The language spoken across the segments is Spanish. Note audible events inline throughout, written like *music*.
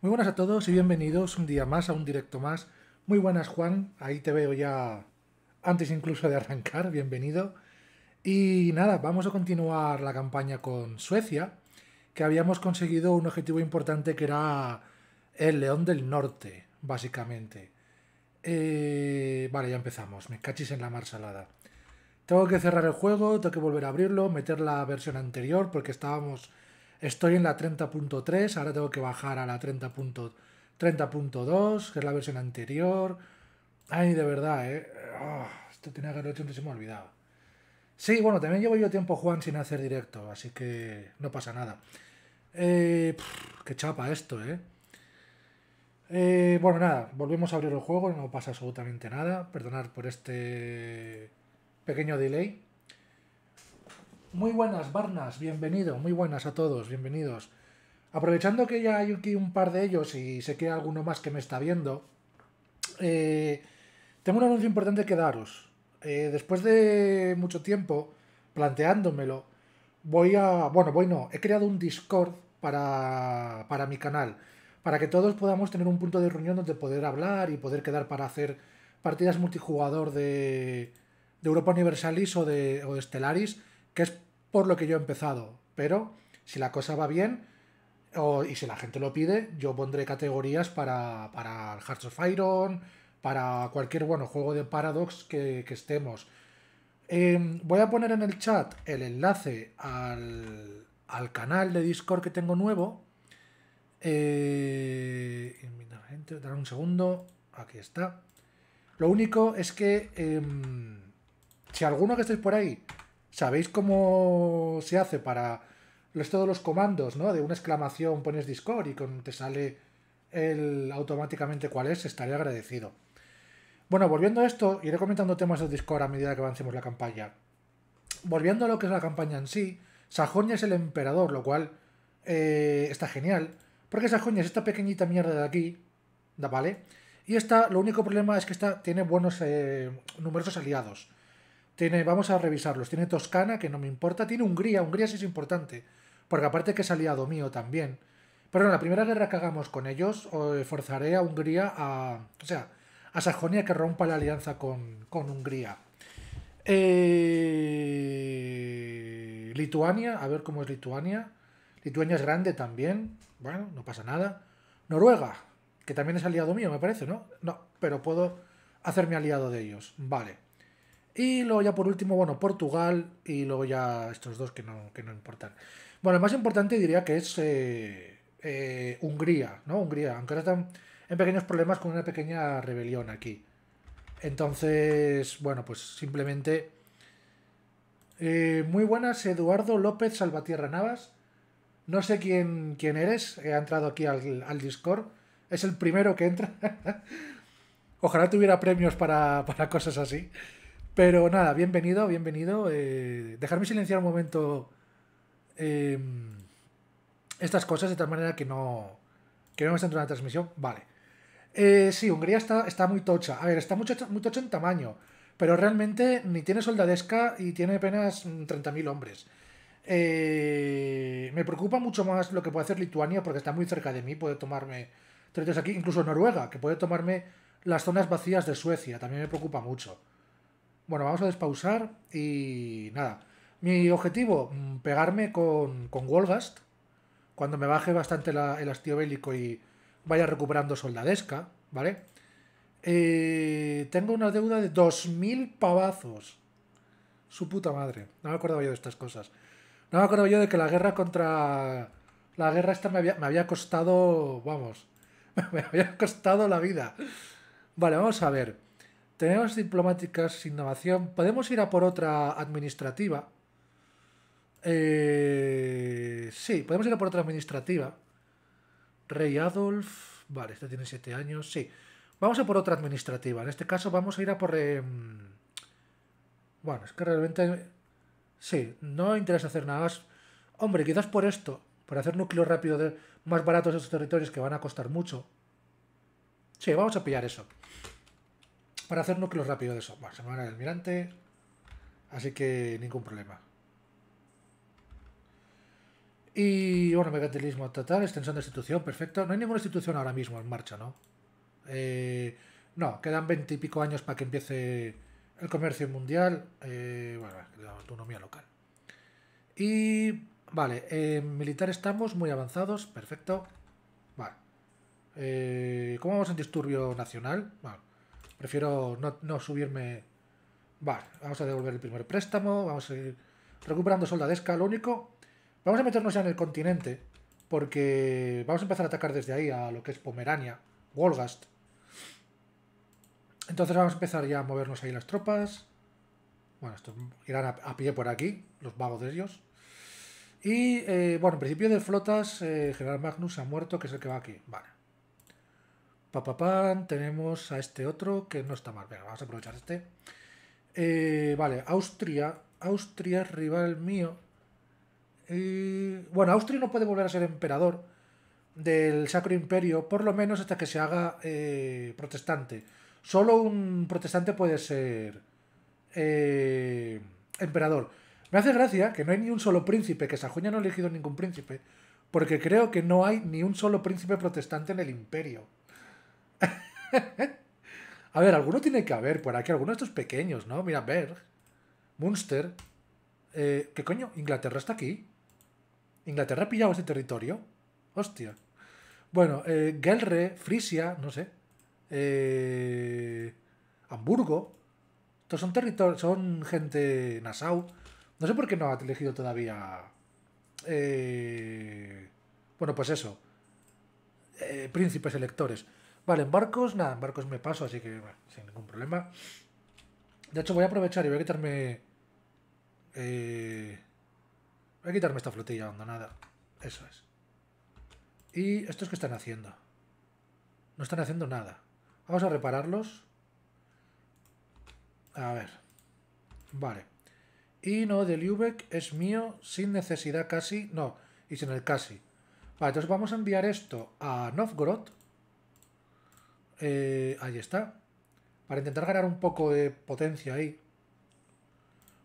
Muy buenas a todos y bienvenidos un día más a un directo más. Muy buenas Juan, ahí te veo ya antes incluso de arrancar, bienvenido. Y nada, vamos a continuar la campaña con Suecia, que habíamos conseguido un objetivo importante que era el León del Norte, básicamente. Eh, vale, ya empezamos, me cachis en la mar salada. Tengo que cerrar el juego, tengo que volver a abrirlo, meter la versión anterior porque estábamos Estoy en la 30.3, ahora tengo que bajar a la 30.2, que es la versión anterior. Ay, de verdad, ¿eh? Ah, esto tenía que haberlo hecho antes y me he olvidado. Sí, bueno, también llevo yo tiempo, Juan, sin hacer directo, así que no pasa nada. Eh, qué chapa esto, eh. ¿eh? Bueno, nada, volvemos a abrir el juego, no pasa absolutamente nada. Perdonad por este pequeño delay. Muy buenas, Barnas, bienvenido, muy buenas a todos, bienvenidos. Aprovechando que ya hay aquí un par de ellos y sé que hay alguno más que me está viendo, eh, tengo un anuncio importante que daros. Eh, después de mucho tiempo planteándomelo, voy a... Bueno, voy no, he creado un Discord para, para mi canal, para que todos podamos tener un punto de reunión donde poder hablar y poder quedar para hacer partidas multijugador de, de Europa Universalis o de, o de Stellaris, que es por lo que yo he empezado. Pero si la cosa va bien y si la gente lo pide, yo pondré categorías para, para Hearts of Iron, para cualquier bueno, juego de Paradox que, estemos. Em, voy a poner en el chat el enlace al, al canal de Discord que tengo nuevo. Eh, gente, dar un segundo. Aquí está. Lo único es que em, si alguno que estáis por ahí ¿Sabéis cómo se hace para todos los comandos, ¿no? De una exclamación pones Discord y con, te sale el automáticamente cuál es, estaré agradecido. Bueno, volviendo a esto, iré comentando temas de Discord a medida que avancemos la campaña. Volviendo a lo que es la campaña en sí, Sajonia es el emperador, lo cual eh, está genial, porque Sajonia es esta pequeñita mierda de aquí, ¿vale? Y esta, lo único problema es que esta tiene buenos, eh, numerosos aliados vamos a revisarlos. Tiene Toscana, que no me importa. Tiene Hungría. Hungría sí es importante. Porque aparte que es aliado mío también. Pero en la primera guerra que hagamos con ellos, eh, forzaré a Hungría a. O sea, a Sajonia que rompa la alianza con, con Hungría. Eh, Lituania, a ver cómo es Lituania. Lituania es grande también. Bueno, no pasa nada. Noruega, que también es aliado mío, me parece, ¿no? No, pero puedo hacerme aliado de ellos. Vale. Y luego ya por último, bueno, Portugal y luego ya estos dos que no, importan. Bueno, el más importante diría que es eh, eh, Hungría, ¿no? Hungría, aunque ahora están en pequeños problemas con una pequeña rebelión aquí. Entonces, bueno, pues simplemente... Eh, muy buenas, Eduardo López Salvatierra Navas. No sé quién, quién eres, he entrado aquí al, Discord. Es el primero que entra. *laughs* Ojalá tuviera premios para, para cosas así. Pero nada, bienvenido, bienvenido. Eh, dejarme silenciar un momento em, estas cosas de tal manera que no, que no me centro en la transmisión. Vale. Eh, sí, Hungría está, está muy tocha. A ver, está mucho, muy tocha en tamaño, pero realmente ni tiene soldadesca y tiene apenas 30.000 mm, hombres. Eh, me preocupa mucho más lo que puede hacer Lituania porque está muy cerca de mí, puede tomarme territorios aquí, incluso Noruega, que puede tomarme las zonas vacías de Suecia, también me preocupa mucho. Bueno, vamos a despausar y nada. Mi objetivo, mm, pegarme con, Wolgast, cuando me baje bastante el hastío bélico y vaya recuperando soldadesca, ¿vale? Eh, tengo una deuda de 2.000 pavazos. Su puta madre. No me acuerdo yo de estas cosas. No me acuerdo yo de que la guerra contra... La guerra esta me había, me había costado... Vamos. *laughs* Me había costado la vida. Vale, vamos a ver tenemos diplomáticas sin innovación, podemos ir a por otra administrativa. Eh, sí, podemos ir a por otra administrativa. Rey Adolf, vale, este tiene 7 años, sí. Vamos a por otra administrativa. En este caso vamos a ir a por... Em, bueno, es que realmente... Sí, no interesa hacer nada más. Hombre, quizás por esto, Por hacer núcleo rápido más baratos de esos territorios que van a costar mucho. Sí, vamos a pillar eso para hacer núcleos rápidos de eso Se me van el almirante, así que ningún problema. Y bueno, mercantilismo total, extensión de institución, perfecto. No hay ninguna institución ahora mismo en marcha, ¿no? Eh, no, quedan pico años para que empiece el comercio mundial. Eh, bueno, la autonomía local. Y vale, en militar estamos muy avanzados, perfecto. Vale. Eh, ¿Cómo vamos en disturbio nacional? Vale. Prefiero no, subirme... Vale, vamos a devolver el primer préstamo, vamos a ir recuperando soldadesca. Lo único, vamos a meternos ya en el continente, porque vamos a empezar a atacar desde ahí a lo que es Pomerania, Wolgast. Entonces vamos a empezar ya a movernos ahí las tropas. Bueno, estos irán a, pie por aquí, los vagos de ellos. Y, eh, bueno, en principio de flotas, eh, General Magnus ha muerto, que es el que va aquí. Vale. Papapán, tenemos a este otro que no está mal. Venga, vamos a aprovechar este. Eh, vale, Austria. Austria es rival mío. Eh, bueno, Austria no puede volver a ser emperador del Sacro Imperio, por lo menos hasta que se haga eh, protestante. Solo un protestante puede ser emperador. Me hace gracia que no hay ni un solo príncipe, que Sajonia no ha elegido ningún príncipe, porque creo que no hay ni un solo príncipe protestante en el imperio. *laughs* a ver, alguno tiene que haber por aquí, alguno de estos pequeños, ¿no? Mira, Berg, Munster. Eh, ¿Qué coño? ¿Inglaterra está aquí? ¿Inglaterra ha pillado este territorio? Hostia. Bueno, eh, Gelre, Frisia, no sé. Eh, Hamburgo. Estos son territorios, son gente Nassau. No sé por qué no ha elegido todavía. Eh, bueno, pues eso. príncipes electores. Vale, en barcos, nada, en barcos me paso, así que sin ningún problema. De hecho, voy a aprovechar y voy a quitarme... Eh, voy a quitarme esta flotilla abandonada. Eso es. ¿Y estos que están haciendo? No están haciendo nada. Vamos a repararlos. A ver. Vale. Y no, de Lübeck es mío sin necesidad casi. No, y sin el casi. Vale, entonces vamos a enviar esto a Novgorod. Eh, ahí está. Para intentar ganar un poco de potencia ahí.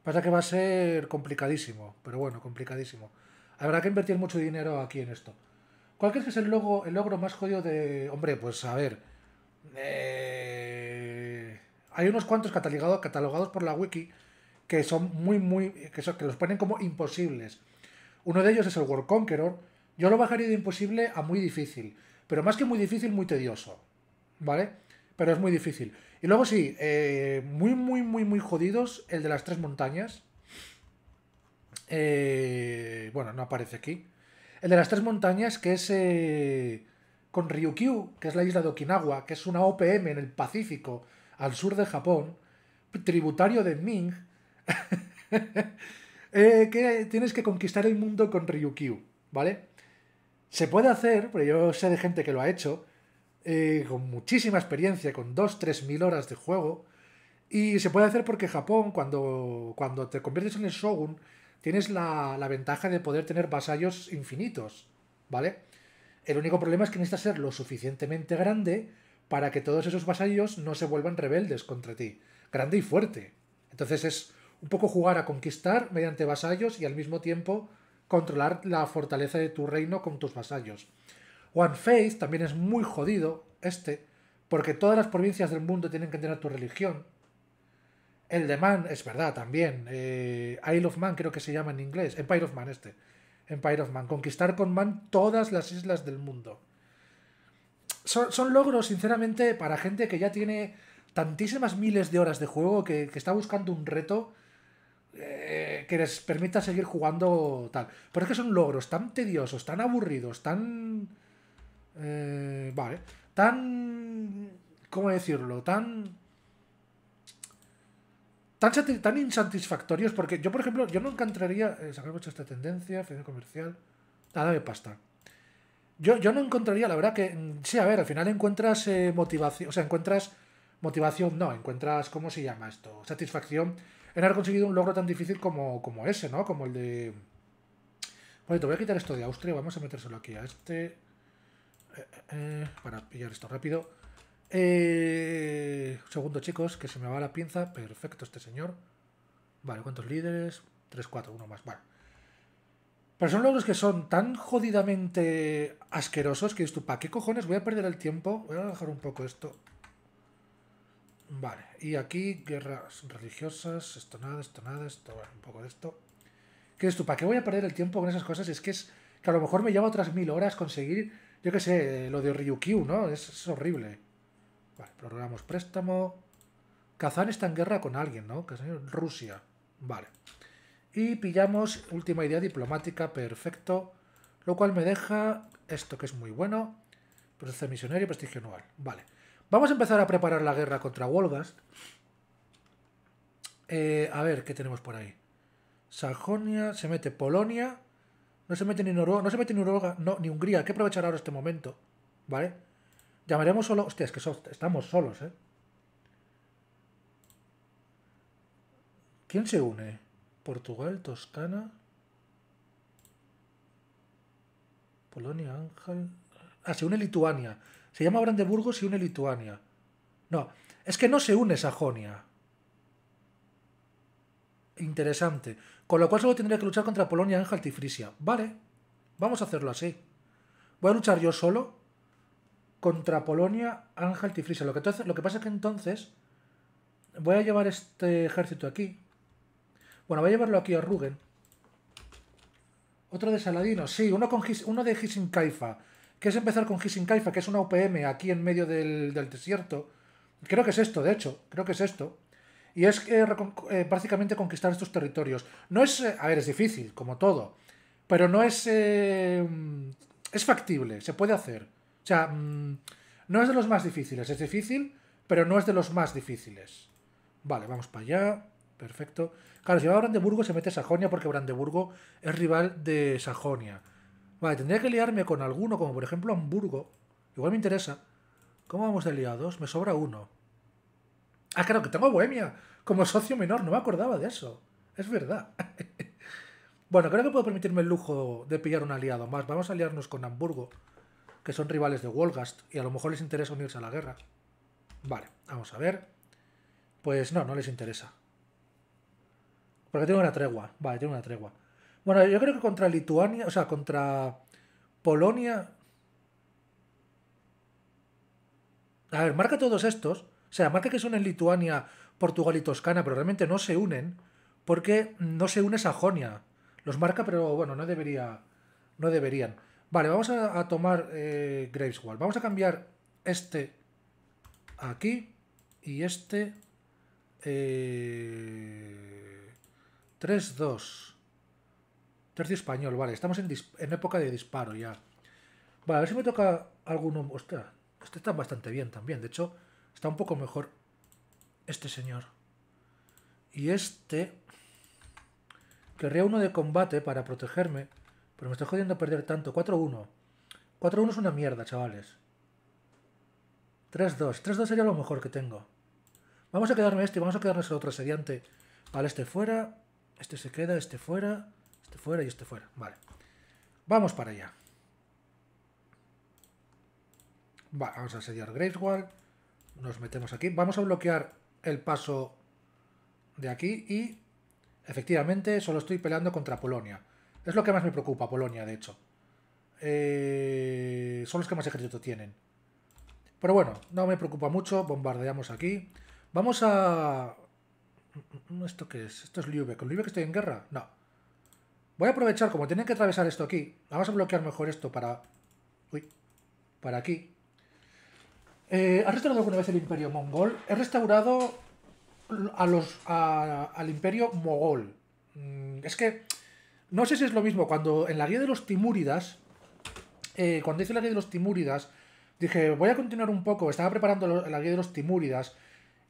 Pasa que va a ser complicadísimo, pero bueno, complicadísimo. Habrá que invertir mucho dinero aquí en esto. ¿Cuál crees que es el, el logro más jodido de...? Hombre, pues a ver... Eh, hay unos cuantos catalogados por la wiki que son muy, muy... Que, son, que los ponen como imposibles. Uno de ellos es el World Conqueror. Yo lo bajaría de imposible a muy difícil. Pero más que muy difícil, muy tedioso. ¿vale? Pero es muy difícil. Y luego sí, eh, muy, muy, muy, muy jodidos, el de las tres montañas. Eh, bueno, no aparece aquí. El de las tres montañas, que es eh, con Ryukyu, que es la isla de Okinawa, que es una OPM en el Pacífico, al sur de Japón, tributario de Ming, *laughs* que tienes que conquistar el mundo con Ryukyu, ¿vale? Se puede hacer, pero yo sé de gente que lo ha hecho, eh, con muchísima experiencia, con 2-3 mil horas de juego. Y se puede hacer porque Japón, cuando, cuando te conviertes en el Shogun, tienes la, la, ventaja de poder tener vasallos infinitos, ¿vale? El único problema es que necesitas ser lo suficientemente grande para que todos esos vasallos no se vuelvan rebeldes contra ti. Grande y fuerte. Entonces es un poco jugar a conquistar mediante vasallos y al mismo tiempo controlar la fortaleza de tu reino con tus vasallos. One Faith también es muy jodido, este, porque todas las provincias del mundo tienen que tener tu religión. El de Man es verdad también. Eh, Isle of Man creo que se llama en inglés. Empire of Man este. Empire of Man. Conquistar con Man todas las islas del mundo. Son, logros, sinceramente, para gente que ya tiene tantísimas miles de horas de juego, que, está buscando un reto eh, que les permita seguir jugando tal. Pero es que son logros tan tediosos, tan aburridos, tan eh, vale. Tan. ¿Cómo decirlo? Tan. Tan, tan insatisfactorios, porque yo, por ejemplo, yo no encontraría eh, sacar mucho esta tendencia, comercial. Nada de pasta. Yo, no encontraría, la verdad que. Mm, sí, a ver, al final encuentras eh, motivación. O sea, encuentras. Motivación, no, encuentras. ¿Cómo se llama esto? Satisfacción en haber conseguido un logro tan difícil como, como ese, ¿no? Como el de. Bueno, te voy a quitar esto de Austria, vamos a metérselo aquí a este. Eh, eh, eh, para pillar esto rápido. segundo, chicos, que se me va la pinza. Perfecto este señor. Vale, ¿cuántos líderes? 3, 4, uno más. Vale. Pero son logros que son tan jodidamente asquerosos que es tu ¿para qué cojones voy a perder el tiempo? Voy a dejar un poco esto. Vale, y aquí guerras religiosas, esto nada, esto nada, esto, un poco de esto. ¿Qué es tú? ¿Para qué voy a perder el tiempo con esas cosas? Es que es que a lo mejor me lleva otras mil horas conseguir yo qué sé, lo de Ryukyu, ¿no? Es, horrible. Vale, programamos préstamo. Kazán está en guerra con alguien, ¿no? Rusia. Vale. Y pillamos última idea diplomática, perfecto. Lo cual me deja esto que es muy bueno. de misionero y prestigio anual. Vale. Vamos a empezar a preparar la guerra contra Wolgast. Eh, a ver, ¿qué tenemos por ahí? Sajonia, se mete Polonia. No se mete ni Noruega, no se mete ni no, ni Hungría. Hay que aprovechar ahora este momento, ¿vale? Llamaremos solo... Hostia, es que estamos solos, ¿eh? ¿Quién se une? Portugal, Toscana... Polonia, Ángel... Ah, se une Lituania. Se llama Brandeburgo, se une Lituania. No, es que no se une Sajonia. Interesante. Con lo cual solo tendría que luchar contra Polonia, Ángel y Frisia. Vale, vamos a hacerlo así. Voy a luchar yo solo contra Polonia, Ángel y Frisia. Lo que, lo que pasa es que entonces voy a llevar este ejército aquí. Bueno, voy a llevarlo aquí a Rugen. Otro de Saladino, sí, uno, con uno de Kaifa. que es empezar con Kaifa? que es una UPM aquí en medio del desierto. Creo que es esto, de hecho, creo que es esto y es que eh, conquistar estos territorios. No es, eh, a ver, es difícil, como todo, pero no es... Eh, mm, es factible, se puede hacer. O sea, mm, no es de los más difíciles, es difícil, pero no es de los más difíciles. Vale, vamos para allá, perfecto. Claro, si va a Brandeburgo se mete Sajonia porque Brandeburgo es rival de Sajonia. Vale, tendría que liarme con alguno, como por ejemplo Hamburgo. Igual me interesa. ¿Cómo vamos de liados? Me sobra uno. Ah, claro, que tengo Bohemia como socio menor, no me acordaba de eso. Es verdad. *laughs* bueno, creo que puedo permitirme el lujo de pillar un aliado más. Vamos a aliarnos con Hamburgo, que son rivales de Wolgast, y a lo mejor les interesa unirse a la guerra. Vale, vamos a ver. Pues no, no les interesa. Porque tengo una tregua. Vale, tengo una tregua. Bueno, yo creo que contra Lituania, o sea, contra Polonia... A ver, marca todos estos o sea, marca que son en Lituania, Portugal y Toscana, pero realmente no se unen porque no se une Sajonia. Los marca, pero bueno, no debería. No deberían. Vale, vamos a, tomar eh, Graveswall. Vamos a cambiar este aquí y este. Eh, 3, 2. Tercio español, vale. Estamos en, en, época de disparo ya. Vale, a ver si me toca alguno. Ostras, este está bastante bien también. De hecho, Está un poco mejor este señor. Y este... Querría uno de combate para protegerme, pero me está jodiendo perder tanto. 4-1. 4-1 es una mierda, chavales. 3-2. 3-2 sería lo mejor que tengo. Vamos a quedarme este y vamos a quedarnos el otro asediante. Vale, este fuera. Este se queda, este fuera. Este fuera y este fuera. Vale. Vamos para allá. Vale, vamos a asediar Gravesward nos metemos aquí. Vamos a bloquear el paso de aquí y efectivamente solo estoy peleando contra Polonia. Es lo que más me preocupa, Polonia, de hecho. Eh, son los que más ejército tienen. Pero bueno, no me preocupa mucho, bombardeamos aquí. Vamos a... ¿Esto qué es? Esto es Lübeck. ¿Con que estoy en guerra? No. Voy a aprovechar, como tienen que atravesar esto aquí, vamos a bloquear mejor esto para... Uy, para aquí. Eh, ¿Has restaurado alguna vez el imperio mongol? He restaurado a los, al imperio mogol. Mm, es que no sé si es lo mismo. Cuando en la guía de los Timúridas, eh, cuando hice la guía de los Timúridas, dije, voy a continuar un poco. Estaba preparando la guía de los Timúridas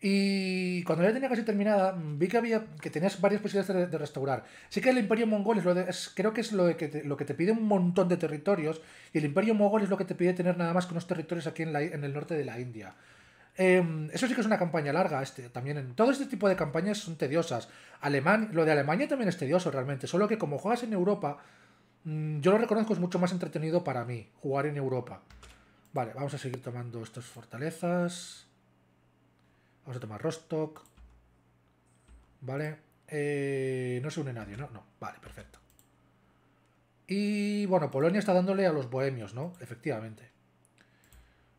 y cuando ya tenía casi terminada, mm, vi que había que tenías varias posibilidades de, restaurar. Sí que el Imperio Mongol es lo creo que es lo que, te, lo que te pide un montón de territorios, y el Imperio Mongol es lo que te pide tener nada más que unos territorios aquí en, en el norte de la India. Em, eso sí que es una campaña larga, este, también en, todo este tipo de campañas son tediosas. Alemán, lo de Alemania también es tedioso realmente, solo que como juegas en Europa, mm, yo lo reconozco es mucho más entretenido para mí, jugar en Europa. Vale, vamos a seguir tomando estas fortalezas. Vamos a tomar Rostock. Vale. Eh, no se une nadie, ¿no? No, vale, perfecto. Y bueno, Polonia está dándole a los bohemios, ¿no? Efectivamente.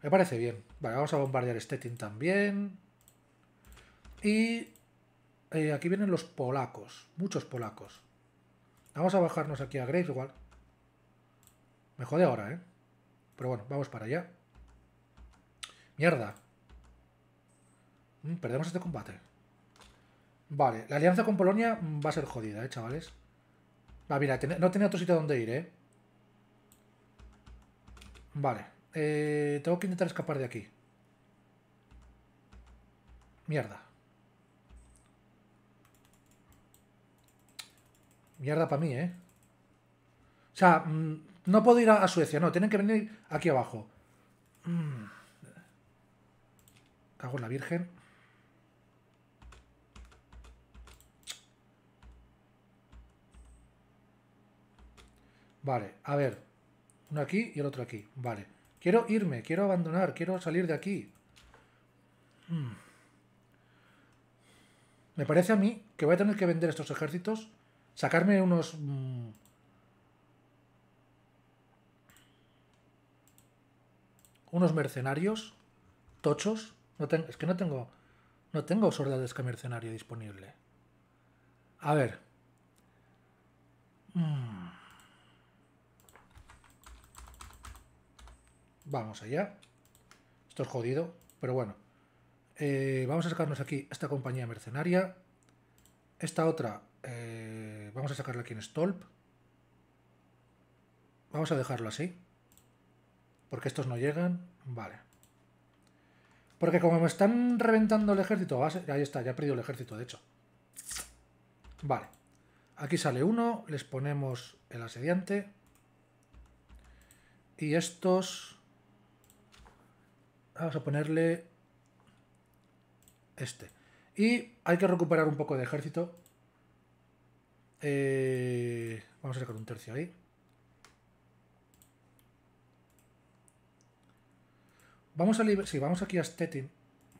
Me parece bien. Vale, vamos a bombardear Stettin también. Y eh, aquí vienen los polacos. Muchos polacos. Vamos a bajarnos aquí a Greif igual. Me jode ahora, ¿eh? Pero bueno, vamos para allá. Mierda. Mm, perdemos este combate. Vale, la alianza con Polonia va a ser jodida, ¿eh, chavales? Ah, mira, no tenía otro sitio donde ir, ¿eh? Vale. Eh, tengo que intentar escapar de aquí. Mierda. Mierda para mí, ¿eh? O sea, mm, no puedo ir a, Suecia, no. Tienen que venir aquí abajo. Mm. Cago en la Virgen. Vale, a ver. Uno aquí y el otro aquí. Vale. Quiero irme, quiero abandonar, quiero salir de aquí. Hmm. Me parece a mí que voy a tener que vender estos ejércitos, sacarme unos... Mm, unos mercenarios tochos. No es que no tengo... No tengo soldadesca mercenario disponible. A ver. mmm Vamos allá. Esto es jodido, pero bueno. Eh, vamos a sacarnos aquí esta compañía mercenaria. Esta otra, eh, vamos a sacarla aquí en Stolp. Vamos a dejarlo así. Porque estos no llegan. Vale. Porque como me están reventando el ejército... Ahí está, ya he perdido el ejército, de hecho. Vale. Aquí sale uno, les ponemos el asediante. Y estos... Vamos a ponerle este. Y hay que recuperar un poco de ejército. Eh, vamos a sacar un tercio ahí. Vamos a sí, vamos aquí a Stettin.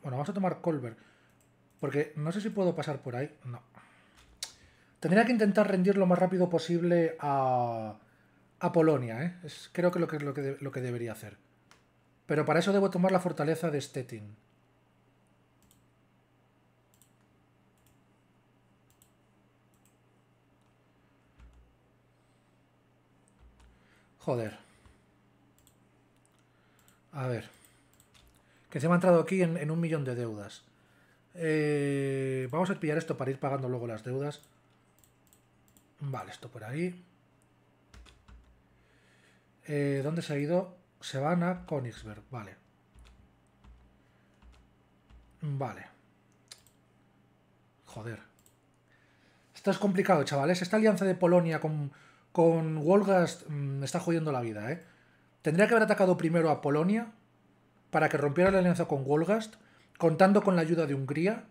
Bueno, vamos a tomar Colbert. Porque no sé si puedo pasar por ahí. No. Tendría que intentar rendir lo más rápido posible a, a Polonia. ¿eh? creo que lo que, lo lo que debería hacer. Pero para eso debo tomar la fortaleza de Stettin. Joder. A ver. Que se me ha entrado aquí en, un millón de deudas. Eh, vamos a pillar esto para ir pagando luego las deudas. Vale, esto por ahí. Eh, ¿Dónde se ha ido? Se van a Königsberg, vale. Vale. Joder. Esto es complicado, chavales. Esta alianza de Polonia con, Wolgast me mm, está jodiendo la vida, ¿eh? Tendría que haber atacado primero a Polonia para que rompiera la alianza con Wolgast, contando con la ayuda de Hungría.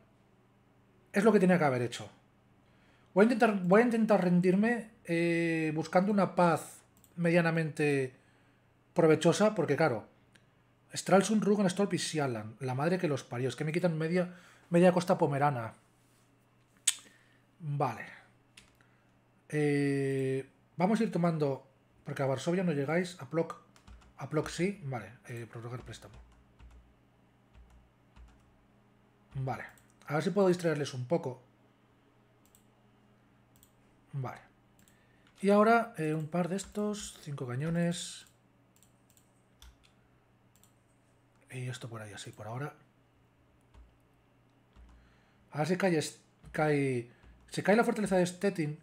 Es lo que tenía que haber hecho. Voy a intentar, voy a intentar rendirme eh, buscando una paz medianamente provechosa porque, claro, Stralsund, Rugen, Stolp y Sialan. la madre que los parió, es que me quitan media, media costa pomerana. Vale. Eh, vamos a ir tomando, porque a Varsovia no llegáis, a Plock, a Plock sí, vale, eh, prorrogar préstamo. Vale, a ver si puedo distraerles un poco. Vale. Y ahora eh, un par de estos, cinco cañones. Y esto por ahí así, por ahora. ver si cae, cae, si cae la fortaleza de Stettin,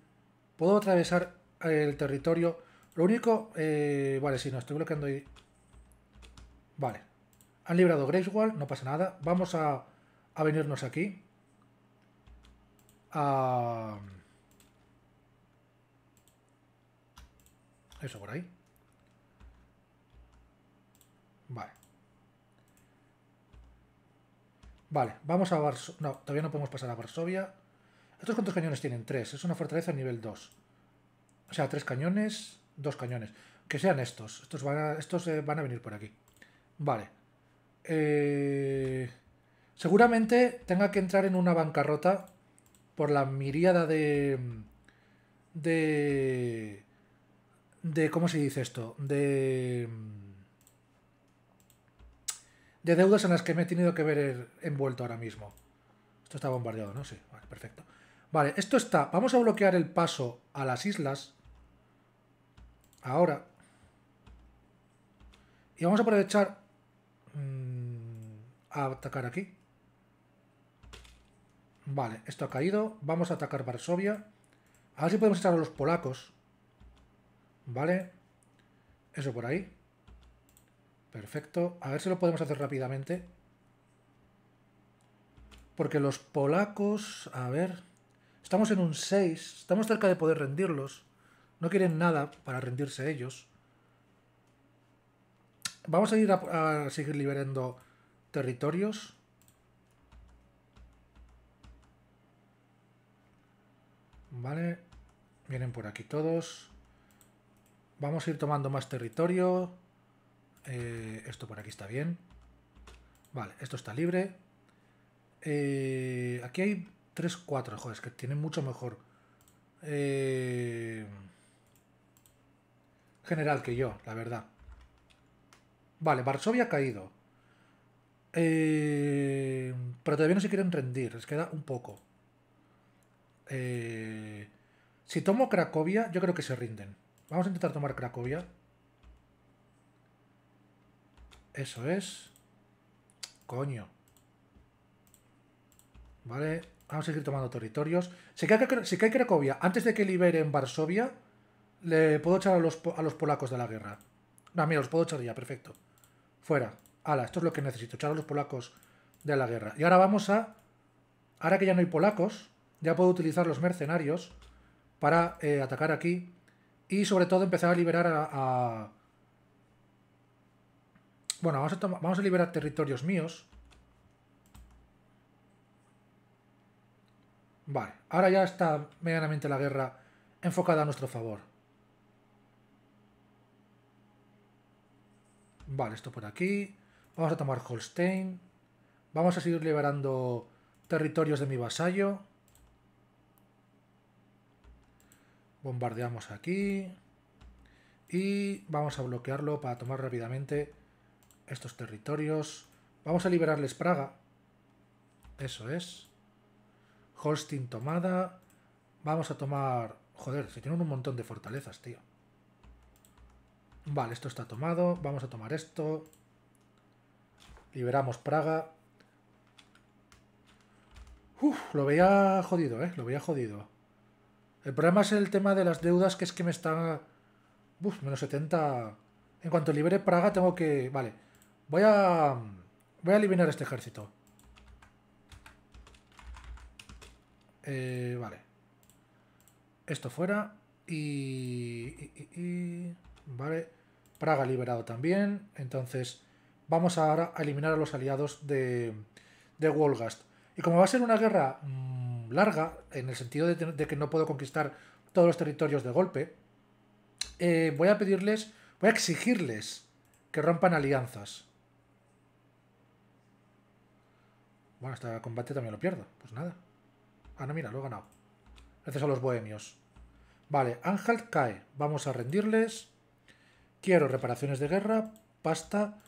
puedo atravesar el territorio. Lo único... Eh, vale, si no, estoy bloqueando ahí. Vale. Han librado Graveswall. no pasa nada. Vamos a, a venirnos aquí. A... Eso por ahí. Vale. Vale, vamos a Varsovia. No, todavía no podemos pasar a Varsovia. ¿Estos cuántos cañones tienen? Tres. Es una fortaleza nivel 2. O sea, tres cañones, dos cañones. Que sean estos. Estos van a, estos, eh, van a venir por aquí. Vale. Eh, seguramente tenga que entrar en una bancarrota por la miríada de... De... De... ¿Cómo se dice esto? De de deudas en las que me he tenido que ver envuelto ahora mismo. Esto está bombardeado, ¿no? Sí, vale, perfecto. Vale, esto está. Vamos a bloquear el paso a las islas. Ahora. Y vamos a aprovechar mm, a atacar aquí. Vale, esto ha caído. Vamos a atacar Varsovia. A ver si podemos echar a los polacos. Vale. Eso por ahí. Perfecto. A ver si lo podemos hacer rápidamente. Porque los polacos... A ver... Estamos en un 6. Estamos cerca de poder rendirlos. No quieren nada para rendirse ellos. Vamos a ir a, a seguir liberando territorios. Vale. Vienen por aquí todos. Vamos a ir tomando más territorio. Eh, esto por aquí está bien. Vale, esto está libre. Eh, aquí hay 3, 4, joder, es que tienen mucho mejor eh, general que yo, la verdad. Vale, Varsovia ha caído. pero todavía no se quieren rendir, les queda un poco. si tomo Cracovia, yo creo que se rinden. Vamos a intentar tomar Cracovia. Eso es. Coño. Vale, vamos a seguir tomando territorios. Si cae, si Cracovia, antes de que liberen Varsovia, le puedo echar a los, polacos de la guerra. No, mira, los puedo echar ya, perfecto. Fuera. Ala, esto es lo que necesito, echar a los polacos de la guerra. Y ahora vamos a... Ahora que ya no hay polacos, ya puedo utilizar los mercenarios para eh, atacar aquí y sobre todo empezar a liberar a, bueno, vamos a, liberar territorios míos. Vale, ahora ya está medianamente la guerra enfocada a nuestro favor. Vale, esto por aquí. Vamos a tomar Holstein. Vamos a seguir liberando territorios de mi vasallo. Bombardeamos aquí. Y vamos a bloquearlo para tomar rápidamente estos territorios. Vamos a liberarles Praga. Eso es. Holstein tomada. Vamos a tomar... Joder, se tienen un montón de fortalezas, tío. Vale, esto está tomado. Vamos a tomar esto. Liberamos Praga. Uf, lo veía jodido, ¿eh? Lo veía jodido. El problema es el tema de las deudas, que es que me está... Uf, menos 70... En cuanto libere Praga tengo que... Vale, Voy a... Voy a eliminar este ejército. Eh, vale. Esto fuera. Y, Vale. Praga liberado también. Entonces, vamos ahora a eliminar a los aliados de, de Wolgast. Y como va a ser una guerra mm, larga, en el sentido de, que no puedo conquistar todos los territorios de golpe, eh, voy a pedirles, voy a exigirles que rompan alianzas. Bueno, este combate también lo pierdo. Pues nada. Ah, no, mira, lo he ganado. Gracias a los bohemios. Vale, Ángel cae. Vamos a rendirles. Quiero reparaciones de guerra, pasta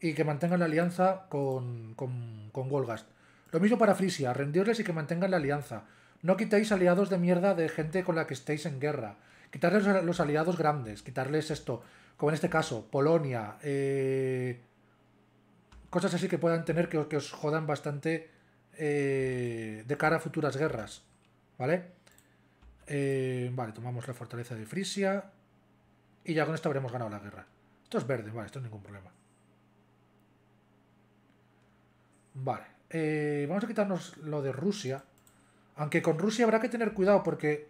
y que mantengan la alianza con, con, con Lo mismo para Frisia, rendirles y que mantengan la alianza. No quitéis aliados de mierda de gente con la que estéis en guerra. Quitarles los aliados grandes, quitarles esto, como en este caso, Polonia, eh, cosas así que puedan tener que, os jodan bastante eh, de cara a futuras guerras, ¿vale? Eh, vale, tomamos la fortaleza de Frisia y ya con esto habremos ganado la guerra. Esto es verde, vale, esto es ningún problema. Vale, eh, vamos a quitarnos lo de Rusia, aunque con Rusia habrá que tener cuidado porque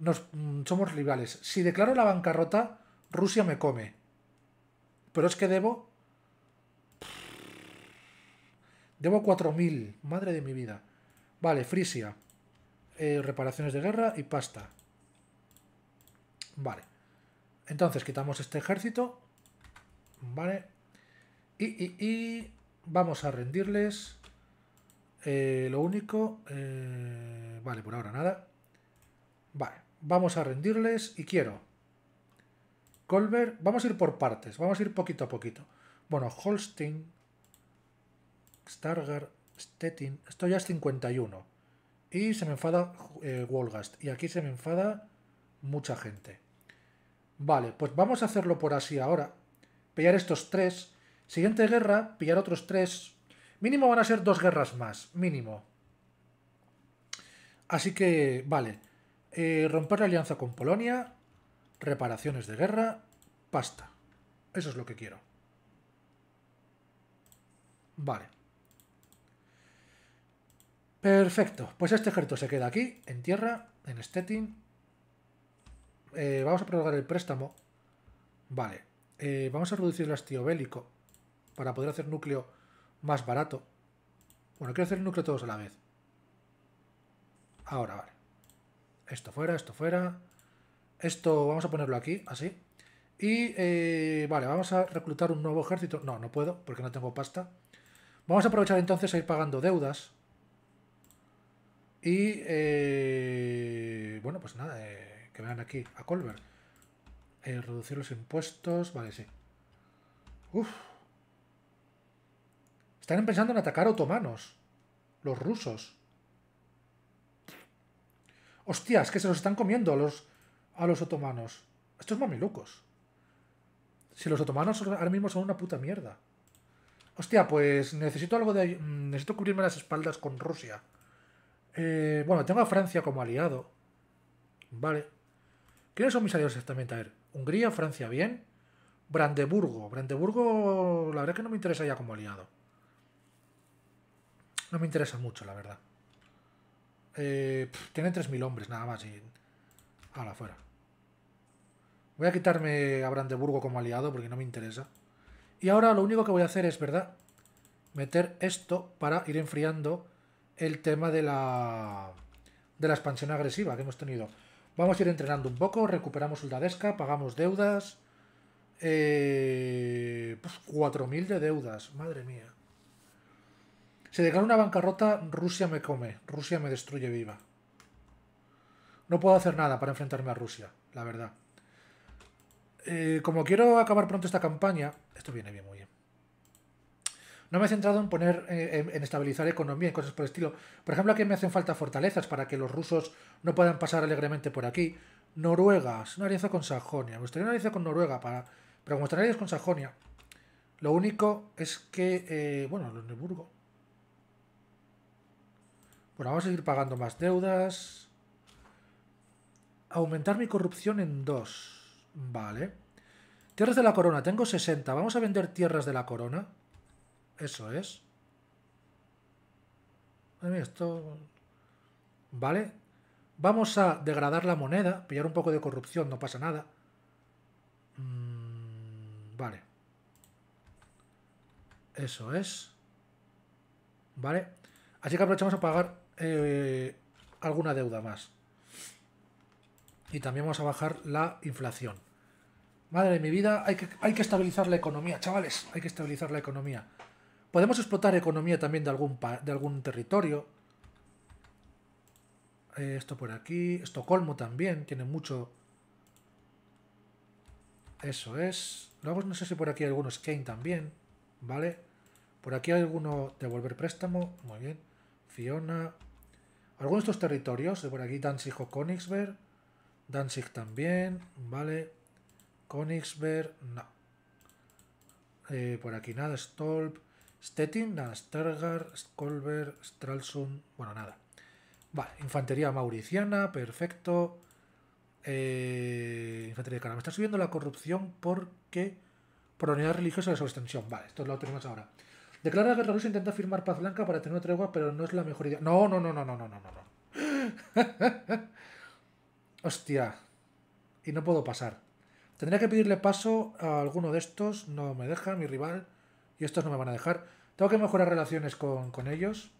nos, mm, somos rivales. Si declaro la bancarrota, Rusia me come. Pero es que debo Debo 4.000. Madre de mi vida. Vale, Frisia. Eh, reparaciones de guerra y pasta. Vale. Entonces quitamos este ejército. Vale. Y, y, vamos a rendirles. Eh, lo único... Eh, vale, por ahora nada. Vale. Vamos a rendirles y quiero... Colbert... Vamos a ir por partes. Vamos a ir poquito a poquito. Bueno, Holstein Stargard, Stettin. Esto ya es 51. Y se me enfada eh, Wolgast. Y aquí se me enfada mucha gente. Vale, pues vamos a hacerlo por así ahora. Pillar estos tres. Siguiente guerra, pillar otros tres. Mínimo van a ser dos guerras más, mínimo. Así que, vale. Eh, romper la alianza con Polonia, reparaciones de guerra, pasta. Eso es lo que quiero. Vale. Perfecto, pues este ejército se queda aquí, en tierra, en Stettin. Eh, vamos a prolongar el préstamo. Vale, eh, vamos a reducir el hastío bélico para poder hacer núcleo más barato. Bueno, quiero hacer núcleo todos a la vez. Ahora, vale. Esto fuera, esto fuera. Esto vamos a ponerlo aquí, así. Y, eh, vale, vamos a reclutar un nuevo ejército. No, no puedo, porque no tengo pasta. Vamos a aprovechar entonces a ir pagando deudas. Y eh, bueno, pues nada, eh, que vean aquí a Colbert. Eh, reducir los impuestos, vale, sí. Uf. Están empezando a atacar otomanos, los rusos. Hostia, es que se los están comiendo a los, a los otomanos. Estos mamilucos Si los otomanos ahora mismo son una puta mierda. Hostia, pues necesito algo de... Mm, necesito cubrirme las espaldas con Rusia. Eh, bueno, tengo a Francia como aliado. Vale. ¿Quiénes son mis aliados exactamente? A ver, Hungría, Francia, bien. Brandeburgo. Brandeburgo, la verdad es que no me interesa ya como aliado. No me interesa mucho, la verdad. Eh, tiene 3.000 hombres nada más y... la fuera. Voy a quitarme a Brandeburgo como aliado porque no me interesa. Y ahora lo único que voy a hacer es, ¿verdad? Meter esto para ir enfriando el tema de la, de la expansión agresiva que hemos tenido. Vamos a ir entrenando un poco, recuperamos soldadesca, pagamos deudas. Eh, pues 4.000 de deudas, madre mía. Se declara una bancarrota, Rusia me come, Rusia me destruye viva. No puedo hacer nada para enfrentarme a Rusia, la verdad. Eh, como quiero acabar pronto esta campaña, esto viene bien, muy bien. No me he centrado en poner, eh, en, estabilizar economía y cosas por el estilo. Por ejemplo, aquí me hacen falta fortalezas para que los rusos no puedan pasar alegremente por aquí. Noruega, es una alianza con Sajonia. Me gustaría una alianza con Noruega, para, pero como están con Sajonia, lo único es que, eh, bueno, Luneburgo. Bueno, vamos a seguir pagando más deudas. Aumentar mi corrupción en dos. Vale. Tierras de la corona, tengo 60. Vamos a vender tierras de la corona. Eso es. esto... ¿Vale? Vamos a degradar la moneda, pillar un poco de corrupción, no pasa nada. Mm, vale. Eso es. ¿Vale? Así que aprovechamos a pagar eh, alguna deuda más. Y también vamos a bajar la inflación. Madre de mi vida, hay que, hay que estabilizar la economía, chavales. Hay que estabilizar la economía. Podemos explotar economía también de algún, de algún territorio. Eh, esto por aquí. Estocolmo también tiene mucho... Eso es. Luego no sé si por aquí hay algunos Kane también. ¿Vale? Por aquí hay alguno devolver préstamo. Muy bien. Fiona. Algunos de estos territorios. Por aquí Danzig o Königsberg. Danzig también. ¿Vale? Königsberg. No. Eh, por aquí nada. Stolp. Stettin, Stargard, Skolberg, Stralsund, bueno, nada. Vale, infantería mauriciana, perfecto. Eh, infantería de Me está subiendo la corrupción porque. Por la unidad religiosa de su extensión. Vale, esto lo tenemos ahora. Declara guerra Rusia intenta firmar paz blanca para tener tregua, pero no es la mejor idea. No, no, no, no, no, no, no, no. *laughs* Hostia. Y no puedo pasar. Tendría que pedirle paso a alguno de estos. No me deja, mi rival y estos no me van a dejar. Tengo que mejorar relaciones con, ellos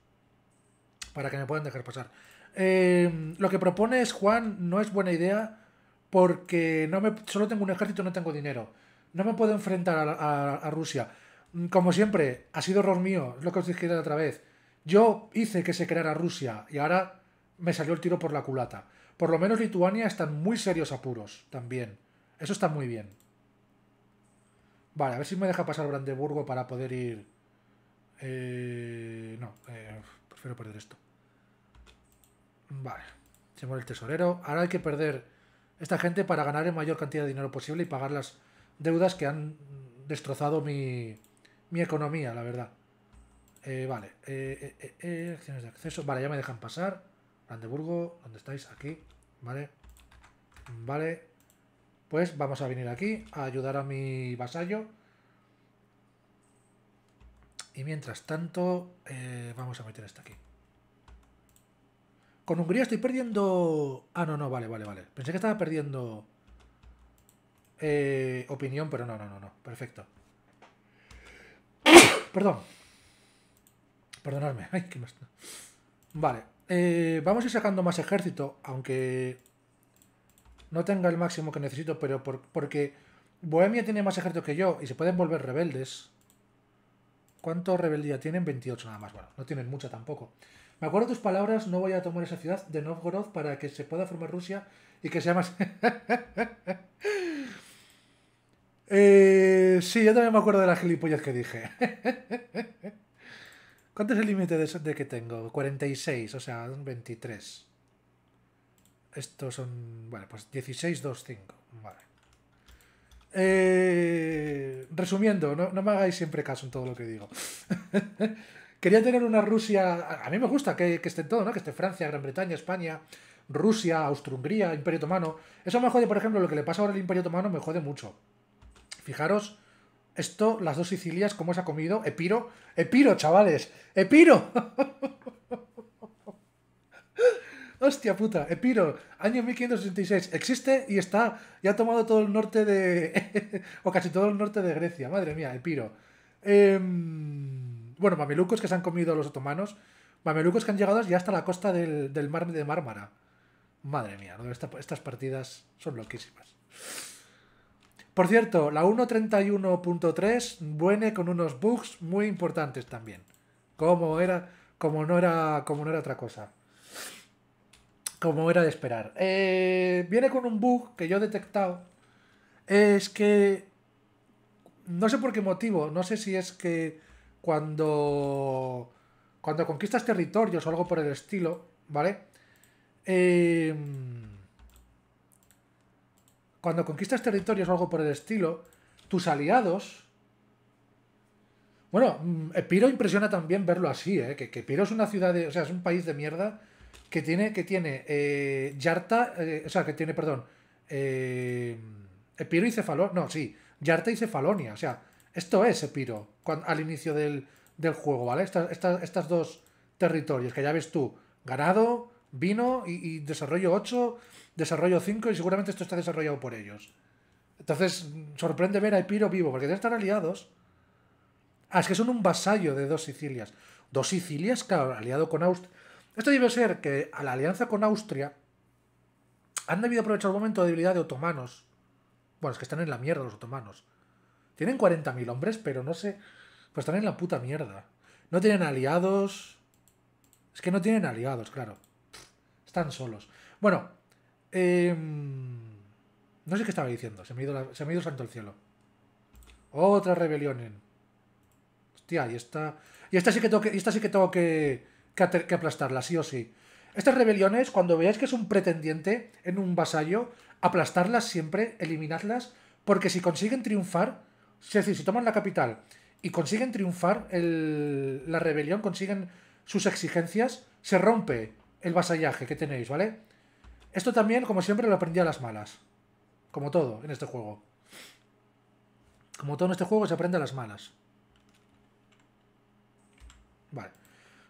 para que me puedan dejar pasar. Eh, lo que propone es Juan no es buena idea porque no me, solo tengo un ejército, no tengo dinero. No me puedo enfrentar a, Rusia. Mm, como siempre, ha sido error mío, es lo que os dije otra vez. Yo hice que se creara Rusia y ahora me salió el tiro por la culata. Por lo menos Lituania están muy serios apuros también. Eso está muy bien. Vale, a ver si me deja pasar Brandeburgo para poder ir... Eh, no, eh, prefiero perder esto. Vale, se muere el tesorero. Ahora hay que perder esta gente para ganar la mayor cantidad de dinero posible y pagar las deudas que han destrozado mi, economía, la verdad. Eh, vale, acciones de acceso. Vale, ya me dejan pasar. Brandeburgo, ¿dónde estáis? Aquí. Vale. Vale. Pues vamos a venir aquí a ayudar a mi vasallo. Y mientras tanto, eh, vamos a meter este aquí. Con Hungría estoy perdiendo... Ah, no, no, vale, vale, vale. Pensé que estaba perdiendo eh, opinión, pero no, no, no, no. Perfecto. *coughs* Perdón. Perdonadme. *laughs* Ay, qué más... Vale. Eh, vamos a ir sacando más ejército, aunque no tenga el máximo que necesito, pero porque Bohemia tiene más ejército que yo y se pueden volver rebeldes. ¿Cuánto rebeldía tienen? 28 nada más. Bueno, no tienen mucha tampoco. Me acuerdo tus palabras, no voy a tomar esa ciudad de Novgorod para que se pueda formar Rusia y que sea más... *laughs* eh, sí, yo también me acuerdo de las gilipollas que dije. *laughs* ¿Cuánto es el límite de, de que tengo? 46, o sea, 23. Estos son, Bueno, pues 1625. Vale. Eh, resumiendo, no, no, me hagáis siempre caso en todo lo que digo. *laughs* Quería tener una Rusia. A mí me gusta que, que esté todo, ¿no? Que esté Francia, Gran Bretaña, España, Rusia, Austro-Hungría, Imperio Otomano. Eso me jode, por ejemplo, lo que le pasa ahora al Imperio Otomano me jode mucho. Fijaros, esto, las dos Sicilias, cómo se ha comido. Epiro, Epiro, chavales, Epiro. *laughs* Hostia puta, Epiro, año 1586, existe y está, y ha tomado todo el norte de... *laughs* o casi todo el norte de Grecia, madre mía, Epiro. Em, bueno, mamelucos que se han comido los otomanos, mamelucos que han llegado ya hasta la costa del, mar de Mármara. Madre mía, estas partidas son loquísimas. Por cierto, la 1.31.3 buena con unos bugs muy importantes también. Como era, como no era, como no era otra cosa como era de esperar. Eh, viene con un bug que yo he detectado. Es que. No sé por qué motivo. No sé si es que cuando. Cuando conquistas territorios o algo por el estilo, ¿vale? Em, cuando conquistas territorios o algo por el estilo, tus aliados. Bueno, mm, Epiro impresiona también verlo así, ¿eh? que, Epiro es una ciudad, o sea, es un país de mierda que tiene, que tiene eh, Yarta, eh, o sea, que tiene, perdón, eh, Epiro y Cefalonia, no, sí, Yarta y Cefalonia, o sea, esto es Epiro al inicio del, juego, ¿vale? Estas, dos territorios que ya ves tú, ganado, vino y, desarrollo 8, desarrollo 5 y seguramente esto está desarrollado por ellos. Entonces, sorprende ver a Epiro vivo, porque deben estar aliados. Ah, es que son un vasallo de dos Sicilias. Dos Sicilias, claro, aliado con Aust... Esto debe ser que a la alianza con Austria han debido aprovechar el momento de debilidad de otomanos. Bueno, es que están en la mierda los otomanos. Tienen 40.000 hombres, pero no sé. Pues están en la puta mierda. No tienen aliados. Es que no tienen aliados, claro. Están solos. Bueno, em, no sé qué estaba diciendo. Se me, ha ido santo el cielo. Otra rebelión en. Hostia, y esta. Y esta sí que tengo que. Y esta sí que tengo que que, aplastarlas, sí o sí. Estas rebeliones, cuando veáis que es un pretendiente en un vasallo, aplastarlas siempre, eliminadlas, porque si consiguen triunfar, es decir, si toman la capital y consiguen triunfar la rebelión, consiguen sus exigencias, se rompe el vasallaje que tenéis, ¿vale? Esto también, como siempre, lo aprendí a las malas. Como todo en este juego. Como todo en este juego, se aprende a las malas. Vale.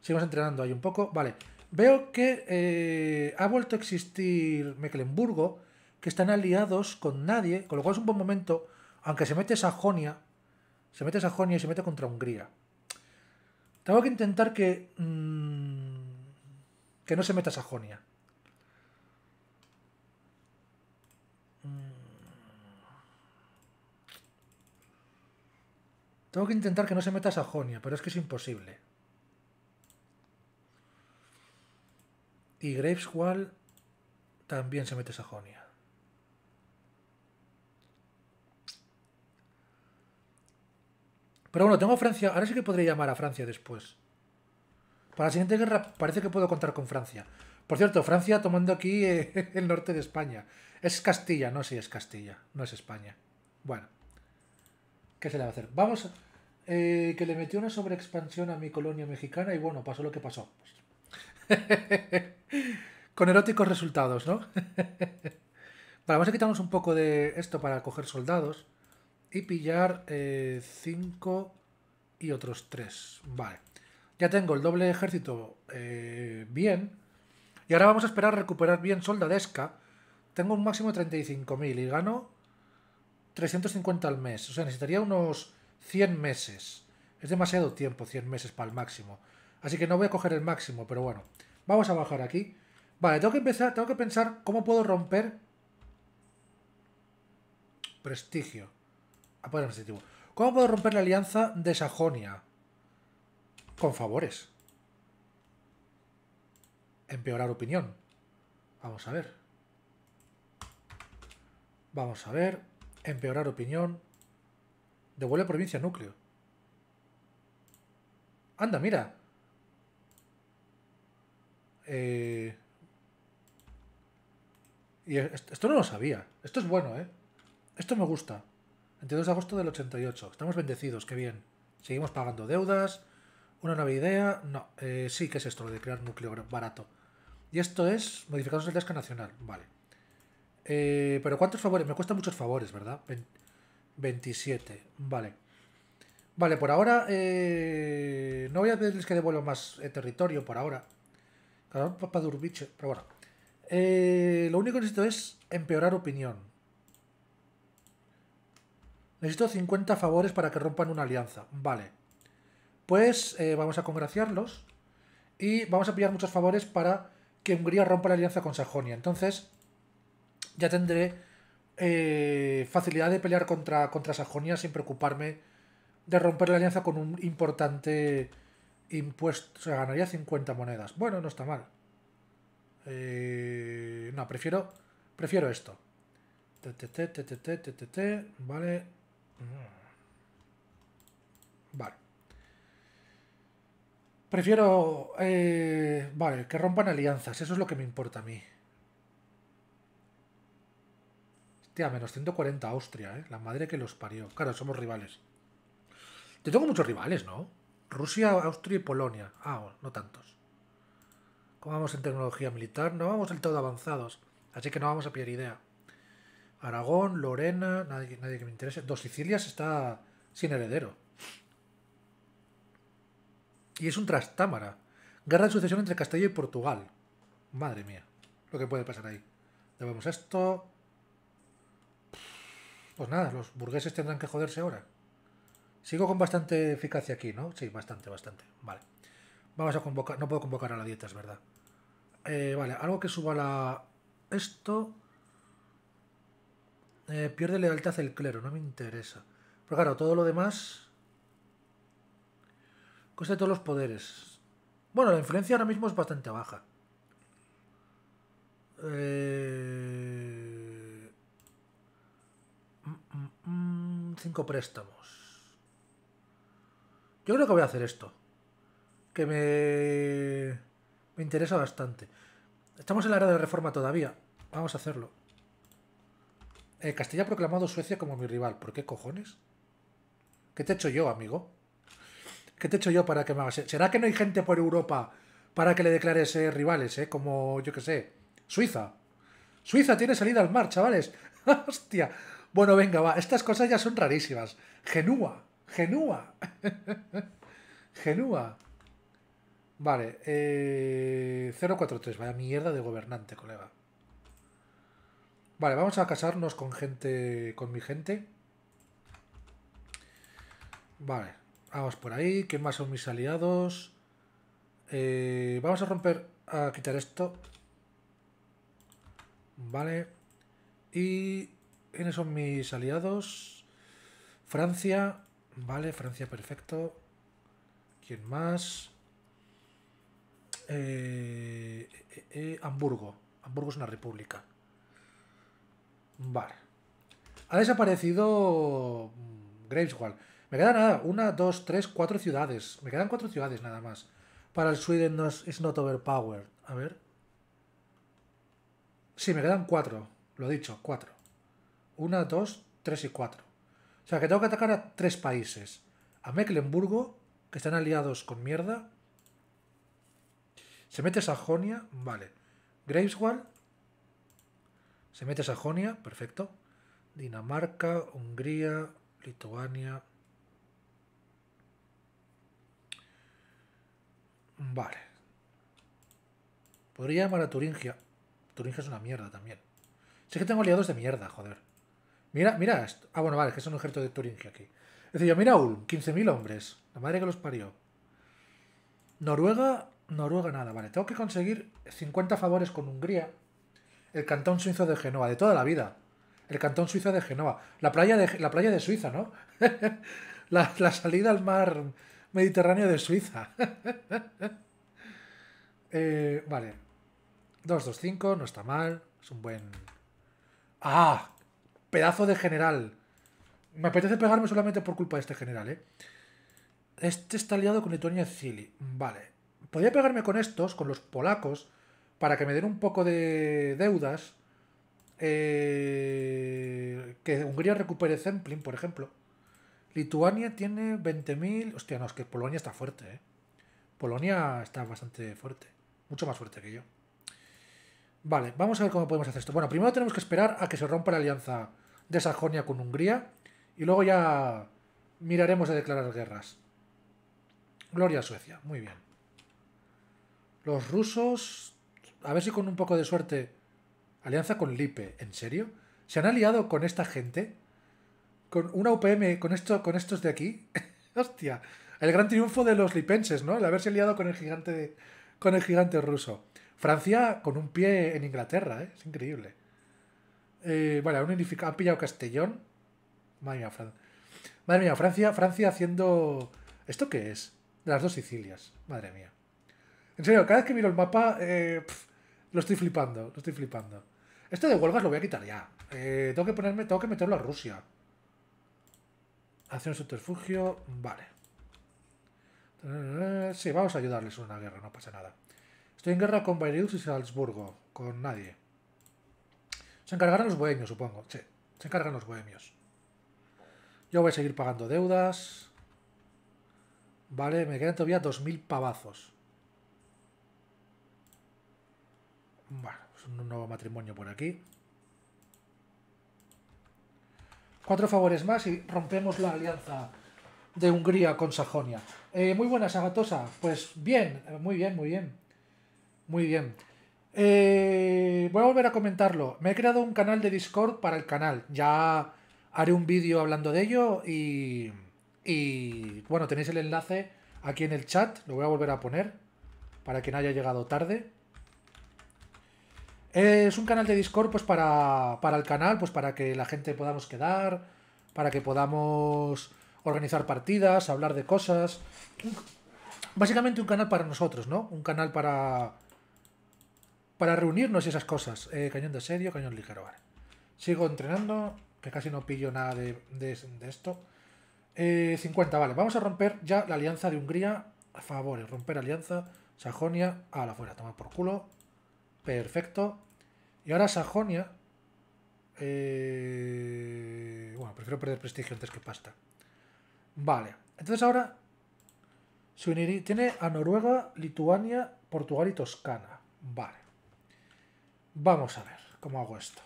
Seguimos entrenando ahí un poco. Vale, veo que eh, ha vuelto a existir Mecklenburg que están aliados con nadie, con lo cual es un buen momento, aunque se mete Sajonia, se mete Sajonia y se mete contra Hungría. Tengo que intentar que... Mm, que no se meta Sajonia. Mm. Tengo que intentar que no se meta Sajonia, pero es que es imposible. Y Graveswall también se mete Sajonia. Pero bueno, tengo Francia. Ahora sí que podría llamar a Francia después. Para la siguiente guerra parece que puedo contar con Francia. Por cierto, Francia tomando aquí eh, *laughs* el norte de España. Es Castilla, no, sé si es Castilla, no es España. Bueno, ¿qué se le va a hacer? Vamos, eh, que le metió una sobreexpansión a mi colonia mexicana y bueno, pasó lo que pasó. *laughs* Con eróticos resultados, ¿no? *laughs* Vale, vamos a quitarnos un poco de esto para coger soldados y pillar 5 eh, y otros 3. Vale. Ya tengo el doble ejército eh, bien. Y ahora vamos a esperar recuperar bien soldadesca. Tengo un máximo de 35.000 y gano 350 al mes. O sea, necesitaría unos 100 meses. Es demasiado tiempo, 100 meses para el máximo. Así que no voy a coger el máximo, pero bueno. Vamos a bajar aquí. Vale, tengo que empezar, tengo que pensar cómo puedo romper prestigio. Ah, poder tipo. ¿Cómo puedo romper la alianza de Sajonia? Con favores. Empeorar opinión. Vamos a ver. Vamos a ver. Empeorar opinión. Devuelve provincia núcleo. Anda, mira. Eh, y esto no lo sabía. Esto es bueno, ¿eh? Esto me gusta. 22 de agosto del 88. Estamos bendecidos, qué bien. Seguimos pagando deudas. Una nueva idea. No, eh, sí que es esto, lo de crear núcleo barato. Y esto es modificados el desca Nacional. Vale. Eh, pero ¿cuántos favores? Me cuestan muchos favores, ¿verdad? 27. Vale. Vale, por ahora no voy a pedirles que devuelvan más territorio por ahora papá pero bueno. Eh, lo único que necesito es empeorar opinión. Necesito 50 favores para que rompan una alianza. Vale. Pues eh, vamos a congraciarlos. Y vamos a pillar muchos favores para que Hungría rompa la alianza con Sajonia. Entonces, ya tendré eh, facilidad de pelear contra, contra Sajonia sin preocuparme de romper la alianza con un importante impuesto, o ganaría 50 monedas. Bueno, no está mal. Eh, no, prefiero, prefiero esto. Vale. Vale. Prefiero... Eh, vale, que rompan alianzas. Eso es lo que me importa a mí. Hostia, menos 140 Austria, ¿eh? La madre que los parió. Claro, somos rivales. te tengo muchos rivales, ¿no? Rusia, Austria y Polonia. Ah, no tantos. ¿Cómo vamos en tecnología militar? No vamos del todo avanzados, así que no vamos a pillar idea. Aragón, Lorena, nadie, nadie que me interese. Dos Sicilias está sin heredero. Y es un trastámara. Guerra de sucesión entre Castilla y Portugal. Madre mía, lo que puede pasar ahí. Debemos esto. Pues nada, los burgueses tendrán que joderse ahora. Sigo con bastante eficacia aquí, ¿no? Sí, bastante, bastante. Vale. Vamos a convocar... No puedo convocar a la dieta, es verdad. Eh, vale, algo que suba la... Esto... Eh, pierde lealtad el clero, no me interesa. Pero claro, todo lo demás... Cuesta todos los poderes. Bueno, la influencia ahora mismo es bastante baja. Eh... Mm, mm, mm, cinco préstamos. Yo creo que voy a hacer esto. Que me, me interesa bastante. Estamos en la era de reforma todavía. Vamos a hacerlo. Eh, Castilla ha proclamado Suecia como mi rival. ¿Por qué cojones? ¿Qué te he hecho yo, amigo? ¿Qué te echo yo para que me hagas? ¿Será que no hay gente por Europa para que le declares rivales, eh? Como, yo qué sé, Suiza. Suiza tiene salida al mar, chavales. *laughs* ¡Hostia! Bueno, venga, va. Estas cosas ya son rarísimas. Genúa. Genúa. *laughs* Genúa. Vale, 043, eh, vaya mierda de gobernante, colega. Vale, vamos a casarnos con gente, con mi gente. Vale, vamos por ahí. ¿Qué más son mis aliados? Eh, vamos a romper, a quitar esto. Vale. ¿Y quiénes son mis aliados? Francia, Vale, Francia perfecto. ¿Quién más? Eh, eh, eh, Hamburgo. Hamburgo es una república. Vale. Ha desaparecido mm, Graveswall. Me quedan nada, una, dos, tres, cuatro ciudades. Me quedan cuatro ciudades nada más. Para el Sweden no es not overpowered. A ver. Sí, me quedan cuatro. Lo he dicho, cuatro. Una, dos, tres y cuatro. O sea, que tengo que atacar a tres países. A Mecklenburgo, que están aliados con mierda. Se mete Sajonia, vale. Greifswald. Se mete Sajonia, perfecto. Dinamarca, Hungría, Lituania. Vale. Podría llamar a Turingia. Turingia es una mierda también. Sí que tengo aliados de mierda, joder. Mira, mira esto. Ah, bueno, vale, que es un ejército de Turingia aquí. Es decir, yo, mira Ulm, 15.000 hombres. La madre que los parió. Noruega, Noruega nada, vale. Tengo que conseguir 50 favores con Hungría. El cantón suizo de Genoa, de toda la vida. El cantón suizo de Genova. La playa de, la playa de Suiza, ¿no? *laughs* la, salida al mar Mediterráneo de Suiza. *laughs* eh, vale. 225, no está mal. Es un buen. ¡Ah! pedazo de general. Me apetece pegarme solamente por culpa de este general, ¿eh? Este está aliado con Lituania y Zili. Vale. Podría pegarme con estos, con los polacos, para que me den un poco de deudas. Eh, que Hungría recupere Zemplin, por ejemplo. Lituania tiene 20.000... Hostia, no, es que Polonia está fuerte, ¿eh? Polonia está bastante fuerte. Mucho más fuerte que yo. Vale, vamos a ver cómo podemos hacer esto. Bueno, primero tenemos que esperar a que se rompa la alianza de Sajonia con Hungría y luego ya miraremos a declarar guerras. Gloria a Suecia, muy bien. Los rusos, a ver si con un poco de suerte, alianza con Lipe, ¿en serio? ¿Se han aliado con esta gente? ¿Con una UPM, con, esto, con estos de aquí? *laughs* Hostia, el gran triunfo de los lipenses, ¿no? El haberse aliado con el gigante, con el gigante ruso. Francia con un pie en Inglaterra, ¿eh? es increíble. Eh, vale, han pillado Castellón. Madre mía, Madre mía, Francia, Francia haciendo. ¿Esto qué es? De las dos Sicilias. Madre mía. En serio, cada vez que miro el mapa, eh, lo estoy flipando, lo estoy flipando. Esto de huelgas lo voy a quitar ya. Eh, tengo que ponerme, tengo que meterlo a Rusia. un subterfugio, vale. Sí, vamos a ayudarles en una guerra, no pasa nada. Estoy en guerra con Bayreuth y Salzburgo, con nadie. Se encargarán los bohemios, supongo. Sí, se encargan los bohemios. Yo voy a seguir pagando deudas. Vale, me quedan todavía 2.000 pavazos. Bueno, es pues un nuevo matrimonio por aquí. Cuatro favores más y rompemos la alianza de Hungría con Sajonia. Eh, muy buenas, Agatosa. Pues bien, eh, muy bien, muy bien. Muy bien. Eh, voy a volver a comentarlo. Me he creado un canal de Discord para el canal. Ya haré un vídeo hablando de ello y, y bueno, tenéis el enlace aquí en el chat. Lo voy a volver a poner para quien haya llegado tarde. Eh, es un canal de Discord pues para, para el canal, pues para que la gente podamos quedar, para que podamos organizar partidas, hablar de cosas. Básicamente un canal para nosotros, ¿no? Un canal para para reunirnos y esas cosas. Eh, cañón de serio, cañón ligero, vale. Sigo entrenando, que casi no pillo nada de, esto. 50, eh, vale. Vamos a romper ya la alianza de Hungría a favor, Romper alianza. Sajonia a la fuera. Tomar por culo. Perfecto. Y ahora Sajonia. Eh, bueno, prefiero perder prestigio antes que pasta. Vale. Entonces ahora Tiene a Noruega, Lituania, Portugal y Toscana. Vale. Vamos a ver cómo hago esto.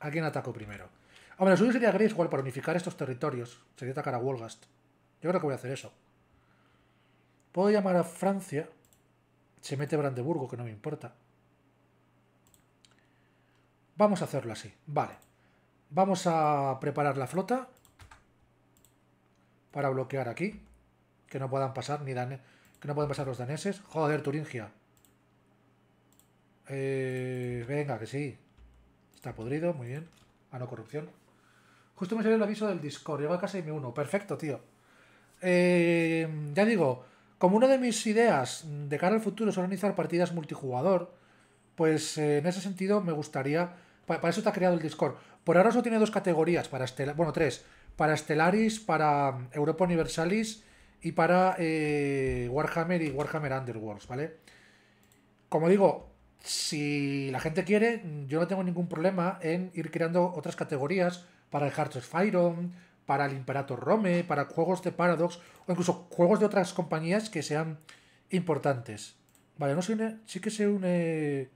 ¿A quién ataco primero? Hombre, lo suyo sería igual para unificar estos territorios. Sería atacar a Wolgast. Yo creo que voy a hacer eso. Puedo llamar a Francia. Se mete Brandeburgo, que no me importa. Vamos a hacerlo así. Vale. Vamos a preparar la flota para bloquear aquí. Que no puedan pasar ni dan... que no pueden pasar los daneses. Joder, Turingia. Eh, venga, que sí. Está podrido, muy bien. Ah, no, corrupción. Justo me salió el aviso del Discord. casa y me uno Perfecto, tío. Eh, ya digo, como una de mis ideas de cara al futuro es organizar partidas multijugador, pues eh, en ese sentido me gustaría. para eso está creado el Discord. Por ahora solo tiene dos categorías, para Estel bueno, tres. Para Stellaris, para mm, Europa Universalis y para Warhammer y Warhammer Underworlds, ¿vale? Como digo, si la gente quiere, yo no tengo ningún problema en ir creando otras categorías para el Heart of Iron, para el Imperator Rome, para juegos de Paradox o incluso juegos de otras compañías que sean importantes. Vale, no se une, sí que se une...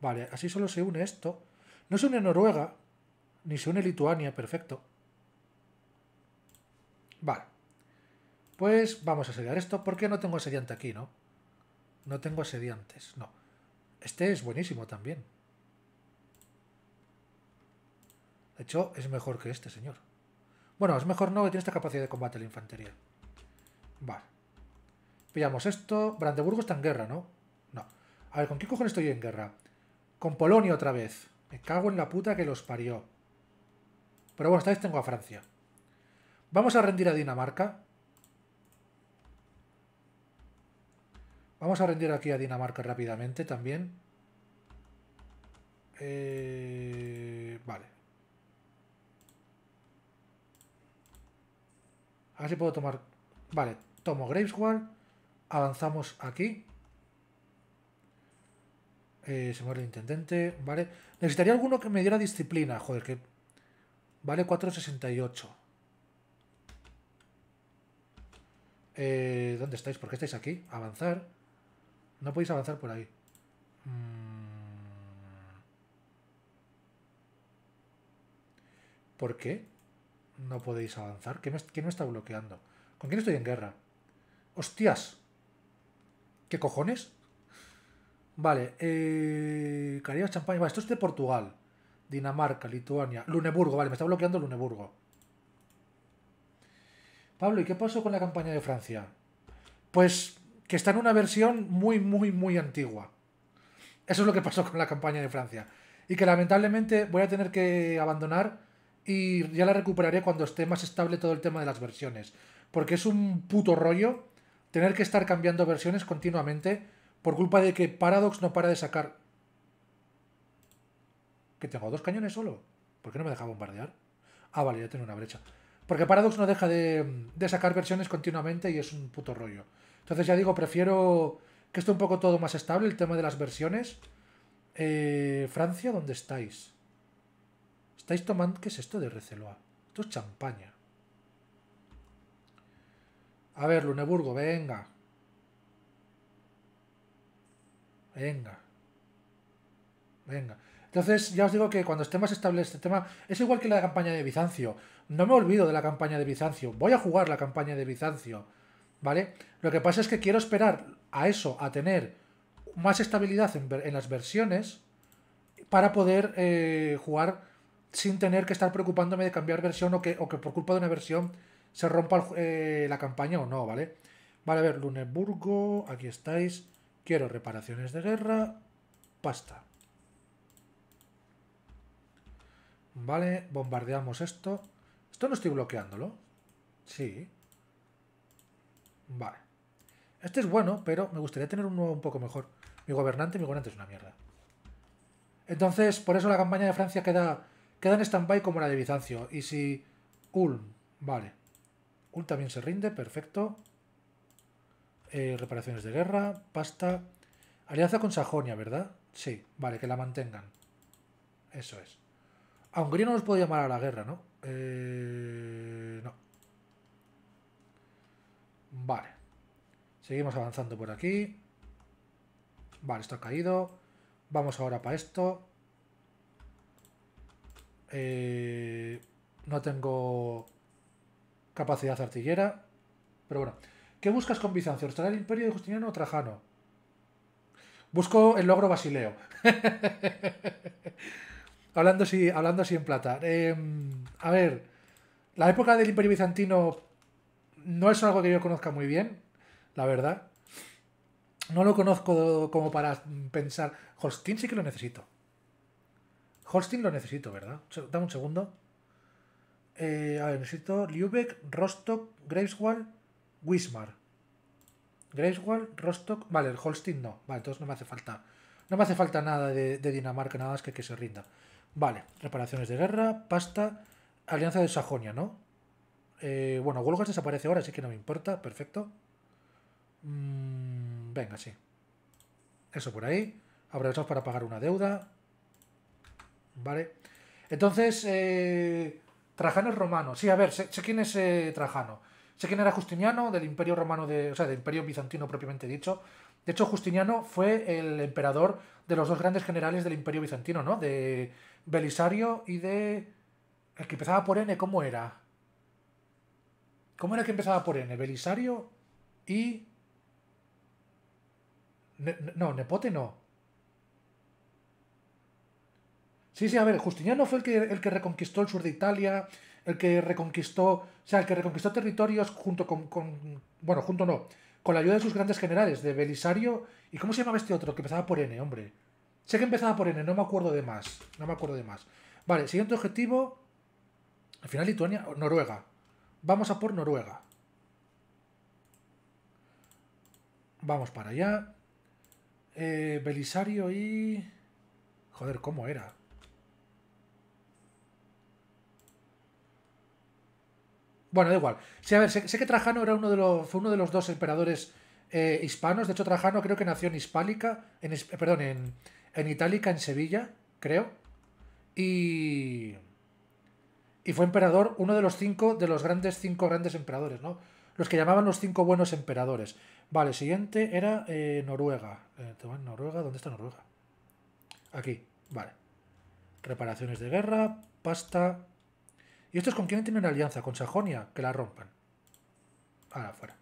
Vale, así solo se une esto. No se une Noruega, ni se une Lituania, perfecto. Vale. Pues vamos a sellar esto, porque no tengo sediante aquí, ¿no? No tengo asediantes. no. Este es buenísimo también. De hecho, es mejor que este, señor. Bueno, es mejor no, que tiene esta capacidad de combate la infantería. Vale. Pillamos esto. Brandeburgo está en guerra, ¿no? No. A ver, ¿con qué cojones estoy en guerra? Con Polonia otra vez. Me cago en la puta que los parió. Pero bueno, esta vez tengo a Francia. Vamos a rendir a Dinamarca. Vamos a rendir aquí a Dinamarca rápidamente también. Eh, vale. A ver si puedo tomar... Vale, tomo Graveswall. Avanzamos aquí. Eh, se muere el intendente. Vale. Necesitaría alguno que me diera disciplina. Joder, que... Vale 468. Eh, ¿Dónde estáis? ¿Por qué estáis aquí? Avanzar. No podéis avanzar por ahí. Mm. ¿Por qué no podéis avanzar? ¿Qué ¿Quién me está bloqueando? ¿Con quién estoy en guerra? ¡Hostias! ¿Qué cojones? Vale, eh, Carías Champagne. Vale, esto es de Portugal, Dinamarca, Lituania, Luneburgo. Vale, me está bloqueando Luneburgo. Pablo, ¿y qué pasó con la campaña de Francia? Pues que está en una versión muy, muy, muy antigua. Eso es lo que pasó con la campaña de Francia. Y que lamentablemente voy a tener que abandonar y ya la recuperaré cuando esté más estable todo el tema de las versiones. Porque es un puto rollo tener que estar cambiando versiones continuamente por culpa de que Paradox no para de sacar... ¿Que tengo dos cañones solo? ¿Por qué no me deja bombardear? Ah, vale, ya tengo una brecha. Porque Paradox no deja de, de sacar versiones continuamente y es un puto rollo. Entonces ya digo, prefiero que esté un poco todo más estable el tema de las versiones. Eh, Francia, ¿dónde estáis? ¿Estáis tomando qué es esto de Receloa? Esto es champaña. A ver, Luneburgo, venga. Venga. Venga. Entonces, ya os digo que cuando esté más estable este tema, es igual que la campaña de Bizancio. No me olvido de la campaña de Bizancio. Voy a jugar la campaña de Bizancio. ¿vale? Lo que pasa es que quiero esperar a eso, a tener más estabilidad en, las versiones para poder eh, jugar sin tener que estar preocupándome de cambiar versión o que, por culpa de una versión se rompa eh, la campaña o no, ¿vale? Vale, a ver, Luneburgo, aquí estáis. Quiero reparaciones de guerra. Pasta. Vale, bombardeamos esto. Esto no estoy bloqueándolo. Sí. Vale. Este es bueno, pero me gustaría tener uno un poco mejor. Mi gobernante, mi gobernante es una mierda. Entonces, por eso la campaña de Francia queda, queda en stand-by como la de Bizancio. Y si... Ulm, vale. Ulm también se rinde, perfecto. Eh, reparaciones de guerra, pasta. Alianza con Sajonia, ¿verdad? Sí, vale, que la mantengan. Eso es. A Hungría no nos puede llamar a la guerra, ¿no? Eh, no. Vale. Seguimos avanzando por aquí. Vale, esto ha caído. Vamos ahora para esto. Eh, no tengo capacidad artillera. Pero bueno. ¿Qué buscas con Bizancio? ¿Restaurar el imperio de Justiniano o Trajano? Busco el logro Basileo. *laughs* hablando, así, hablando así en plata. Em, a ver, la época del imperio bizantino no es algo que yo conozca muy bien, la verdad. No lo conozco como para pensar. Holstein sí que lo necesito. Holstein lo necesito, ¿verdad? Dame un segundo. Eh, a ver, necesito Lübeck, Rostock, Greifswald, Wismar. Greifswald, Rostock. Vale, el Holstein no. Vale, entonces no me hace falta. No me hace falta nada de, de Dinamarca, nada más que que se rinda. Vale, reparaciones de guerra, pasta, alianza de Sajonia, ¿no? Eh, bueno, Wolgas desaparece ahora, así que no me importa. Perfecto. Mm, venga, sí. Eso por ahí. Aprovechamos para pagar una deuda. Vale. Entonces, eh, Trajano es romano. Sí, a ver, sé, quién es eh, Trajano. Sé quién era Justiniano, del imperio romano, de, o sea, del imperio bizantino propiamente dicho. De hecho, Justiniano fue el emperador de los dos grandes generales del imperio bizantino, ¿no? De Belisario y de... El que empezaba por N, ¿cómo era? ¿Cómo era que empezaba por N? Belisario y. no, Nepote no. Sí, sí, a ver, Justiniano fue el que, reconquistó el sur de Italia, el que reconquistó. O sea, el que reconquistó territorios junto con. con bueno, junto no. Con la ayuda de sus grandes generales, de Belisario. ¿Y cómo se llamaba este otro? Que empezaba por N, hombre. Sé que empezaba por N, no me acuerdo de más. No me acuerdo de más. Vale, siguiente objetivo. Al final Lituania, Noruega. Vamos a por Noruega. Vamos para allá. Eh, Belisario y... Joder, ¿cómo era? Bueno, da igual. Sí, a ver, sé, que Trajano era uno de los, fue uno de los dos emperadores eh, hispanos. De hecho, Trajano creo que nació en Hispálica, en, perdón, en, en Itálica, en Sevilla, creo. Y y fue emperador, uno de los cinco, de los grandes cinco grandes emperadores, ¿no? Los que llamaban los cinco buenos emperadores. Vale, siguiente era eh, Noruega. Eh, Noruega, ¿dónde está Noruega? Aquí, vale. Reparaciones de guerra, pasta. ¿Y esto es con quién tienen alianza? Con Sajonia, que la rompan. Ahora, fuera.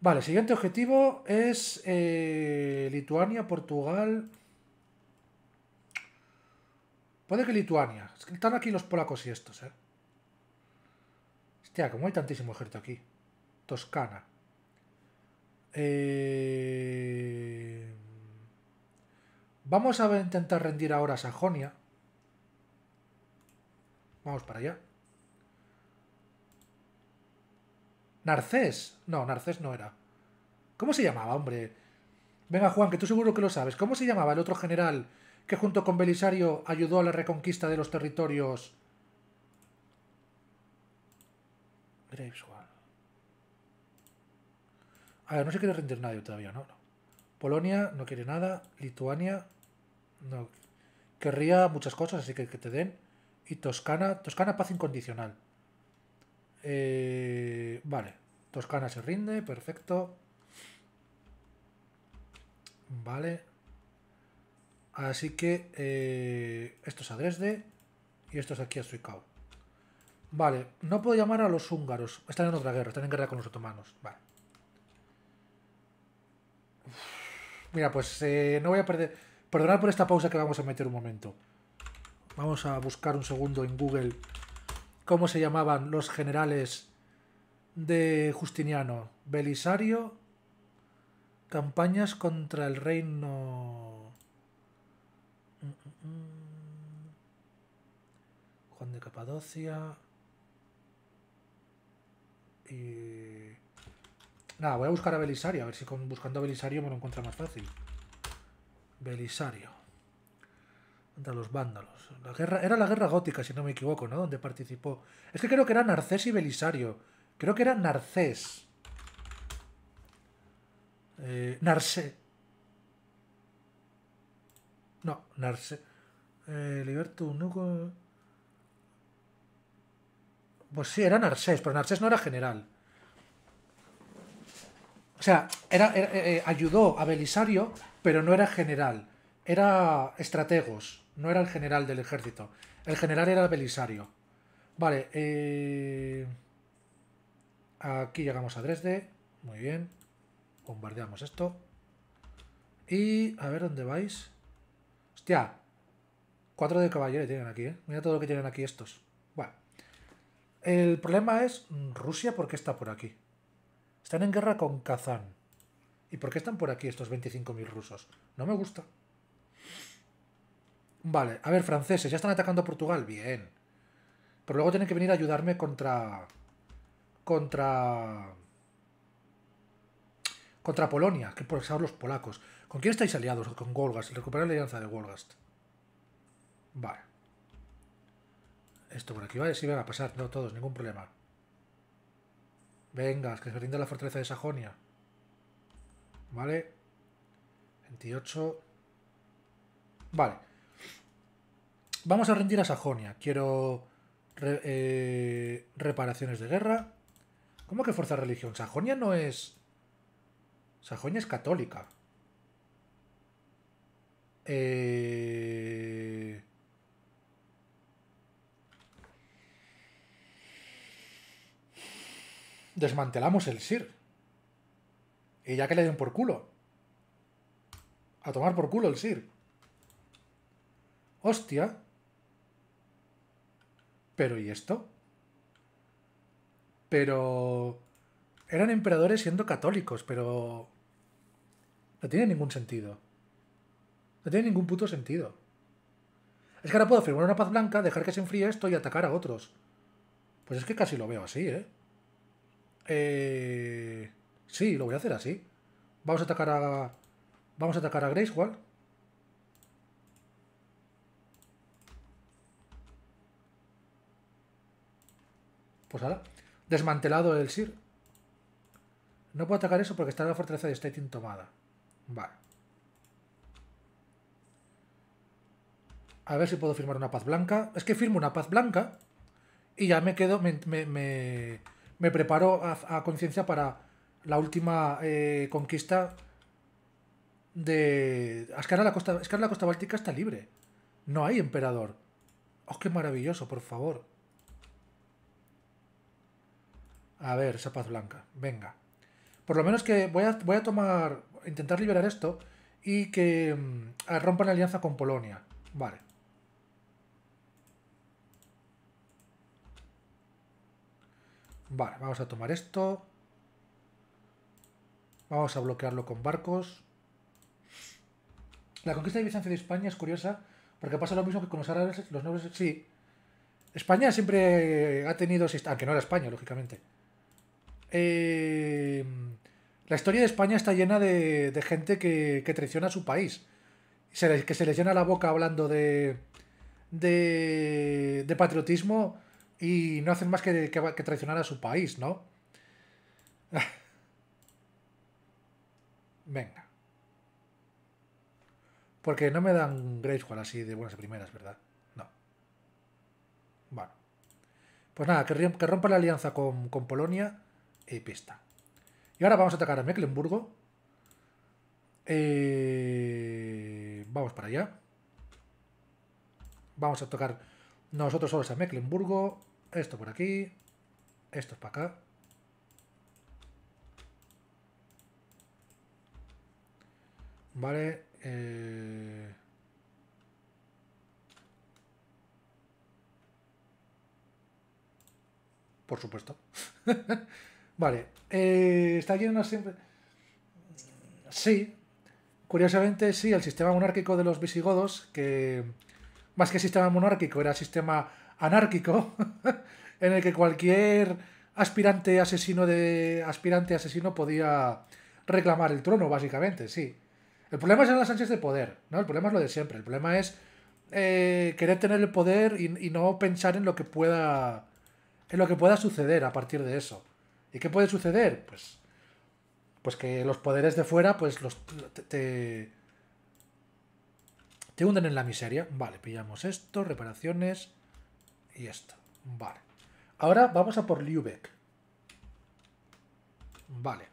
Vale, siguiente objetivo es eh, Lituania, Portugal, Puede que Lituania. Están aquí los polacos y estos, ¿eh? Hostia, como hay tantísimo ejército aquí. Toscana. Eh, vamos a intentar rendir ahora Sajonia. Vamos para allá. Narcés. No, Narcés no era. ¿Cómo se llamaba, hombre? Venga, Juan, que tú seguro que lo sabes. ¿Cómo se llamaba el otro general que junto con Belisario ayudó a la reconquista de los territorios Graveswall. A ver, no se quiere rendir nadie todavía, ¿no? Polonia no quiere nada. Lituania no. Querría muchas cosas, así que que te den. Y Toscana, Toscana paz incondicional. Eh, vale, Toscana se rinde, perfecto. Vale, Así que eh, esto es a Dresde y esto es aquí a Suicao. Vale, no puedo llamar a los húngaros. Están en otra guerra, están en guerra con los otomanos. Vale. mira, pues eh, no voy a perder... Perdonad por esta pausa que vamos a meter un momento. Vamos a buscar un segundo en Google cómo se llamaban los generales de Justiniano. Belisario, campañas contra el reino de Capadocia. Y... Nada, voy a buscar a Belisario, a ver si con, buscando a Belisario me lo encuentra más fácil. Belisario. Contra los vándalos. La guerra, era la guerra gótica, si no me equivoco, ¿no? Donde participó. Es que creo que era Narcés y Belisario. Creo que era Narcés. Eh, Narcé. No, Narcé. Eh, Liberto Nuco. Pues sí, era Narsés, pero Narsés no era general. O sea, era, eh, eh, ayudó a Belisario, pero no era general. Era estrategos, no era el general del ejército. El general era Belisario. Vale, eh... aquí llegamos a Dresde. Muy bien. Bombardeamos esto. Y a ver dónde vais. Hostia. Cuatro de caballeros tienen aquí, ¿eh? Mira todo lo que tienen aquí estos. El problema es mm, Rusia, ¿por qué está por aquí? Están en guerra con Kazán. ¿Y por qué están por aquí estos 25.000 rusos? No me gusta. Vale, a ver, franceses, ya están atacando a Portugal, bien. Pero luego tienen que venir a ayudarme contra... Contra... Contra Polonia, que por los polacos. ¿Con quién estáis aliados? Con Wolgast. Recuperar la alianza de Wolgast. Vale. Esto por aquí, vale, sí, a pasar, no todos, ningún problema. Venga, que se rinda la fortaleza de Sajonia. Vale. 28. Vale. Vamos a rendir a Sajonia. Quiero eh, reparaciones de guerra. ¿Cómo que fuerza religión? Sajonia no es... Sajonia es católica. Eh... desmantelamos el SIR. Y ya que le den por culo. A tomar por culo el SIR. Hostia. Pero ¿y esto? Pero... Eran emperadores siendo católicos, pero... No tiene ningún sentido. No tiene ningún puto sentido. Es que ahora puedo firmar una paz blanca, dejar que se enfríe esto y atacar a otros. Pues es que casi lo veo así, ¿eh? Eh, sí, lo voy a hacer así. Vamos a atacar a... Vamos a atacar a Gracewall. Pues ahora, desmantelado el Sir. No puedo atacar eso porque está en la fortaleza de Stating tomada. Vale. A ver si puedo firmar una paz blanca. Es que firmo una paz blanca y ya me quedo... me, me, me preparo a, conciencia para la última eh, conquista de... Es que, la costa, la báltica está libre. No hay emperador. ¡Oh, qué maravilloso, por favor! A ver, esa paz blanca. Venga. Por lo menos que voy a, tomar... Intentar liberar esto y que mm, rompa la alianza con Polonia. Vale. Vale, vamos a tomar esto. Vamos a bloquearlo con barcos. La conquista de Bizancio de España es curiosa porque pasa lo mismo que con los árabes, los nobles... Sí. España siempre ha tenido... Aunque no era España, lógicamente. Eh, la historia de España está llena de, gente que, traiciona a su país. Se que se les llena la boca hablando de, de, de patriotismo y no hacen más que, traicionar a su país, ¿no? *laughs* Venga. Porque no me dan Gracewall así de buenas primeras, ¿verdad? No. Bueno. Pues nada, que, rompa la alianza con, Polonia y pista. Y ahora vamos a atacar a Mecklenburg. Eh, vamos para allá. Vamos a tocar nosotros solos a Mecklenburg. Esto por aquí. Esto es para acá. Vale. Eh, por supuesto. *laughs* vale. Eh, está aquí una Sí. Curiosamente, sí, el sistema monárquico de los visigodos, que más que sistema monárquico era sistema anárquico *laughs* en el que cualquier aspirante asesino de aspirante asesino podía reclamar el trono, básicamente, sí. El problema es en las ansias de poder, ¿no? El problema es lo de siempre. El problema es eh, querer tener el poder y, no pensar en lo que pueda. en lo que pueda suceder a partir de eso. ¿Y qué puede suceder? Pues. Pues que los poderes de fuera, pues los. te, te, te hunden en la miseria. Vale, pillamos esto, reparaciones y esto. Vale. Ahora vamos a por Lübeck. Vale.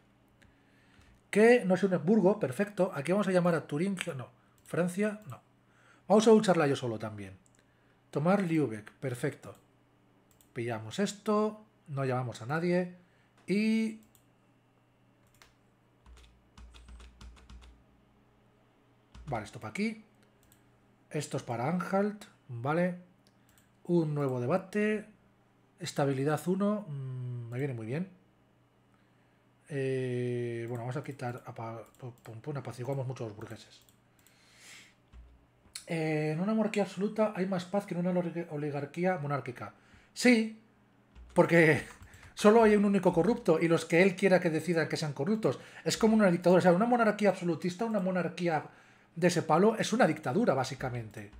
Que no es un Burgo, perfecto. Aquí vamos a llamar a Turingia, no. Francia, no. Vamos a lucharla yo solo también. Tomar Lübeck, perfecto. Pillamos esto, no llamamos a nadie. Y... Vale, esto para aquí. Esto es para Anhalt, ¿vale? Un nuevo debate. Estabilidad 1. Mm, me viene muy bien. Eh, bueno, vamos a quitar. apaciguamos mucho a los burgueses. Eh, en una monarquía absoluta hay más paz que en una oligarquía monárquica. Sí, porque *laughs* solo hay un único corrupto y los que él quiera que decidan que sean corruptos. Es como una dictadura. O sea, una monarquía absolutista, una monarquía de ese palo, es una dictadura, básicamente.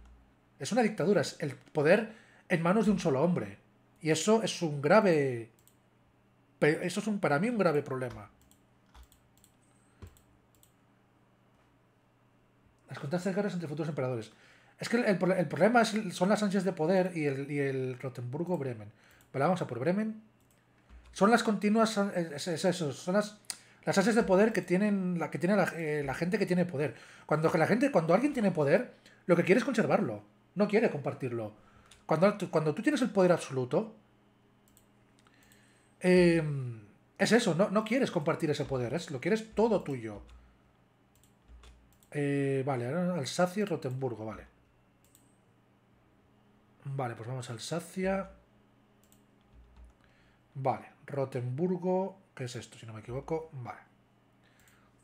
Es una dictadura. Es el poder en manos de un solo hombre. Y eso es un grave... Eso es un, para mí un grave problema. Las de guerras entre futuros emperadores. Es que el, problema son las ansias de poder y el, y el Rotenburgo-Bremen. Pero vamos a por Bremen. Son las continuas... Es, son las ansias de poder que tienen la que tiene eh, la, gente que tiene poder. Cuando la gente, cuando alguien tiene poder, lo que quiere es conservarlo, no quiere compartirlo. Cuando, tú tienes el poder absoluto, em, es eso, no, no, quieres compartir ese poder, es, lo quieres todo tuyo. Eh, vale, ahora Alsacia y Rotemburgo, vale. Vale, pues vamos a Alsacia. Vale, Rotemburgo, ¿qué es esto? Si no me equivoco, vale.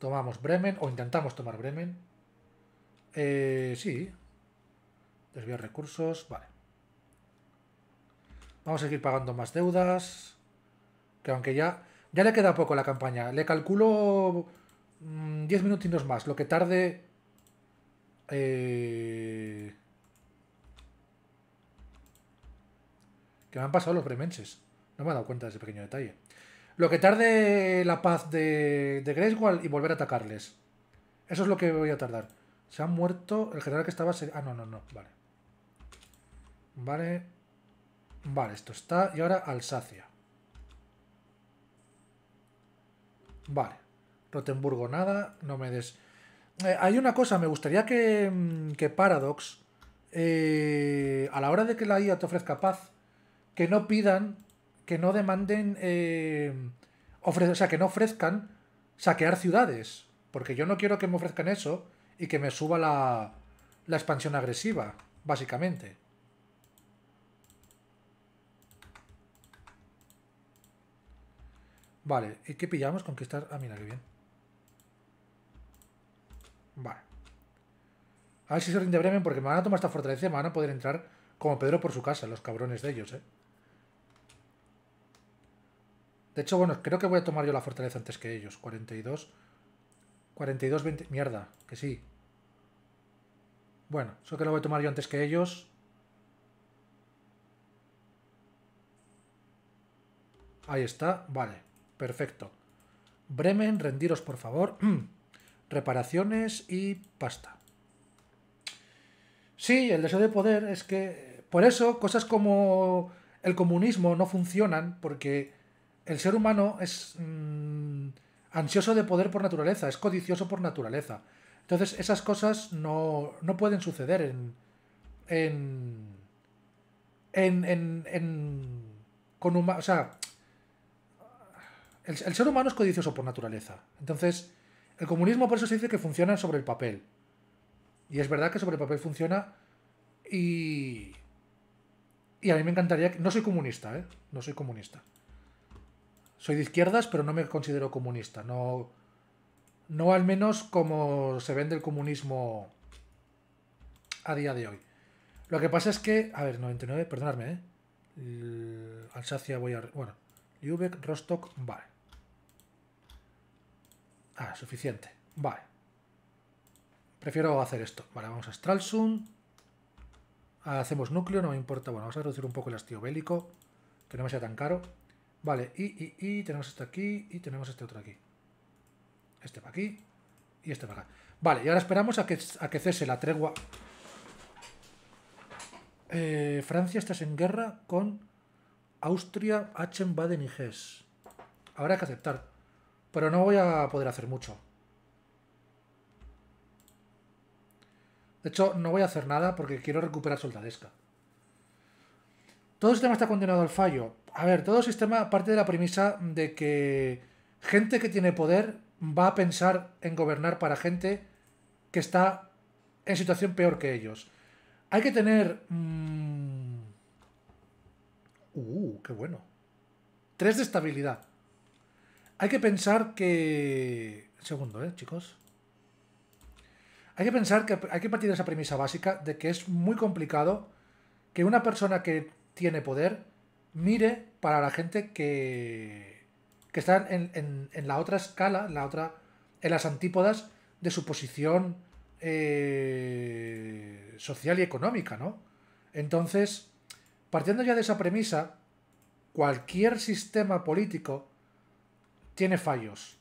Tomamos Bremen, o intentamos tomar Bremen. Eh, sí. Desviar recursos, vale. Vamos a seguir pagando más deudas. Que aunque ya. Ya le queda poco la campaña. Le calculo 10 mm, minutitos más. Lo que tarde. Eh, que me han pasado los bremenses. No me he dado cuenta de ese pequeño detalle. Lo que tarde la paz de, de y volver a atacarles. Eso es lo que voy a tardar. Se han muerto. El general que estaba. Ah, no, no, no. Vale. Vale. Vale, esto está. Y ahora Alsacia. Vale. Rotemburgo nada, no me des... Eh, hay una cosa, me gustaría que, mm, Paradox, eh, a la hora de que la IA te ofrezca paz, que no pidan, que no demanden, eh, o sea, que no ofrezcan saquear ciudades, porque yo no quiero que me ofrezcan eso y que me suba la, la expansión agresiva, básicamente. Vale, ¿y qué pillamos? Conquistar... Ah, mira, qué bien. Vale. A ver si se rinde Bremen, porque me van a tomar esta fortaleza y me van a poder entrar como Pedro por su casa, los cabrones de ellos, ¿eh? De hecho, bueno, creo que voy a tomar yo la fortaleza antes que ellos. 42... 42, 20... Mierda, que sí. Bueno, eso que lo voy a tomar yo antes que ellos. Ahí está, vale. Perfecto. Bremen, rendiros por favor. *clears throat* Reparaciones y pasta. Sí, el deseo de poder es que... Por eso cosas como el comunismo no funcionan porque el ser humano es mm, ansioso de poder por naturaleza, es codicioso por naturaleza. Entonces esas cosas no, pueden suceder en, en, en, en, con o sea, el, ser humano es codicioso por naturaleza. Entonces, el comunismo por eso se dice que funciona sobre el papel. Y es verdad que sobre el papel funciona y... Y a mí me encantaría... no soy comunista, ¿eh? No soy comunista. Soy de izquierdas, pero no me considero comunista. No, no al menos como se vende el comunismo a día de hoy. Lo que pasa es que... A ver, 99, perdonadme, ¿eh? Alsacia, voy a... Bueno, Lübeck, Rostock, vale. Ah, suficiente. Vale. Prefiero hacer esto. Vale, vamos a Stralsund. Hacemos núcleo, no me importa. Bueno, vamos a reducir un poco el hastío bélico, que no me sea tan caro. Vale, y, y, y tenemos esto aquí, y tenemos este otro aquí. Este para aquí, y este para acá. Vale, y ahora esperamos a que, que cese la tregua. Eh, Francia, estás en guerra con Austria, Achen, Baden y Hesse. Habrá que aceptar. Pero no voy a poder hacer mucho. De hecho, no voy a hacer nada porque quiero recuperar soldadesca. Todo sistema está condenado al fallo. A ver, todo sistema parte de la premisa de que gente que tiene poder va a pensar en gobernar para gente que está en situación peor que ellos. Hay que tener... Mm, uh, qué bueno. Tres de estabilidad. Hay que pensar que... Segundo, ¿eh, chicos? Hay que pensar que hay que partir de esa premisa básica de que es muy complicado que una persona que tiene poder mire para la gente que, que está en, en, en la otra escala, en, la otra, en las antípodas de su posición eh, social y económica, ¿no? Entonces, partiendo ya de esa premisa, cualquier sistema político tiene fallos.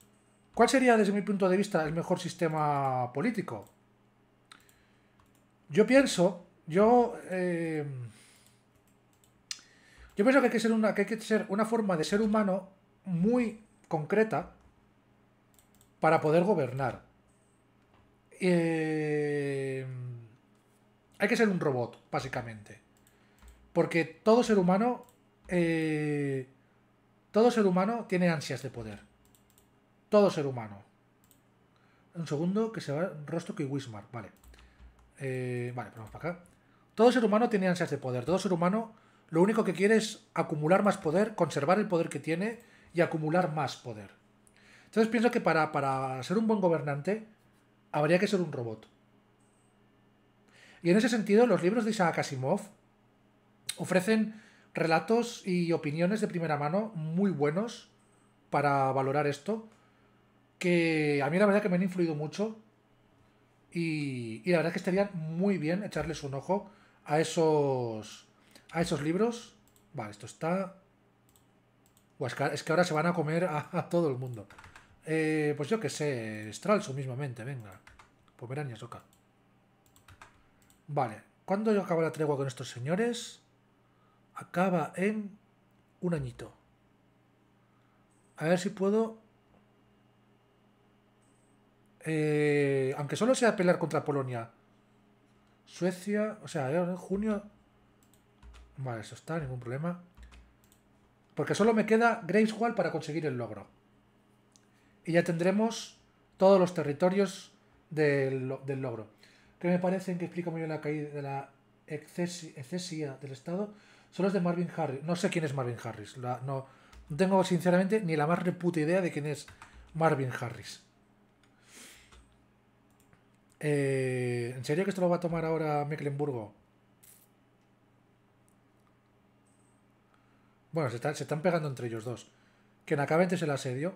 ¿Cuál sería, desde mi punto de vista, el mejor sistema político? Yo pienso, yo, eh, yo pienso que hay que, ser una, que hay que ser una forma de ser humano muy concreta para poder gobernar. Eh, hay que ser un robot, básicamente. Porque todo ser humano eh, todo ser humano tiene ansias de poder. Todo ser humano. Un segundo, que se va Rostock y Wismar, vale. Eh, vale, pues vamos para acá. Todo ser humano tiene ansias de poder. Todo ser humano lo único que quiere es acumular más poder, conservar el poder que tiene y acumular más poder. Entonces pienso que para, para ser un buen gobernante habría que ser un robot. Y en ese sentido, los libros de Isaac Asimov ofrecen relatos y opiniones de primera mano muy buenos para valorar esto, que a mí la verdad que me han influido mucho y, la verdad que estaría muy bien echarles un ojo a esos, a esos libros. Vale, esto está... es que ahora se van a comer a, todo el mundo. Eh, pues yo que sé, Stralso mismamente, venga. Pomerania Soca. Vale, ¿cuándo yo acabo la tregua con estos señores? acaba en un añito. A ver si puedo... Eh, aunque solo sea pelear contra Polonia. Suecia, o sea, en eh, junio... Vale, eso está, ningún problema. Porque solo me queda Graveswall para conseguir el logro. Y ya tendremos todos los territorios del, logro. ¿Qué me parece que explica muy bien la caída de la excesia del Estado? Solo es de Marvin Harris. No sé quién es Marvin Harris. no, tengo sinceramente ni la más reputa idea de quién es Marvin Harris. Eh, ¿En serio que esto lo va a tomar ahora Mecklenburgo? Bueno, se, están pegando entre ellos dos. Quien acabe antes el asedio.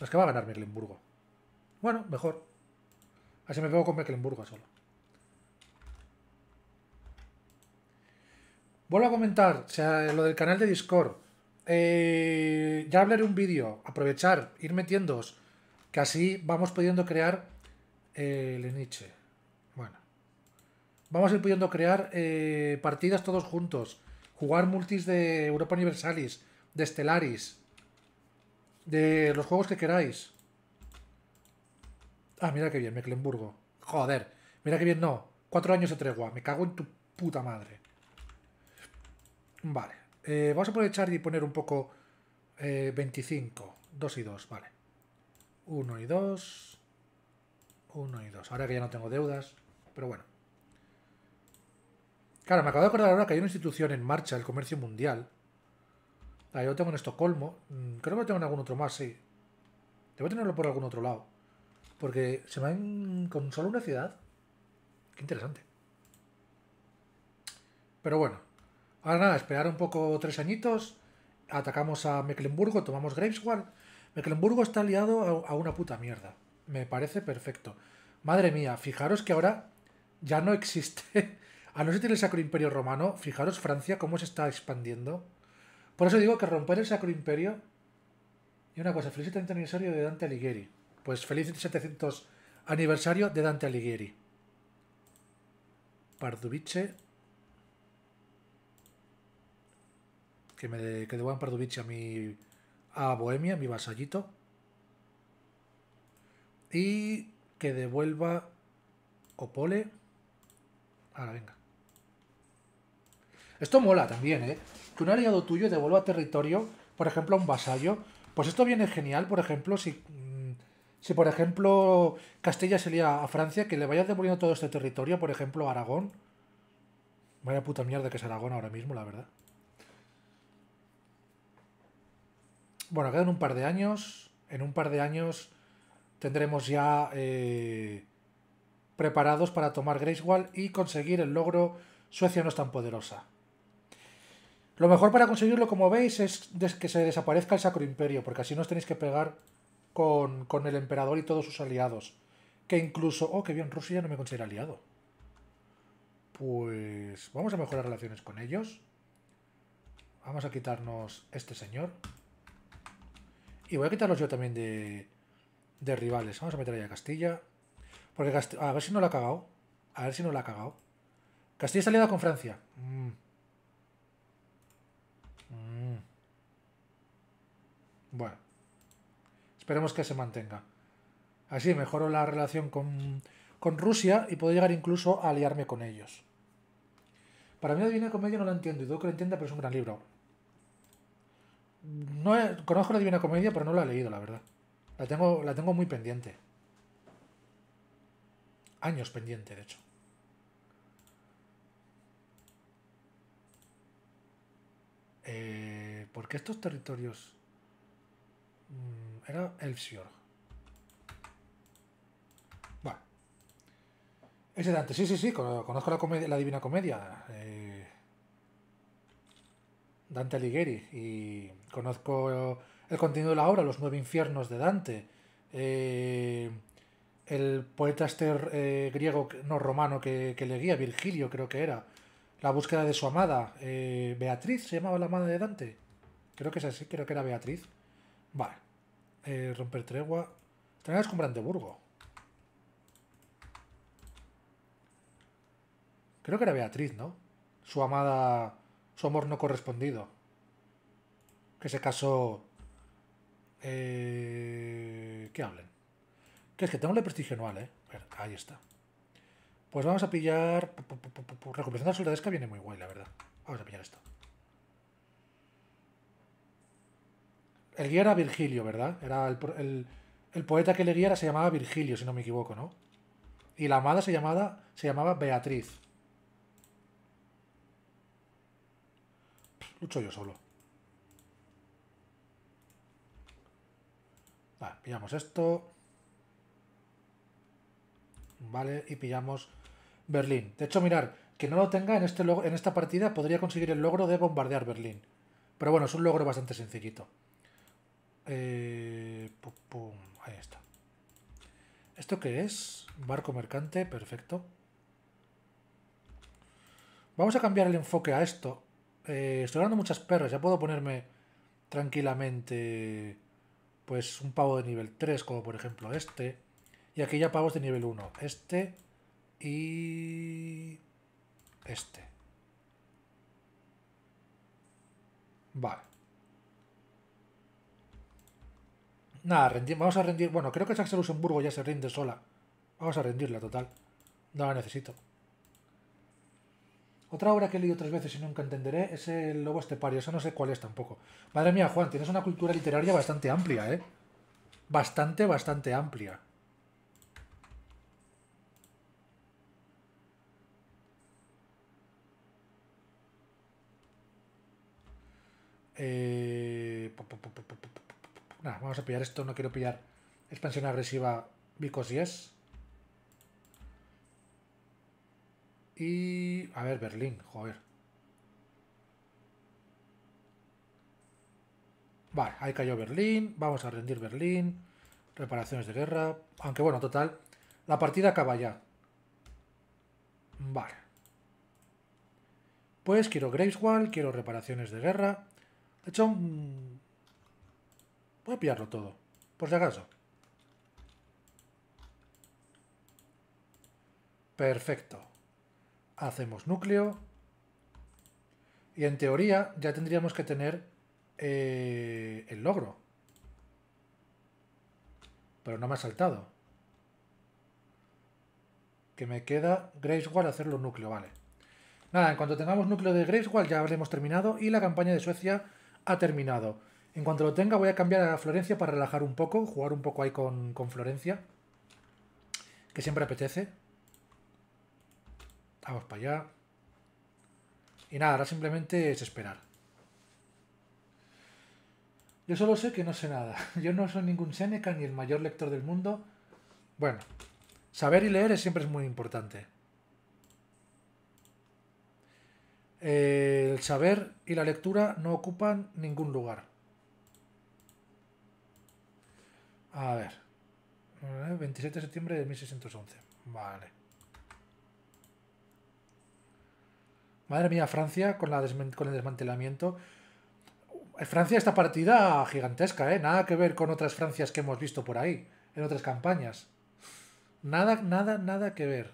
Es que va a ganar Mecklenburg? Bueno, mejor. Así me pego con Mecklenburgo solo. Vuelvo a comentar, o sea, lo del canal de Discord. Eh, ya hablaré un vídeo, aprovechar, ir metiéndoos, que así vamos pudiendo crear eh, el Nietzsche. Bueno, vamos a ir pudiendo crear eh, partidas todos juntos, jugar multis de Europa Universalis, de Stellaris, de los juegos que queráis. Ah, mira qué bien, Mecklenburg Joder, mira que bien, no. Cuatro años de tregua, me cago en tu puta madre. Vale. Eh, vamos a aprovechar y poner un poco 25. Eh, 2 y 2, vale. 1 y 2. 1 y 2. Ahora que ya no tengo deudas, pero bueno. Claro, me acabo de acordar ahora que hay una institución en marcha, el comercio mundial. Ah, yo lo tengo en Estocolmo. Mm, creo que lo tengo en algún otro más, sí. Debo tenerlo por algún otro lado. Porque se me han... con solo una ciudad. Qué interesante. Pero bueno, Ahora nada, esperar un poco tres añitos, atacamos a Mecklenburg. tomamos Greifswald. Mecklenburg está aliado a una puta mierda. Me parece perfecto. Madre mía, fijaros que ahora ya no existe. *laughs* A no ser el Sacro Imperio Romano, fijaros Francia cómo se está expandiendo. Por eso digo que romper el Sacro Imperio. Y una cosa, feliz 70 aniversario de Dante Alighieri. Pues feliz 700 aniversario de Dante Alighieri. Pardubice que me que devuelvan a mi a Bohemia, mi vasallito. Y que devuelva Opole. Ahora venga. Esto mola también, ¿eh? Que un aliado tuyo devuelva territorio, por ejemplo, a un vasallo. Pues esto viene genial, por ejemplo, si, mm, si por ejemplo Castilla se lía a Francia, que le vayas devolviendo todo este territorio, por ejemplo, a Aragón. Vaya puta mierda que es Aragón ahora mismo, la verdad. Bueno, quedan un par de años. En un par de años tendremos ya eh, preparados para tomar Wall y conseguir el logro Suecia no es tan poderosa. Lo mejor para conseguirlo, como veis, es que se desaparezca el Sacro Imperio, porque así no os tenéis que pegar con, con el emperador y todos sus aliados. Que incluso... Oh, que bien, Rusia no me considera aliado. Pues vamos a mejorar relaciones con ellos. Vamos a quitarnos este señor. Y voy a quitarlos yo también de, rivales. Vamos a meter ahí a Castilla. Porque a ver si no la ha cagado. A ver si no la ha cagado. Castilla ha con Francia. Mm. Mm. Bueno. Esperemos que se mantenga. Así mejoro la relación con, Rusia y puedo llegar incluso a aliarme con ellos. Para mí, Adivina Comedia no la entiendo y dudo que lo entienda, pero es un gran libro. No conozco la Divina Comedia, pero no la he leído, la verdad. La tengo, la tengo muy pendiente. Años pendiente, de hecho. Eh, porque estos territorios... Mm, era Elfsior. Bueno. Ese Dante, sí, sí, sí, conozco la, la Divina Comedia. Eh, Dante Alighieri, y conozco el contenido de la obra, Los Nueve Infiernos de Dante. Eh, el poeta ester eh, griego, no romano, que, que, le guía, Virgilio creo que era, la búsqueda de su amada, eh, Beatriz, se llamaba la amada de Dante, creo que es así, creo que era Beatriz. Vale, romper tregua, Traerás con Brandeburgo. Creo que era Beatriz, ¿no? Su amada su amor no correspondido. Que se casó... ¿Qué eh, que hablen. Que es que tengo el prestigio anual, ¿eh? Ver, ahí está. Pues vamos a pillar... Recuperación de soldadesca viene muy guay, la verdad. Vamos a pillar esto. El guía era Virgilio, ¿verdad? Era el, el poeta que le guía se llamaba Virgilio, si no me equivoco, ¿no? Y la amada se llamaba, se llamaba Beatriz. Lucho yo solo. Vale, pillamos esto. Vale, y pillamos Berlín. De hecho, mirar, que no lo tenga en, este en esta partida podría conseguir el logro de bombardear Berlín. Pero bueno, es un logro bastante sencillito. Eh, ahí está. ¿Esto qué es? Barco mercante, perfecto. Vamos a cambiar el enfoque a esto. Eh, estoy ganando muchas perras, ya puedo ponerme tranquilamente pues un pavo de nivel 3, como por ejemplo este. Y aquí ya pavos de nivel 1. Este y este. Vale. Nada, vamos a rendir... Bueno, creo que Saxe Luxemburgo ya se rinde sola. Vamos a rendirla, total. No la necesito. Otra obra que he leído tres veces y nunca entenderé es El Lobo Estepario. Eso no sé cuál es tampoco. Madre mía, Juan, tienes una cultura literaria bastante amplia, ¿eh? Bastante, bastante amplia. Eh... vamos a pillar esto. No quiero pillar expansión agresiva because yes. Y. A ver, Berlín, joder. Vale, ahí cayó Berlín. Vamos a rendir Berlín. Reparaciones de guerra. Aunque bueno, total. La partida acaba ya. Vale. Pues quiero Graveswall, quiero reparaciones de guerra. De hecho, mm, voy a pillarlo todo. Por si acaso. Perfecto hacemos núcleo y en teoría ya tendríamos que tener eh, el logro. Pero no me ha saltado. Que me queda Wall hacerlo núcleo, vale. Nada, en cuanto tengamos núcleo de Wall ya habremos terminado y la campaña de Suecia ha terminado. En cuanto lo tenga voy a cambiar a Florencia para relajar un poco, jugar un poco ahí con Florencia, que siempre apetece. Vamos para allá. Y nada, ahora simplemente es esperar. Yo solo sé que no sé nada. *laughs* Yo no soy ningún Seneca ni el mayor lector del mundo. Bueno, saber y leer siempre es muy importante. El saber y la lectura no ocupan ningún lugar. A ver. 27 eh, de septiembre de 1611. Vale. Madre mía, Francia con, la el desmantelamiento. Eh, Francia esta partida gigantesca, ¿eh? Nada que ver con otras Francias que hemos visto por ahí, en otras campañas. Nada, nada, nada que ver.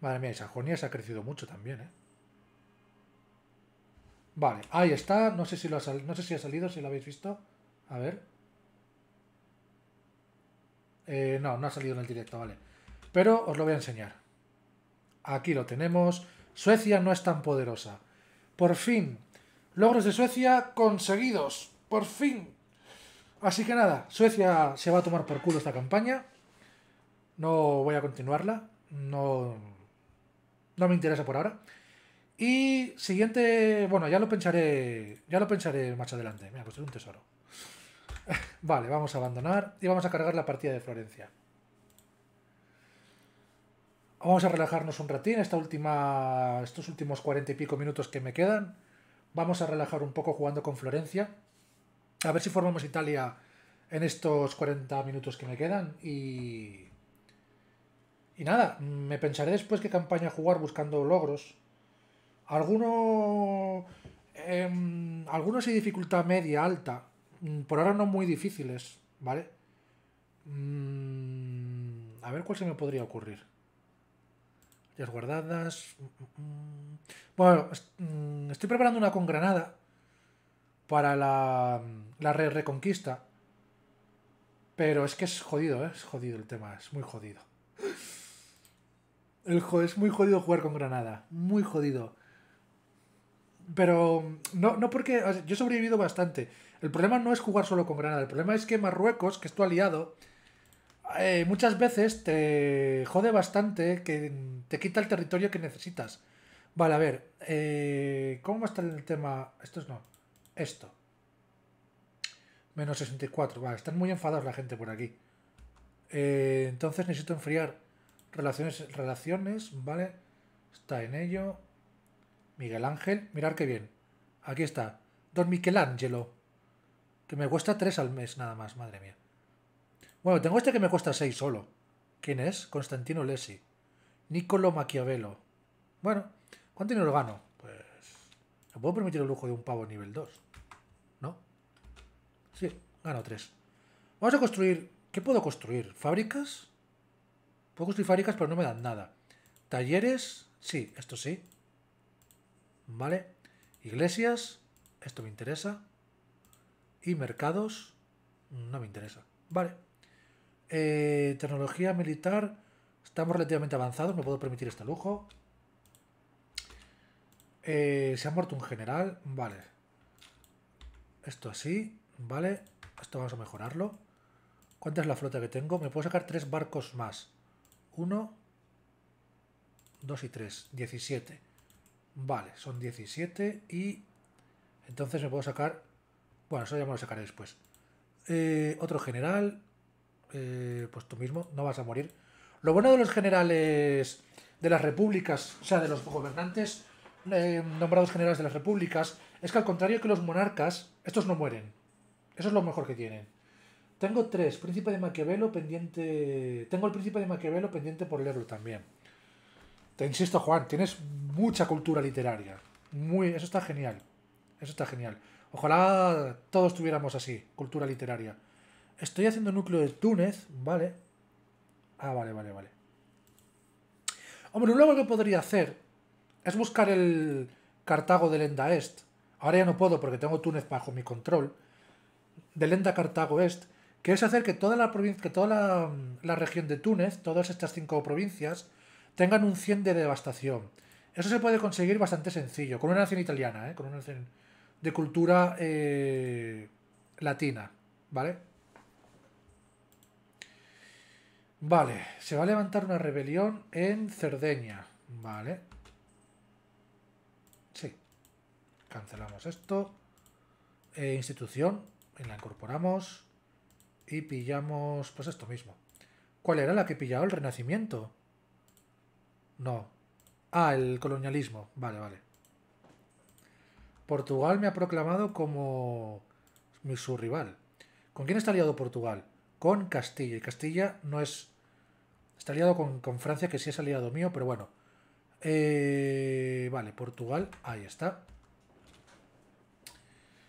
Madre mía, Sajonia se ha crecido mucho también, ¿eh? Vale, ahí está. No sé si, no sé si ha salido, si lo habéis visto. A ver. Eh, no, no ha salido en el directo, vale. Pero os lo voy a enseñar. Aquí lo tenemos. Suecia no es tan poderosa. Por fin. Logros de Suecia conseguidos. Por fin. Así que nada, Suecia se va a tomar por culo esta campaña. No voy a continuarla. No, no me interesa por ahora. Y siguiente, bueno, ya lo pensaré, ya lo pensaré más adelante. Me ha pues un tesoro. *laughs* Vale, vamos a abandonar y vamos a cargar la partida de Florencia. Vamos a relajarnos un ratín, esta estos últimos cuarenta y pico minutos que me quedan. Vamos a relajar un poco jugando con Florencia. A ver si formamos Italia en estos 40 minutos que me quedan. Y, y nada, me pensaré después qué campaña jugar buscando logros. Alguno, em, algunos hay dificultad media alta, Mm, por ahora no muy difíciles, ¿vale? Mm, a ver cuál se me podría ocurrir. Las guardadas. Mm, bueno, estoy preparando una con granada para la, la reconquista. Pero es que es jodido, ¿eh? es jodido el tema, es muy jodido. El es muy jodido jugar con granada, muy jodido. Pero no, no porque. yo he sobrevivido bastante. El problema no es jugar solo con Granada. El problema es que Marruecos, que es tu aliado, eh, muchas veces te jode bastante, que te quita el territorio que necesitas. Vale, a ver. Eh, ¿Cómo va a estar el tema? Esto es no. Esto. Menos 64. Vale, están muy enfadados la gente por aquí. Eh, entonces necesito enfriar relaciones. Relaciones, ¿vale? Está en ello. Miguel Ángel, mirar qué bien. Aquí está. Don Michelangelo. Que me cuesta tres al mes nada más, madre mía. Bueno, tengo este que me cuesta seis solo. ¿Quién es? Constantino Lesi. Niccolo Maquiavelo. Bueno, ¿cuánto dinero gano? Pues... Me puedo permitir el lujo de un pavo nivel 2. ¿No? Sí, gano 3. Vamos a construir... ¿Qué puedo construir? ¿Fábricas? Puedo construir fábricas, pero no me dan nada. ¿Talleres? Sí, esto sí. ¿vale? Iglesias, esto me interesa. Y mercados, no me interesa, ¿vale? Eh, tecnología militar, estamos relativamente avanzados, me puedo permitir este lujo. Eh, se ha muerto un general, vale. Esto así, vale. Esto vamos a mejorarlo. ¿Cuánta es la flota que tengo? Me puedo sacar tres barcos más. Uno, dos y tres. Diecisiete. Vale, son 17 y entonces me puedo sacar... Bueno, eso ya me lo sacaré después. Eh, otro general. Eh, pues tú mismo, no vas a morir. Lo bueno de los generales de las repúblicas, o sea, de los gobernantes eh, nombrados generales de las repúblicas, es que al contrario que los monarcas, estos no mueren. Eso es lo mejor que tienen. Tengo tres, Príncipe de Maquiavelo pendiente... Tengo el Príncipe de Maquiavelo pendiente por leerlo también. Te insisto, Juan, tienes mucha cultura literaria. Muy, eso está genial. Eso está genial. Ojalá todos tuviéramos así, cultura literaria. Estoy haciendo núcleo de Túnez, ¿vale? Ah, vale, vale, vale. Hombre, lo que podría hacer es buscar el Cartago de Lenda Est. Ahora ya no puedo porque tengo Túnez bajo mi control. De Lenda Cartago Est. Que es hacer que toda la provincia, que toda la, la región de Túnez, todas estas cinco provincias, tengan un 100 de devastación. Eso se puede conseguir bastante sencillo, con una nación italiana, ¿eh? con una nación de cultura eh, latina, ¿vale? Vale, se va a levantar una rebelión en Cerdeña, ¿vale? Sí, cancelamos esto. Eh, institución, la incorporamos y pillamos pues esto mismo. ¿Cuál era la que pillaba el Renacimiento? No. Ah, el colonialismo. Vale, vale. Portugal me ha proclamado como mi, su rival. ¿Con quién está aliado Portugal? Con Castilla. Y Castilla no es... Está aliado con, Francia, que sí es aliado mío, pero bueno. Eh, vale, Portugal, ahí está.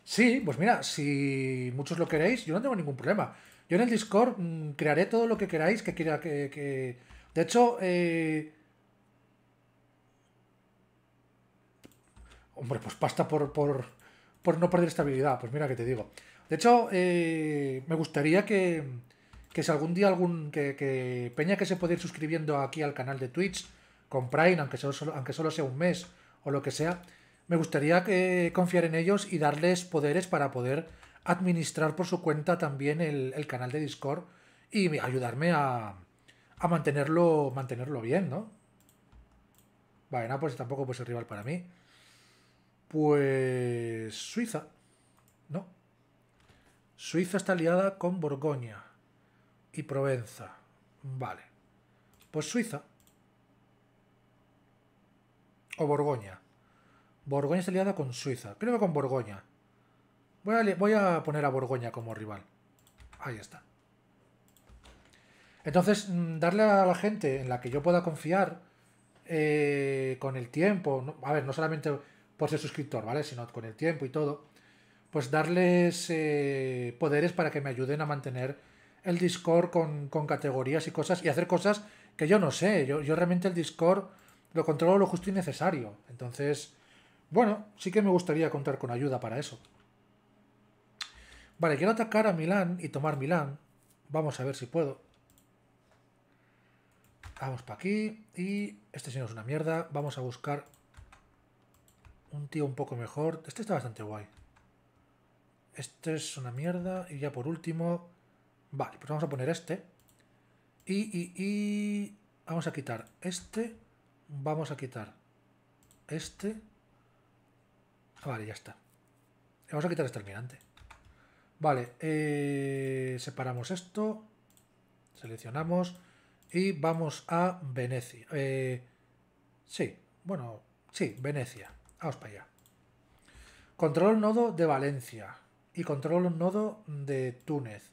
Sí, pues mira, si muchos lo queréis, yo no tengo ningún problema. Yo en el Discord mm, crearé todo lo que queráis que quiera que... que... De hecho, eh, hombre, pues pasta por, por, no perder estabilidad. Pues mira que te digo. De hecho, eh, me gustaría que, que si algún día algún que, Peña que se puede ir suscribiendo aquí al canal de Twitch con Prime, aunque solo, aunque sea un mes o lo que sea, me gustaría que confiar en ellos y darles poderes para poder administrar por su cuenta también el, canal de Discord y ayudarme a, a mantenerlo, mantenerlo bien, ¿no? Vale, pues tampoco puede ser rival para mí. Pues Suiza, ¿no? Suiza está aliada con Borgoña y Provenza. Vale. Pues Suiza. O Borgoña. Borgoña está aliada con Suiza. Creo que con Borgoña. Voy a, voy a poner a Borgoña como rival. Ahí está. Entonces, mm, darle a la gente en la que yo pueda confiar eh, con el tiempo. a ver, no solamente por ser suscriptor, ¿vale? Sino con el tiempo y todo, pues darles eh, poderes para que me ayuden a mantener el Discord con, categorías y cosas y hacer cosas que yo no sé. Yo, yo realmente el Discord lo controlo lo justo y necesario. Entonces, bueno, sí que me gustaría contar con ayuda para eso. Vale, quiero atacar a Milán y tomar Milán. Vamos a ver si puedo. Vamos para aquí. Y este señor es una mierda. Vamos a buscar un tío un poco mejor. Este está bastante guay. Este es una mierda. Y ya por último... Vale, pues vamos a poner este. Y, y, y... Vamos a quitar este. Vamos a quitar este. Ah, vale, ya está. Vamos a quitar este almirante. Vale, eh, separamos esto. Seleccionamos. Y vamos a Venecia. Eh, sí, bueno, sí, Venecia. Vamos para allá. Control nodo de Valencia y control nodo de Túnez.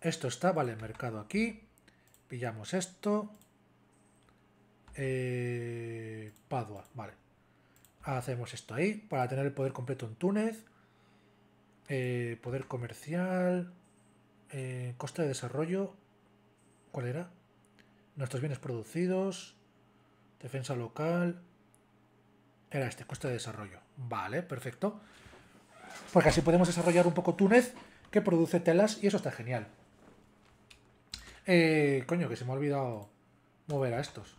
Esto está, vale, mercado aquí. Pillamos esto. Eh, Padua, vale. Hacemos esto ahí para tener el poder completo en Túnez. Eh, poder comercial. Eh, coste de desarrollo. ¿Cuál era? Nuestros bienes producidos. Defensa local. Era este, coste de desarrollo. Vale, perfecto. Porque así podemos desarrollar un poco Túnez, que produce telas, y eso está genial. Eh, coño, que se me ha olvidado mover a estos.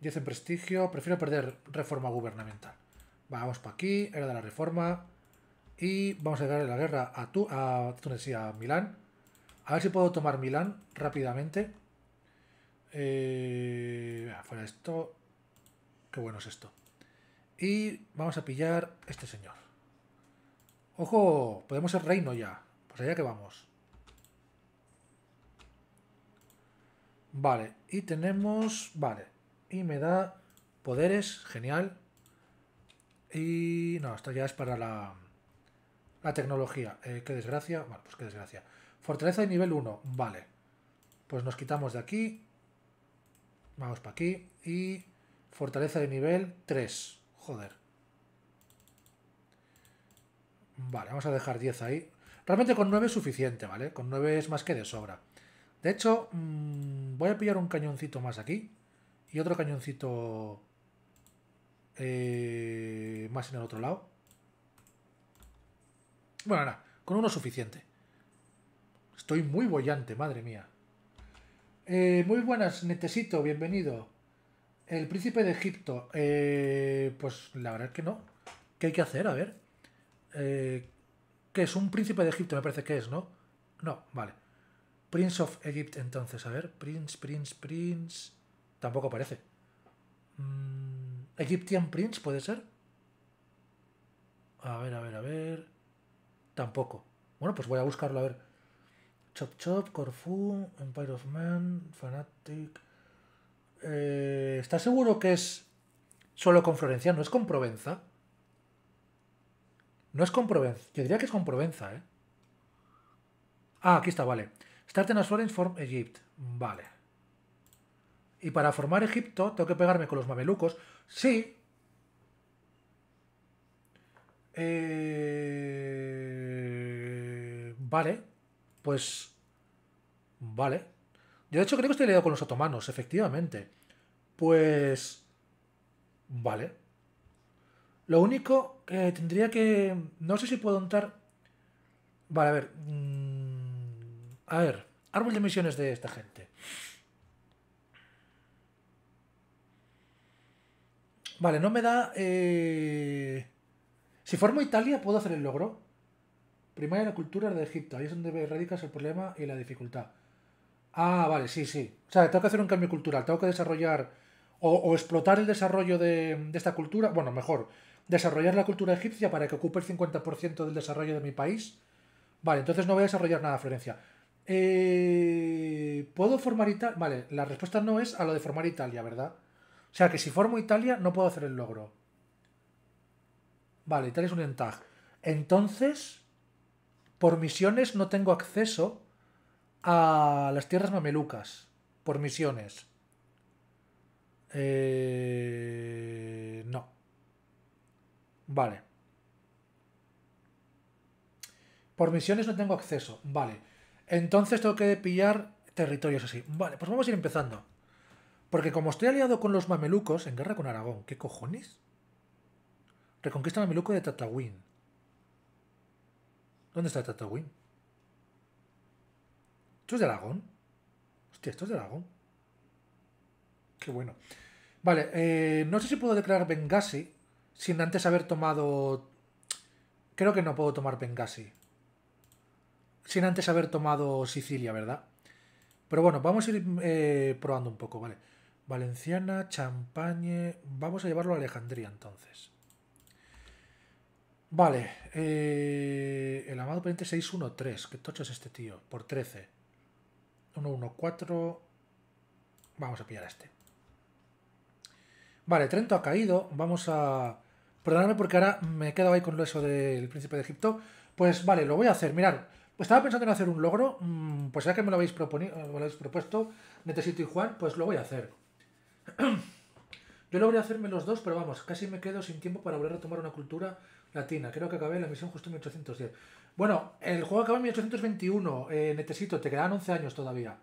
10 en prestigio. Prefiero perder reforma gubernamental. Vamos para aquí, era de la reforma. Y vamos a darle la guerra a, Túnez y a Milán. A ver si puedo tomar Milán rápidamente. Eh, fuera esto. Qué bueno es esto. Y vamos a pillar este señor. ¡Ojo! Podemos ser reino ya. Pues allá que vamos. Vale, y tenemos... Vale, y me da poderes, genial. Y... No, esto ya es para la... La tecnología. Eh, qué desgracia. Bueno, pues qué desgracia. Fortaleza de nivel 1. Vale. Pues nos quitamos de aquí. Vamos para aquí. Y Fortaleza de nivel 3. Joder. Vale, vamos a dejar 10 ahí. Realmente con 9 es suficiente, ¿vale? Con 9 es más que de sobra. De hecho, mm, voy a pillar un cañoncito más aquí. Y otro cañoncito eh, más en el otro lado. Bueno, nada, con uno es suficiente. Estoy muy bollante, madre mía. Eh, muy buenas, necesito bienvenido. El príncipe de Egipto. Eh, pues la verdad es que no. ¿Qué hay que hacer? A ver. Eh, ¿Qué es? Un príncipe de Egipto, me parece que es, ¿no? No, vale. Prince of Egypt, entonces. A ver. Prince, Prince, Prince. Tampoco parece. Mm, Egyptian Prince, ¿puede ser? A ver, a ver, a ver. Tampoco. Bueno, pues voy a buscarlo, a ver. Chop Chop, Corfu, Empire of Man, Fanatic. Eh, ¿Estás seguro que es solo con Florencia? ¿No es con Provenza? No es con Provenza. Yo diría que es con Provenza, ¿eh? Ah, aquí está, vale. start as Florence form Egypt. Vale. Y para formar Egipto tengo que pegarme con los mamelucos. Sí. Eh, vale. Pues... Vale. Yo de hecho creo que estoy aliado con los otomanos, efectivamente. Pues... Vale. Lo único que tendría que... No sé si puedo entrar... Vale, a ver. Mm, a ver. Árbol de misiones de esta gente. Vale, no me da... Eh, si formo Italia, puedo hacer el logro. Primaria de la cultura de Egipto. Ahí es donde radicas el problema y la dificultad. Ah, vale, sí, sí. O sea, tengo que hacer un cambio cultural, tengo que desarrollar o, explotar el desarrollo de, esta cultura, bueno, mejor, desarrollar la cultura egipcia para que ocupe el 50% del desarrollo de mi país. Vale, entonces no voy a desarrollar nada, Florencia. Eh, ¿Puedo formar Italia? Vale, la respuesta no es a lo de formar Italia, ¿verdad? O sea, que si formo Italia no puedo hacer el logro. Vale, Italia es un entag. Entonces, por misiones no tengo acceso a las tierras mamelucas por misiones. Eh, no. Vale. Por misiones no tengo acceso. Vale. Entonces tengo que pillar territorios así. Vale, pues vamos a ir empezando. Porque como estoy aliado con los mamelucos, en guerra con Aragón, ¿qué cojones? Reconquista mameluco de Tatawin. ¿Dónde está Tatawin? ¿Esto es de Aragón? Hostia, ¿esto es de Aragón? Qué bueno. Vale, eh, no sé si puedo declarar Benghazi sin antes haber tomado... Creo que no puedo tomar Benghazi. Sin antes haber tomado Sicilia, ¿verdad? Pero bueno, vamos a ir eh, probando un poco, ¿vale? Valenciana, Champañe. Vamos a llevarlo a Alejandría, entonces. Vale. Eh, el amado pendiente 613. ¿Qué tocho es este tío? Por 13. 1-1-4. Vamos a pillar a este. Vale, Trento ha caído. Vamos a... Perdonadme porque ahora me he quedado ahí con lo eso del príncipe de Egipto. Pues vale, lo voy a hacer. Mirad, estaba pensando en hacer un logro. Mm, pues ya que eh, me lo habéis, propuesto, Necesito y Juan, pues lo voy a hacer. *clears throat* Yo logré hacerme los dos, pero vamos, casi me quedo sin tiempo para volver a tomar una cultura latina. Creo que acabé la misión justo en 1810. Bueno, el juego acaba en 1821, eh, Necesito, te quedan 11 años todavía.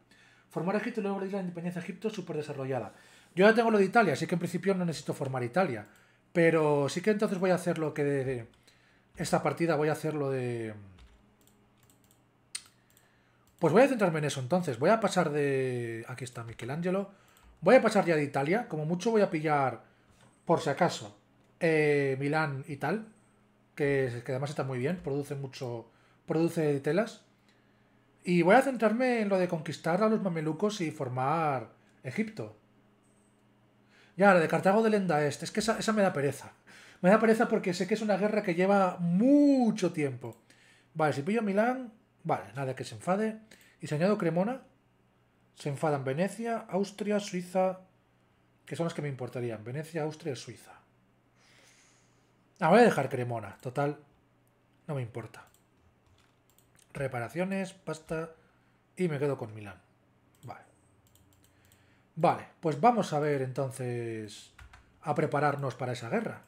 Formar Egipto y luego la independencia de Egipto súper desarrollada. Yo ya tengo lo de Italia, así que en principio no necesito formar Italia. Pero sí que entonces voy a hacer lo que... De esta partida voy a hacer lo de... Pues voy a centrarme en eso entonces. Voy a pasar de... Aquí está Michelangelo. Voy a pasar ya de Italia. Como mucho voy a pillar, por si acaso, eh, Milán y tal que, además está muy bien, produce mucho, produce telas. Y voy a centrarme en lo de conquistar a los mamelucos y formar Egipto. Ya, la de Cartago Lenda Este es que esa, me da pereza. Me da pereza porque sé que es una guerra que lleva mucho tiempo. Vale, si pillo Milán, vale, nada que se enfade. Y si añado Cremona, se enfadan Venecia, Austria, Suiza, que son las que me importarían. Venecia, Austria, Suiza. Ah, voy a dejar cremona, total. No me importa. Reparaciones, pasta y me quedo con Milán. Vale. Vale, pues vamos a ver entonces a prepararnos para esa guerra.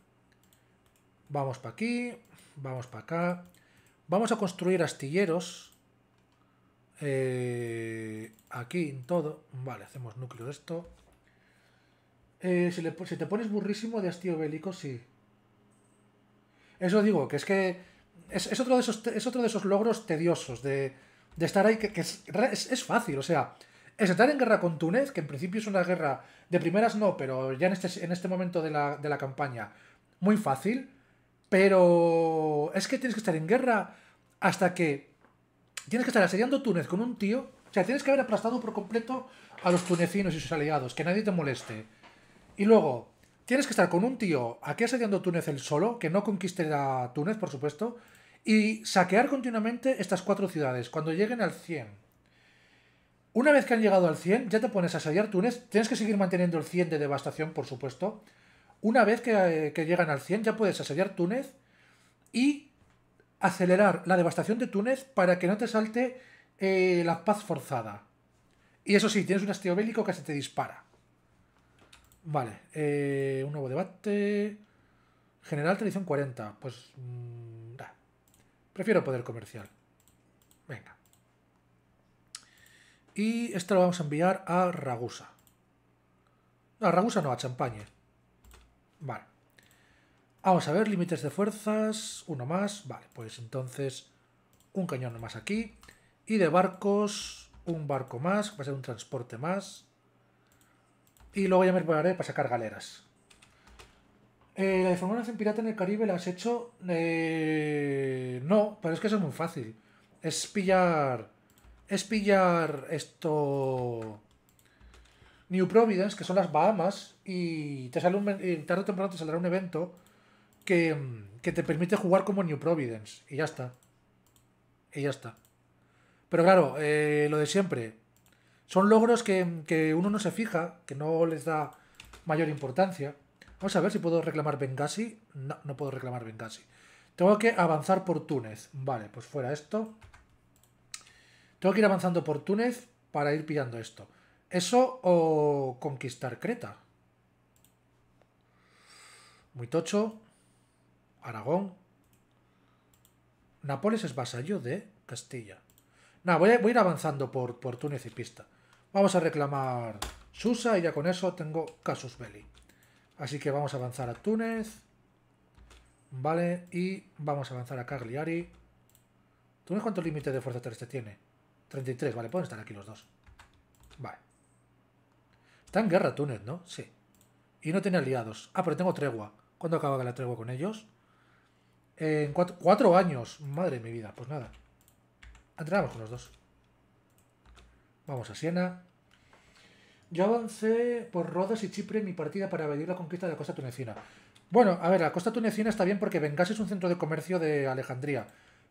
Vamos para aquí, vamos para acá. Vamos a construir astilleros. Eh, aquí en todo. Vale, hacemos núcleo de esto. Eh, si, te pones burrísimo de hastío bélico, sí. Eso digo, que es que es, otro, de esos, es otro de esos logros tediosos de, estar ahí, que, es, fácil, o sea, es estar en guerra con Túnez, que en principio es una guerra de primeras no, pero ya en este, en este momento de la, de la campaña, muy fácil, pero es que tienes que estar en guerra hasta que tienes que estar asediando Túnez con un tío, o sea, tienes que haber aplastado por completo a los tunecinos y sus aliados, que nadie te moleste. Y luego, Tienes que estar con un tío aquí asediando Túnez el solo, que no conquiste a Túnez, por supuesto, y saquear continuamente estas cuatro ciudades cuando lleguen al 100. Una vez que han llegado al 100, ya te pones a asediar Túnez, tienes que seguir manteniendo el 100 de devastación, por supuesto. Una vez que, eh, llegan al 100, ya puedes asediar Túnez y acelerar la devastación de Túnez para que no te salte eh, la paz forzada. Y eso sí, tienes un hastío bélico que se te dispara. Vale, eh, un nuevo debate. General Tradición 40. Pues. Mm, da. Prefiero poder comercial. Venga. Y esto lo vamos a enviar a Ragusa. a Ragusa no, a Champagne. Vale. Vamos a ver, límites de fuerzas. Uno más. Vale, pues entonces. Un cañón más aquí. Y de barcos, un barco más. Va a ser un transporte más. Y luego ya me prepararé para sacar galeras. Eh, ¿La deformación pirata en el Caribe la has hecho? Eh, no, pero es que eso es muy fácil. Es pillar... Es pillar esto... New Providence, que son las Bahamas, y te sale un, tarde o temprano te saldrá un evento que, que te permite jugar como New Providence. Y ya está. Y ya está. Pero claro, eh, lo de siempre. Son logros que, uno no se fija, que no les da mayor importancia. Vamos a ver si puedo reclamar Benghazi. No, no puedo reclamar Benghazi. Tengo que avanzar por Túnez. Vale, pues fuera esto. Tengo que ir avanzando por Túnez para ir pillando esto. Eso o conquistar Creta. Muy tocho. Aragón. Nápoles es vasallo de Castilla. No, voy a, a ir avanzando por, por Túnez y Pista. Vamos a reclamar Susa y ya con eso tengo Casus Belli. Así que vamos a avanzar a Túnez. Vale, y vamos a avanzar a Cagliari. ¿Túnez cuánto límite de fuerza terrestre tiene? 33, vale, pueden estar aquí los dos. Vale. Está en guerra Túnez, ¿no? Sí. Y no tiene aliados. Ah, pero tengo tregua. ¿Cuándo acaba la tregua con ellos? En cuatro, años. Madre de mi vida. Pues nada. Entramos con los dos. Vamos a Siena. Yo avancé por Rodas y Chipre en mi partida para pedir la conquista de la costa tunecina. Bueno, a ver, la costa tunecina está bien porque Bengasi es un centro de comercio de Alejandría.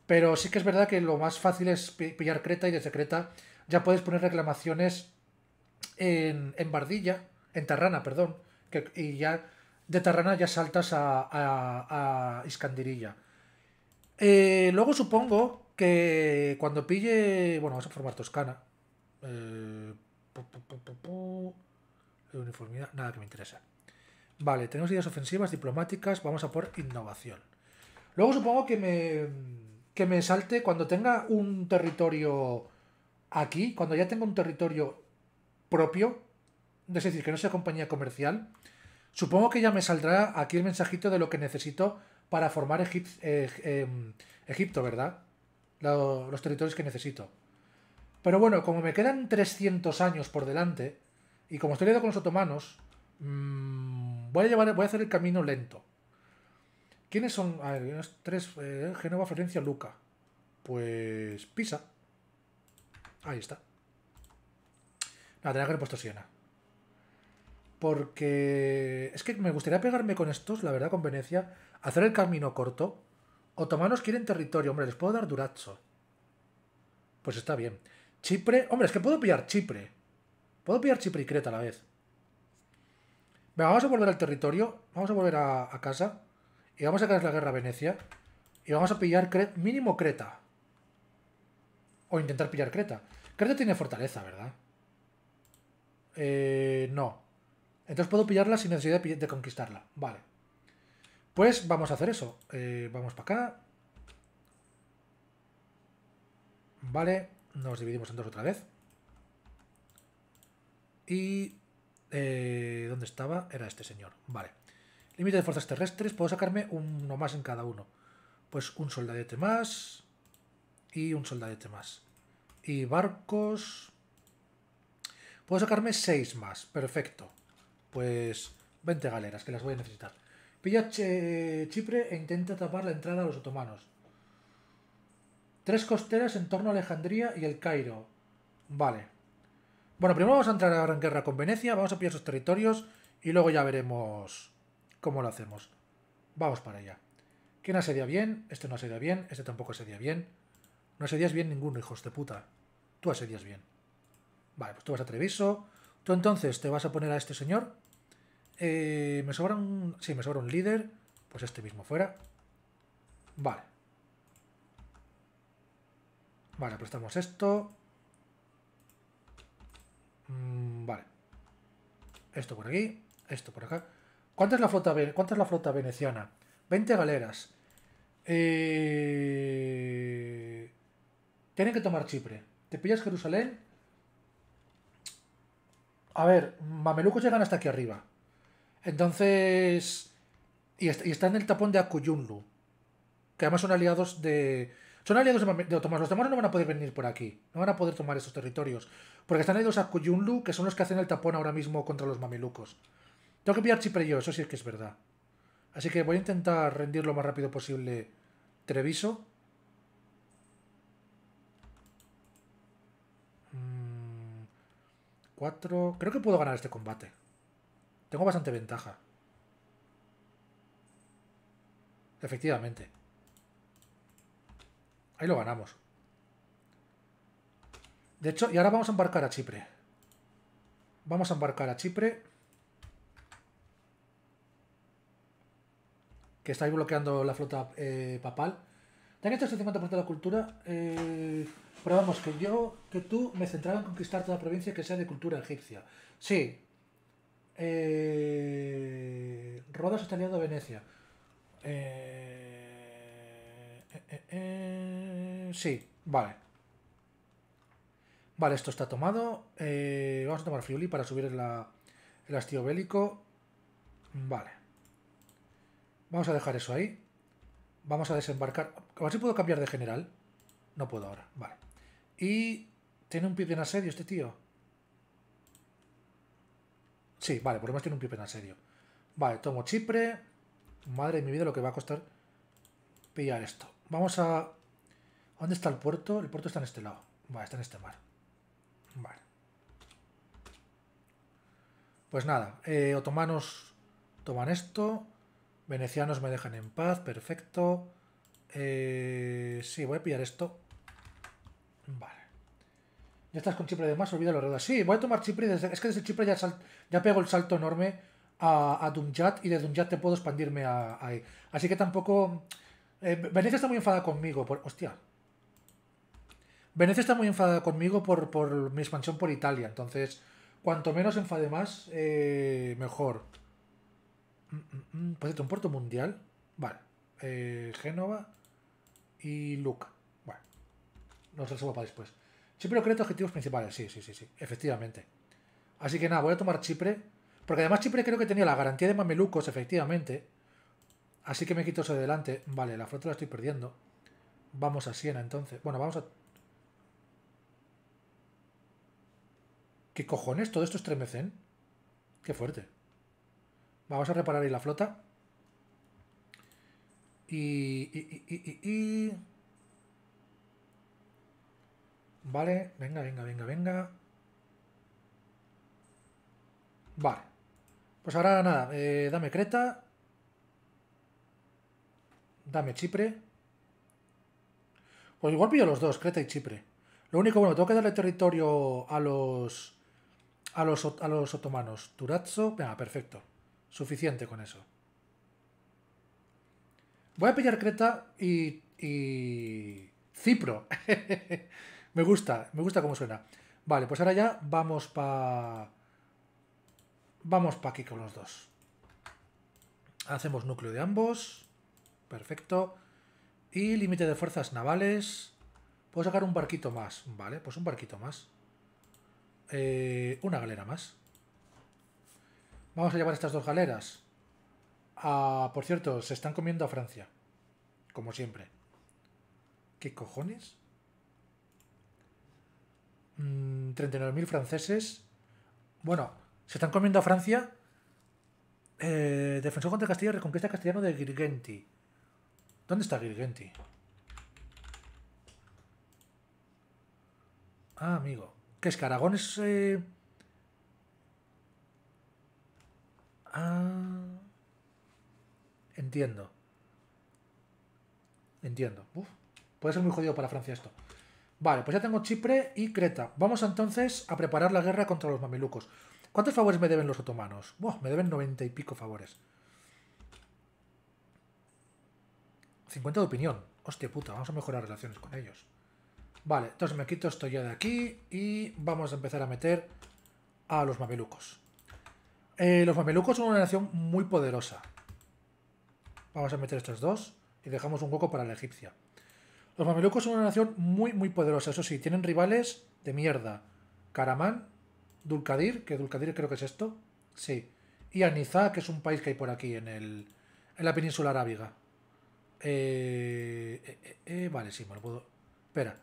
Pero sí que es verdad que lo más fácil es pillar Creta y desde Creta ya puedes poner reclamaciones en, en Bardilla, en Tarrana, perdón. y ya de Tarrana ya saltas a, a, Iscandirilla. Eh, luego supongo que cuando pille. Bueno, vamos a formar Toscana. Eh, eh, uniformidad, nada que me interesa. Vale, tenemos ideas ofensivas, diplomáticas, vamos a por innovación. Luego supongo que me, que me salte cuando tenga un territorio aquí, cuando ya tenga un territorio propio, es decir, que no sea compañía comercial, supongo que ya me saldrá aquí el mensajito de lo que necesito para formar eh, Egipto, ¿verdad? los territorios que necesito. Pero bueno, como me quedan 300 años por delante, y como estoy con los otomanos, mm, voy, a llevar, voy a hacer el camino lento. ¿Quiénes son? A ver, unos tres, eh, Genova, Florencia, Luca. Pues Pisa. Ahí está. La tenía que haber puesto Siena. Porque es que me gustaría pegarme con estos, la verdad, con Venecia. Hacer el camino corto. Otomanos quieren territorio, hombre, les puedo dar Durazzo. Pues está bien. Chipre. Hombre, es que puedo pillar Chipre. Puedo pillar Chipre y Creta a la vez. Venga, vamos a volver al territorio. Vamos a volver a, casa. Y vamos a caer la guerra a Venecia. Y vamos a pillar mínimo Creta. O intentar pillar Creta. Creta tiene fortaleza, ¿verdad? Eh, no. Entonces puedo pillarla sin necesidad de, conquistarla. Vale. Pues vamos a hacer eso. Eh, vamos para acá. Vale. Nos dividimos en dos otra vez. Y... Eh, ¿Dónde estaba? Era este señor. Vale. Límite de fuerzas terrestres. Puedo sacarme uno más en cada uno. Pues un soldadete más. Y un soldadete más. Y barcos... Puedo sacarme seis más. Perfecto. Pues 20 galeras, que las voy a necesitar. Pilla eh, Chipre e intenta tapar la entrada a los otomanos. Tres costeras en torno a Alejandría y el Cairo. Vale. Bueno, primero vamos a entrar ahora en guerra con Venecia, vamos a pillar sus territorios y luego ya veremos cómo lo hacemos. Vamos para allá. ¿Quién asedia bien? Este no asedia bien, este tampoco asedia bien. No asedias bien ninguno, hijos de puta. Tú asedias bien. Vale, pues tú vas a Treviso. Tú entonces te vas a poner a este señor. Eh, me sobra un... Sí, me sobra un líder. Pues este mismo fuera. Vale. Vale, prestamos esto. Mm, vale. Esto por aquí, esto por acá. ¿Cuánta es la flota, la flota veneciana? 20 galeras. Eh, tienen que tomar Chipre. Te pillas Jerusalén. A ver, mamelucos llegan hasta aquí arriba. Entonces... Y, y están en el tapón de Akuyunlu. Que además son aliados de, son aliados de Otomás. Los demás no van a poder venir por aquí. No van a poder tomar esos territorios. Porque están aliados a Kuyunlu, que son los que hacen el tapón ahora mismo contra los mamelucos. Tengo que pillar Chipre yo, eso sí es que es verdad. Así que voy a intentar rendir lo más rápido posible Treviso. Mm, cuatro... Creo que puedo ganar este combate. Tengo bastante ventaja. Efectivamente. Ahí lo ganamos. De hecho, y ahora vamos a embarcar a Chipre. Vamos a embarcar a Chipre. Que estáis bloqueando la flota eh, papal. ¿Tenéis este de la cultura. Eh, pero vamos, que yo, que tú me centraba en conquistar toda provincia que sea de cultura egipcia. Sí. Eh, Rodas está aliado a Venecia. Eh, eh, sí, vale. Vale, esto está tomado. Eh, vamos a tomar Friuli para subir el, hastío bélico. Vale. Vamos a dejar eso ahí. Vamos a desembarcar. A ver si puedo cambiar de general. No puedo ahora. Vale. Y... ¿Tiene un pie en asedio este tío? Sí, vale, por lo menos tiene un pipe en asedio. Vale, tomo Chipre. Madre de mi vida lo que va a costar pillar esto. Vamos a ¿Dónde está el puerto? El puerto está en este lado. Vale, está en este mar. Vale. Pues nada, eh, otomanos toman esto. Venecianos me dejan en paz, perfecto. Eh, sí, voy a pillar esto. Vale. Ya estás con Chipre de más, olvida la rueda. Sí, voy a tomar Chipre. es que desde Chipre ya, ya pego el salto enorme a, Dumjat y de Dumjat te puedo expandirme a, ahí. Así que tampoco... Eh, Venecia está muy enfadada conmigo. hostia, Venecia está muy enfadada conmigo por, mi expansión por Italia, entonces cuanto menos enfade más, eh, mejor. mejor. Mm, mm, mm. Pues un puerto mundial. Vale. Eh, Génova y Luca. Bueno, nos lo para después. Chipre que Creta, objetivos principales. Sí, sí, sí, sí. Efectivamente. Así que nada, voy a tomar Chipre. Porque además Chipre creo que tenía la garantía de mamelucos, efectivamente. Así que me quito eso de delante. Vale, la flota la estoy perdiendo. Vamos a Siena entonces. Bueno, vamos a ¿Qué cojones? ¿Todo esto es Qué fuerte. Vamos a reparar ahí la flota. Y, y, y, y, Vale, venga, venga, venga, venga. Vale. Pues ahora nada, eh, dame Creta. Dame Chipre. Pues igual pillo los dos, Creta y Chipre. Lo único, bueno, tengo que darle territorio a los a los, otomanos. Turazzo, venga, perfecto. Suficiente con eso. Voy a pillar Creta y... y... Cipro. *laughs* me gusta, me gusta cómo suena. Vale, pues ahora ya vamos pa... Vamos pa aquí con los dos. Hacemos núcleo de ambos. Perfecto. Y límite de fuerzas navales. Puedo sacar un barquito más. Vale, pues un barquito más. Eh, una galera más. Vamos a llevar estas dos galeras. Ah, por cierto, se están comiendo a Francia. Como siempre. ¿Qué cojones? 39.000 mm, franceses. Bueno, se están comiendo a Francia. Eh, defensor contra Castilla, reconquista castellano de Girgenti. ¿Dónde está Girgenti? Ah, amigo. Que es que Aragón es... Eh? Ah, entiendo. Entiendo. puede ser muy jodido para Francia esto. Vale, pues ya tengo Chipre y Creta. Vamos entonces a preparar la guerra contra los mamelucos. ¿Cuántos favores me deben los otomanos? me deben noventa y pico favores. 50 de opinión. Hostia puta, vamos a mejorar relaciones con ellos. Vale, entonces me quito esto ya de aquí y vamos a empezar a meter a los mamelucos. Eh, los mamelucos son una nación muy poderosa. Vamos a meter estos dos y dejamos un hueco para la egipcia. Los mamelucos son una nación muy, muy poderosa. Eso sí, tienen rivales de mierda. Karaman, Dulcadir, que Dulcadir creo que es esto. Sí. Y Anizá, que es un país que hay por aquí en, el, en la península arábiga. Eh, eh, vale, sí, me lo puedo... Espera.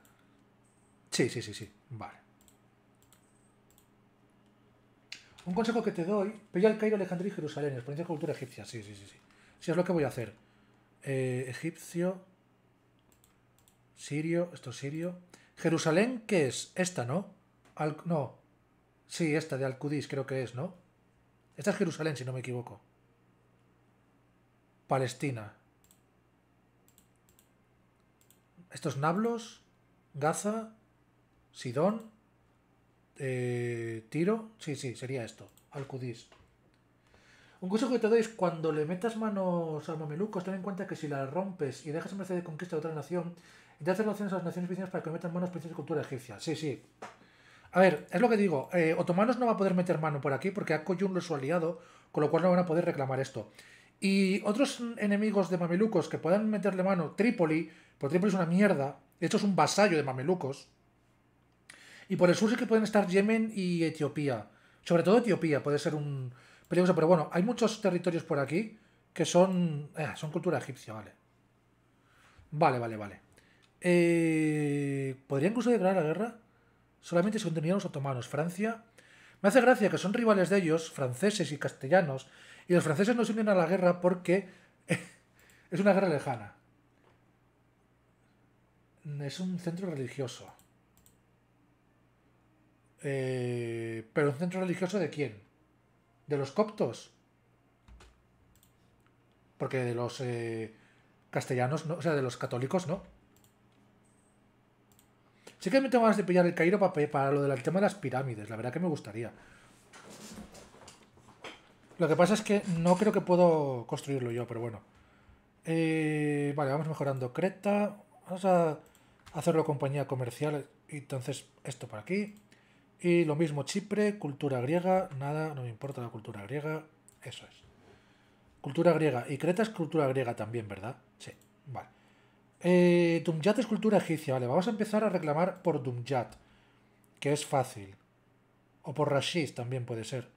Sí, sí, sí, sí. Vale. Un consejo que te doy, Pella al Cairo, Alejandría y Jerusalén, experiencia de cultura egipcia. Sí, sí, sí, sí. Sí, es lo que voy a hacer. Eh, egipcio, sirio, esto es sirio. Jerusalén, ¿qué es? Esta, ¿no? no. Sí, esta de Alcudís creo que es, ¿no? Esta es Jerusalén, si no me equivoco. Palestina. Estos Nablos, Gaza, Sidón, eh, Tiro, sí, sí, sería esto, Alcudís. Un consejo que te doy es cuando le metas manos a mamelucos, ten en cuenta que si la rompes y dejas en merced de conquista de otra nación, te lo relaciones a las naciones vecinas para que metan manos principios de cultura egipcia. Sí, sí. A ver, es lo que digo, eh, otomanos no va a poder meter mano por aquí porque Akoyun es su aliado, con lo cual no van a poder reclamar esto. Y otros enemigos de mamelucos que puedan meterle mano, Trípoli, porque Trípoli es una mierda, Esto es un vasallo de mamelucos, y por el sur sí que pueden estar Yemen y Etiopía. Sobre todo Etiopía puede ser un peligroso, pero bueno, hay muchos territorios por aquí que son, eh, son cultura egipcia, vale. Vale, vale, vale. ¿Podrían eh, ¿Podría incluso declarar la guerra? Solamente se contenían los otomanos. Francia. Me hace gracia que son rivales de ellos, franceses y castellanos, y los franceses no se unen a la guerra porque *laughs* es una guerra lejana. Es un centro religioso. Eh, ¿Pero un centro religioso de quién? ¿De los coptos? Porque de los eh, castellanos, no, o sea, de los católicos, no. Sí que me tengo ganas de pillar el Cairo para, para lo del tema de las pirámides, la verdad que me gustaría. Lo que pasa es que no creo que puedo construirlo yo, pero bueno. Eh, vale, vamos mejorando Creta. Vamos a hacerlo compañía comercial. Entonces, esto por aquí. Y lo mismo Chipre, cultura griega, nada, no me importa la cultura griega, eso es. Cultura griega. Y Creta es cultura griega también, ¿verdad? Sí, vale. Eh, Dumjat es cultura egipcia, vale. Vamos a empezar a reclamar por Dumjat, que es fácil. O por Rashid también puede ser.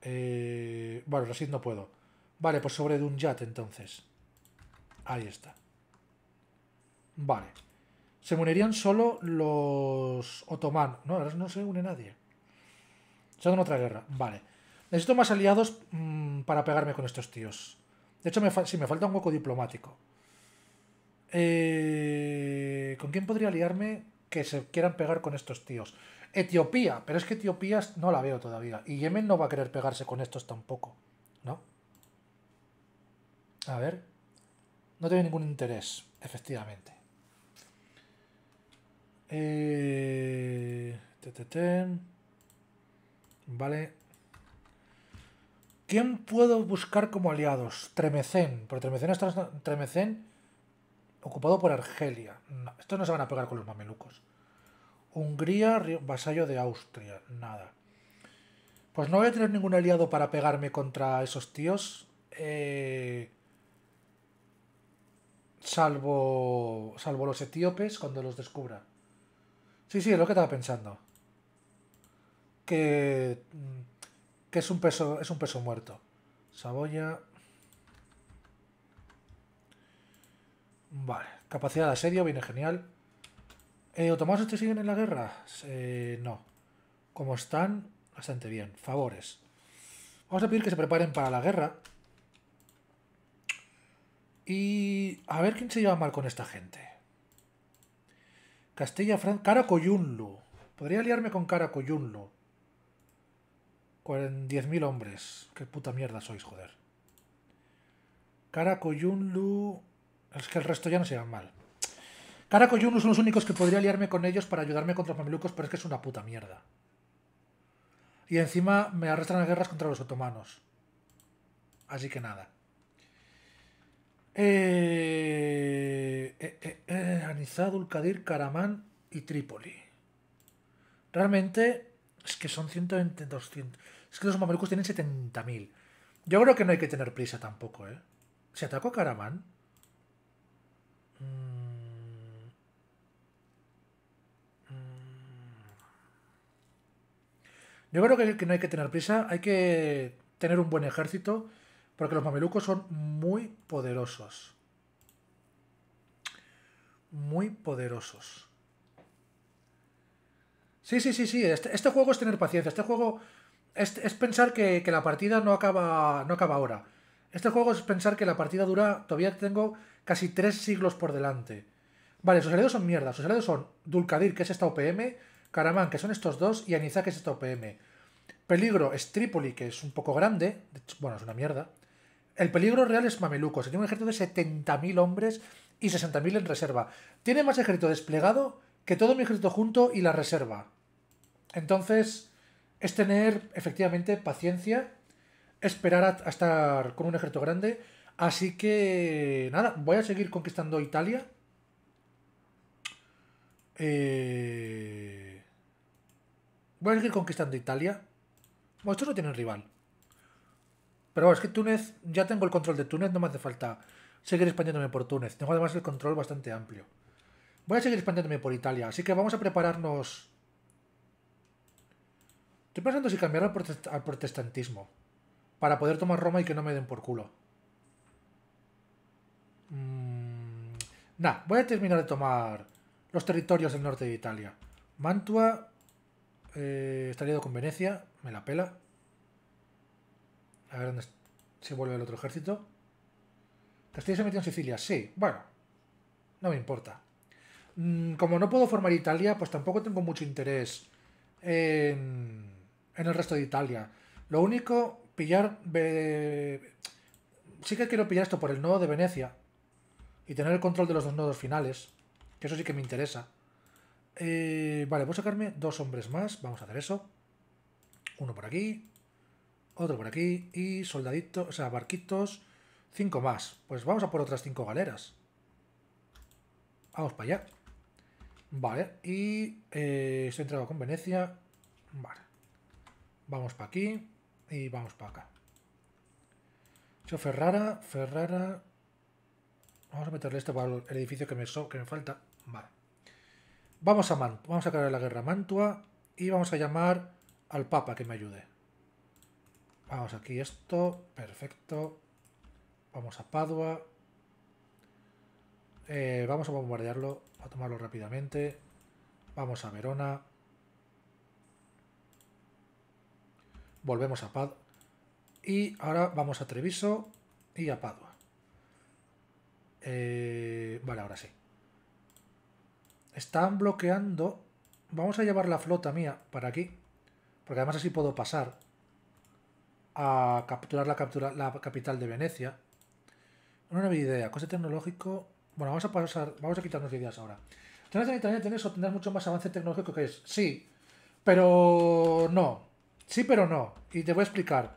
Eh, bueno, Rashid no puedo. Vale, pues sobre Dumjat entonces. Ahí está. Vale se unirían solo los otomanos. No, ahora no se une nadie. Se otra guerra. Vale. Necesito más aliados mm, para pegarme con estos tíos. De hecho, me sí, me falta un hueco diplomático. Eh, ¿Con quién podría aliarme que se quieran pegar con estos tíos? Etiopía, pero es que Etiopía no la veo todavía. Y Yemen no va a querer pegarse con estos tampoco, ¿no? A ver. No tiene ningún interés, efectivamente. Eh, Vale. ¿Quién puedo buscar como aliados? Tremecén. Pero Tremecén está. ocupado por Argelia. estos no se van a pegar con los mamelucos. Hungría, vasallo de Austria. Nada. Pues no voy a tener ningún aliado para pegarme contra esos tíos. Eh, salvo. Salvo los etíopes cuando los descubra. Sí, sí, es lo que estaba pensando. Que, mm, que es un peso, es un peso muerto. Saboya. Vale. Capacidad de asedio, viene genial. Eh, este te siguen en la guerra? Eh, no. Como están, bastante bien. Favores. Vamos a pedir que se preparen para la guerra. Y a ver quién se lleva mal con esta gente. Castilla, Francia. Caracoyunlu. Podría aliarme con Caracoyunlu. 10.000 hombres. Qué puta mierda sois, joder. Caracoyunlu. Es que el resto ya no se llevan mal. Caracoyunlu son los únicos que podría aliarme con ellos para ayudarme contra los mamelucos, pero es que es una puta mierda. Y encima me arrastran a guerras contra los otomanos. Así que nada. Eh, eh, eh, eh Anizad, Ulkadir, Karaman y Trípoli. Realmente es que son 120, 200. Es que los mamelucos tienen 70.000. Yo creo que no hay que tener prisa tampoco, ¿eh? ¿Se atacó Karaman? Mm, mm. Yo creo que no hay que tener prisa, hay que tener un buen ejército porque los mamelucos son muy poderosos. Muy poderosos. Sí, sí, sí, sí. Este, este juego es tener paciencia. Este juego es, pensar que, la partida no acaba, no acaba ahora. Este juego es pensar que la partida dura... Todavía tengo casi tres siglos por delante. Vale, sus aliados son mierda. Sus aliados son Dulcadir, que es esta OPM, Karaman, que son estos dos, y Anizak, que es esta OPM. Peligro es Trípoli, que es un poco grande. bueno, es una mierda. El peligro real es Mameluco. Se tiene un ejército de 70.000 hombres y 60.000 en reserva. Tiene más ejército desplegado que todo mi ejército junto y la reserva. Entonces, es tener efectivamente paciencia, esperar a, estar con un ejército grande. Así que, nada, voy a seguir conquistando Italia. Eh, voy a seguir conquistando Italia. Bueno, estos no tienen rival. Pero es que Túnez, ya tengo el control de Túnez, no me hace falta seguir expandiéndome por Túnez. Tengo además el control bastante amplio. Voy a seguir expandiéndome por Italia, así que vamos a prepararnos... Estoy pensando si cambiar al protestantismo, para poder tomar Roma y que no me den por culo. Mm, nah, voy a terminar de tomar los territorios del norte de Italia. Mantua, Está eh, estaría con Venecia, me la pela. A ver dónde se vuelve el otro ejército. Castilla se metió en Sicilia, sí. Bueno, no me importa. Mm, como no puedo formar Italia, pues tampoco tengo mucho interés en, el resto de Italia. Lo único, pillar... Sí que quiero pillar esto por el nodo de Venecia. Y tener el control de los dos nodos finales. Que eso sí que me interesa. Eh, vale, voy a sacarme dos hombres más. Vamos a hacer eso. Uno por aquí otro por aquí y soldaditos, o sea, barquitos, cinco más. Pues vamos a por otras cinco galeras. Vamos para allá. Vale, y eh, estoy entrado con Venecia. Vale. Vamos para aquí y vamos para acá. Yo Ferrara, Ferrara... Vamos a meterle esto para el edificio que me, que me falta. Vale. Vamos a Mantua, vamos a acabar la guerra a Mantua y vamos a llamar al Papa que me ayude. Vamos aquí esto, perfecto. Vamos a Padua. Eh, vamos a bombardearlo, a tomarlo rápidamente. Vamos a Verona. Volvemos a Padua. Y ahora vamos a Treviso y a Padua. Eh, vale, ahora sí. Están bloqueando. Vamos a llevar la flota mía para aquí. Porque además así puedo pasar a capturar la, captura, la capital de Venecia. Una nueva idea, coste tecnológico. Bueno, vamos a pasar, vamos a quitarnos ideas ahora. ¿Tendrás en Italia o tendrás mucho más avance tecnológico que es? Sí, pero no. Sí, pero no. Y te voy a explicar.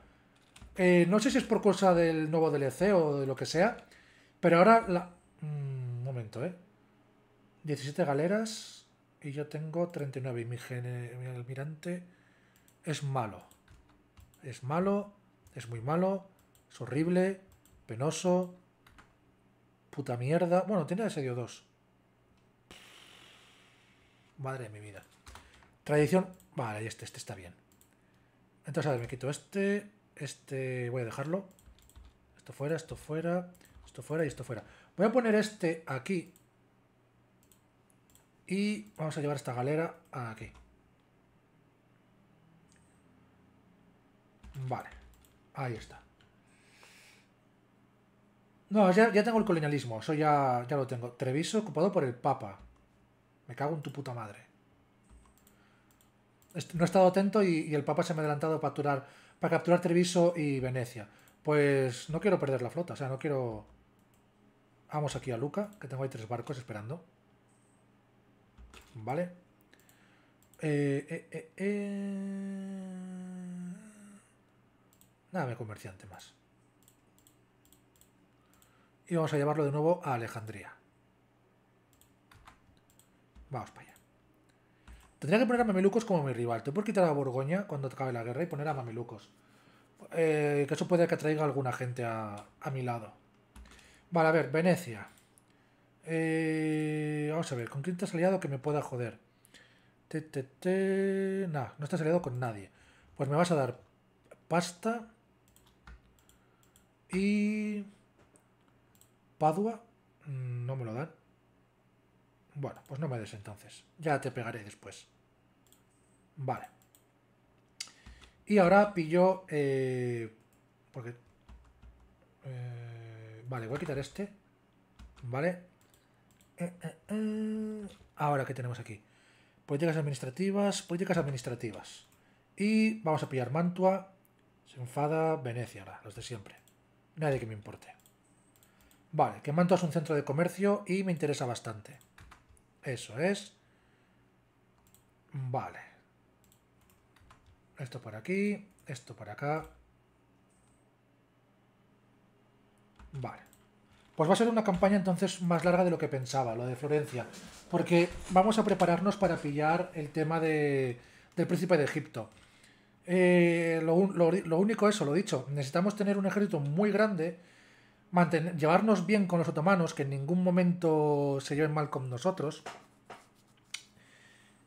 Eh, no sé si es por cosa del nuevo DLC o de lo que sea, pero ahora la... Un mm, momento, ¿eh? 17 galeras y yo tengo 39 y mi, mi almirante es malo. Es malo, es muy malo, es horrible, penoso, puta mierda. Bueno, tiene Asedio 2. Madre de mi vida. Tradición. Vale, este, este está bien. Entonces, a ver, me quito este. Este voy a dejarlo. Esto fuera, esto fuera, esto fuera y esto fuera. Voy a poner este aquí. Y vamos a llevar esta galera aquí. Vale, ahí está. No, ya, tengo el colonialismo, eso ya, ya lo tengo. Treviso ocupado por el Papa. Me cago en tu puta madre. No he estado atento y, el Papa se me ha adelantado para capturar, para capturar Treviso y Venecia. Pues no quiero perder la flota, o sea, no quiero... Vamos aquí a Luca, que tengo ahí tres barcos esperando. Vale. eh, eh, eh... eh. Nada me comerciante más. Y vamos a llevarlo de nuevo a Alejandría. Vamos para allá. Tendría que poner a Mamelucos como mi rival. Te puedo quitar a Borgoña cuando acabe la guerra y poner a Mamelucos. Eh, que eso puede que atraiga alguna gente a, mi lado. Vale, a ver, Venecia. Eh, vamos a ver, ¿con quién te has aliado que me pueda joder? Te, te, te... Nah, no estás aliado con nadie. Pues me vas a dar pasta y... Padua, mm, no me lo dan. Bueno, pues no me des entonces. Ya te pegaré después. Vale. Y ahora pillo... Eh, porque... Eh, vale, voy a quitar este. Vale. Eh, eh, ahora, ¿qué tenemos aquí? Políticas administrativas, políticas administrativas. Y vamos a pillar Mantua, se enfada, Venecia, los de siempre. Nadie que me importe. Vale, que Manto es un centro de comercio y me interesa bastante. Eso es. Vale. Esto por aquí, esto por acá. Vale. Pues va a ser una campaña entonces más larga de lo que pensaba, lo de Florencia. Porque vamos a prepararnos para pillar el tema del príncipe de Egipto. Eh, lo, lo, lo, único eso, lo dicho, necesitamos tener un ejército muy grande, mantener, llevarnos bien con los otomanos, que en ningún momento se lleven mal con nosotros.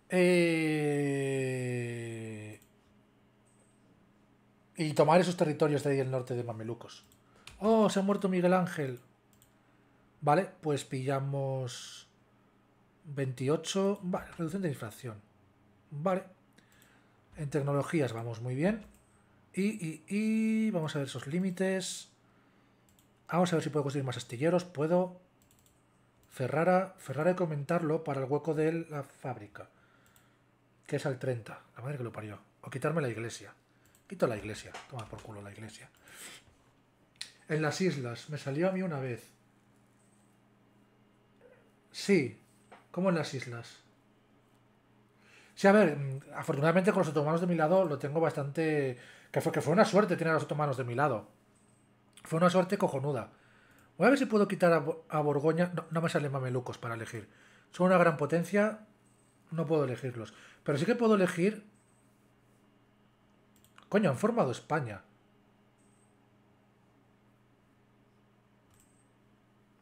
Eh, y tomar esos territorios de ahí del norte de mamelucos. Oh, se ha muerto Miguel Ángel. Vale, pues pillamos 28. Vale, reducción de inflación. Vale. En tecnologías vamos muy bien. Y, y, y vamos a ver esos límites. Vamos a ver si puedo construir más astilleros. Puedo. Ferrara, Ferrara comentarlo para el hueco de la fábrica. Que es al 30. La madre que lo parió. O quitarme la iglesia. Quito la iglesia. Toma por culo la iglesia. En las islas. Me salió a mí una vez. Sí. ¿Cómo en las islas? Sí, a ver, mm, afortunadamente con los otomanos de mi lado lo tengo bastante... Que fue, que fue una suerte tener a los otomanos de mi lado. Fue una suerte cojonuda. Voy a ver si puedo quitar a, Borgoña. No, me salen mamelucos para elegir. Son una gran potencia. No puedo elegirlos. Pero sí que puedo elegir... Coño, han formado España.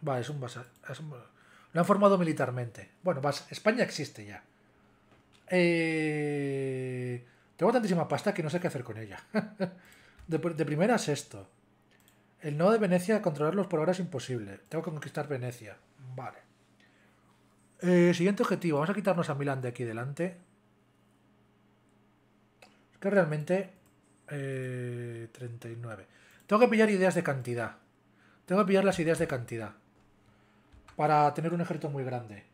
Va, es un, es Lo han formado militarmente. Bueno, vas... España existe ya. Eh, tengo tantísima pasta que no sé qué hacer con ella. *laughs* de, de primera es esto. El no de Venecia, controlarlos por ahora es imposible. Tengo que conquistar Venecia. Vale. Eh, siguiente objetivo. Vamos a quitarnos a Milán de aquí delante. Es que realmente... 39. Eh, tengo que pillar ideas de cantidad. Tengo que pillar las ideas de cantidad. Para tener un ejército muy grande.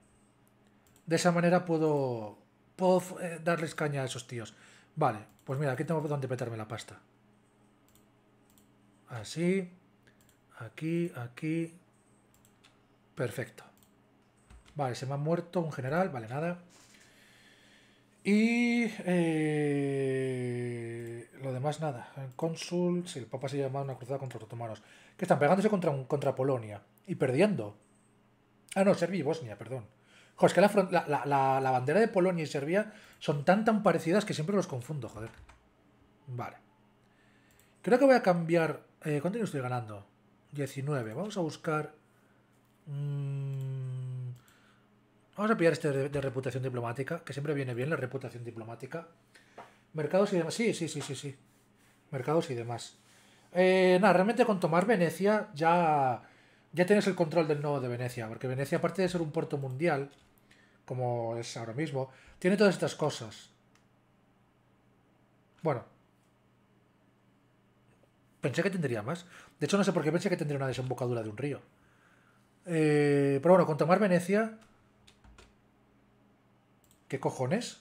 De esa manera puedo puedo eh, darles caña a esos tíos. Vale, pues mira, aquí tengo donde petarme la pasta. Así, aquí, aquí. Perfecto. Vale, se me ha muerto un general, vale, nada. Y eh, lo demás nada. cónsul, sí, el papa se llama una cruzada contra los otomanos. Que están pegándose contra, contra Polonia y perdiendo. Ah, no, Serbia y Bosnia, perdón. Joder, es que la, bandera de Polonia y Serbia son tan tan parecidas que siempre los confundo, joder. Vale. Creo que voy a cambiar... Eh, ¿Cuánto estoy ganando? 19. Vamos a buscar... Mm, vamos a pillar este de, reputación diplomática, que siempre viene bien la reputación diplomática. Mercados y demás. Sí, sí, sí, sí, sí. Mercados y demás. Eh, nada, realmente con tomar Venecia ya ya tienes el control del nodo de Venecia, porque Venecia, aparte de ser un puerto mundial, como es ahora mismo. Tiene todas estas cosas. Bueno. Pensé que tendría más. De hecho, no sé por qué pensé que tendría una desembocadura de un río. Eh, pero bueno, con tomar Venecia... ¿Qué cojones?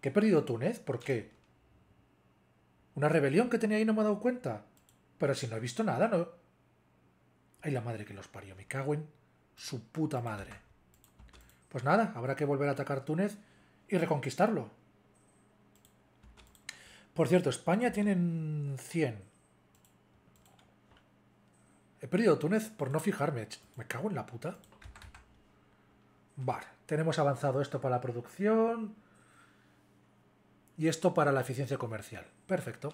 ¿Qué he perdido Túnez? ¿Por qué? ¿Una rebelión que tenía ahí no me he dado cuenta? Pero si no he visto nada, no... Ay, la madre que los parió, me cago en su puta madre. Pues nada, habrá que volver a atacar Túnez y reconquistarlo. Por cierto, España tienen 100. He perdido Túnez por no fijarme. Me cago en la puta. Vale, tenemos avanzado esto para la producción y esto para la eficiencia comercial. Perfecto.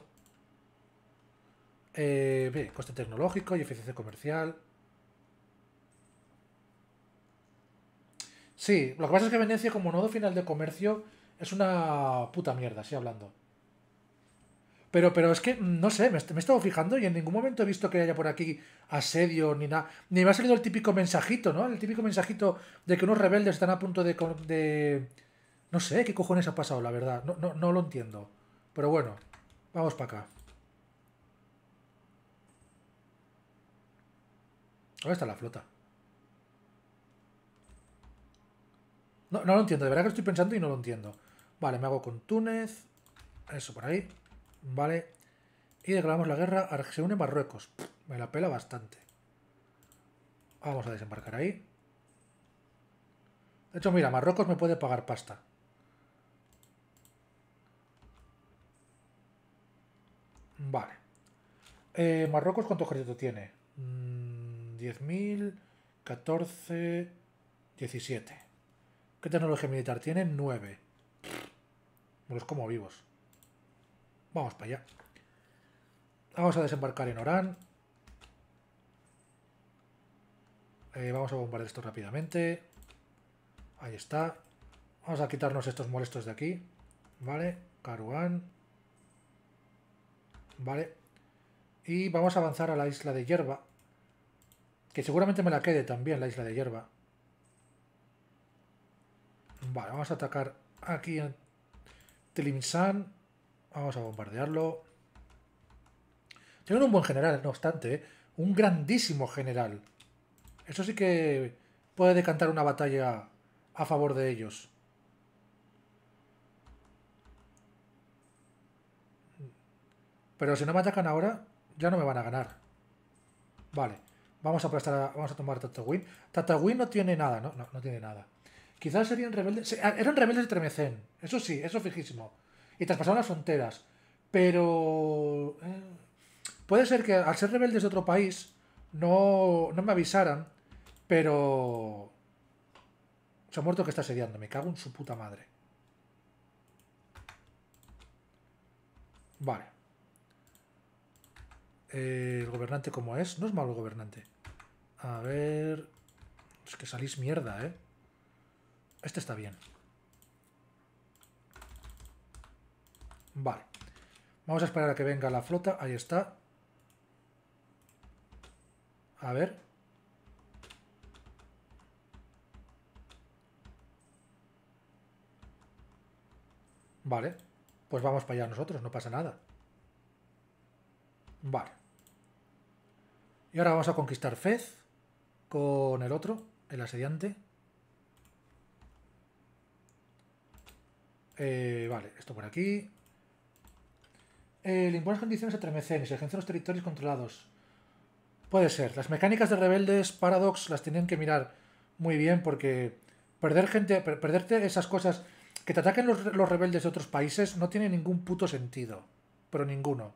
bien, eh, coste tecnológico y eficiencia comercial. Sí, lo que pasa es que Venecia como nodo final de comercio es una puta mierda, así hablando. Pero, pero es que, mm, no sé, me, he estado fijando y en ningún momento he visto que haya por aquí asedio ni nada. Ni me ha salido el típico mensajito, ¿no? El típico mensajito de que unos rebeldes están a punto de... No sé, ¿qué cojones ha pasado, la verdad? No, no lo entiendo. Pero bueno, vamos para acá. ¿Dónde está la flota? No, no lo entiendo, de verdad que estoy pensando y no lo entiendo. Vale, me hago con Túnez. Eso por ahí. Vale. Y declaramos la guerra. Se Marruecos. me la pela bastante. Vamos a desembarcar ahí. De hecho, mira, Marruecos me puede pagar pasta. Vale. Eh, Marruecos, ¿cuánto ejército tiene? Mm, diez 10.000, 14, 17. ¿Qué tecnología militar tiene? Nueve. los como vivos. Vamos para allá. Vamos a desembarcar en Orán. Eh, vamos a bombardear esto rápidamente. Ahí está. Vamos a quitarnos estos molestos de aquí. Vale. Caruán. Vale. Y vamos a avanzar a la isla de hierba. Que seguramente me la quede también la isla de hierba. Vale, vamos a atacar aquí en Tlimsan. Vamos a bombardearlo. Tienen un buen general, no obstante. ¿eh? Un grandísimo general. Eso sí que puede decantar una batalla a favor de ellos. Pero si no me atacan ahora, ya no me van a ganar. Vale. Vamos a prestar, vamos a tomar Tatawin. Tatawin no tiene nada, No, no tiene nada. Quizás serían rebeldes. Ah, eran rebeldes de Tremecén. Eso sí, eso fijísimo. Y traspasaron las fronteras. Pero. Eh, puede ser que al ser rebeldes de otro país. No, no me avisaran. Pero. Se ha muerto que está sediando Me cago en su puta madre. Vale. Eh, el gobernante como es. No es malo el gobernante. A ver... Es que salís mierda, ¿eh? Este está bien. Vale. Vamos a esperar a que venga la flota. Ahí está. A ver. Vale. Pues vamos para allá nosotros, no pasa nada. Vale. Y ahora vamos a conquistar Fez con el otro, el asediante. Eh, vale, esto por aquí. El eh, condiciones a y se de los territorios controlados. Puede ser. Las mecánicas de rebeldes, Paradox, las tienen que mirar muy bien porque perder gente, perderte esas cosas, que te ataquen los, los, rebeldes de otros países no tiene ningún puto sentido. Pero ninguno.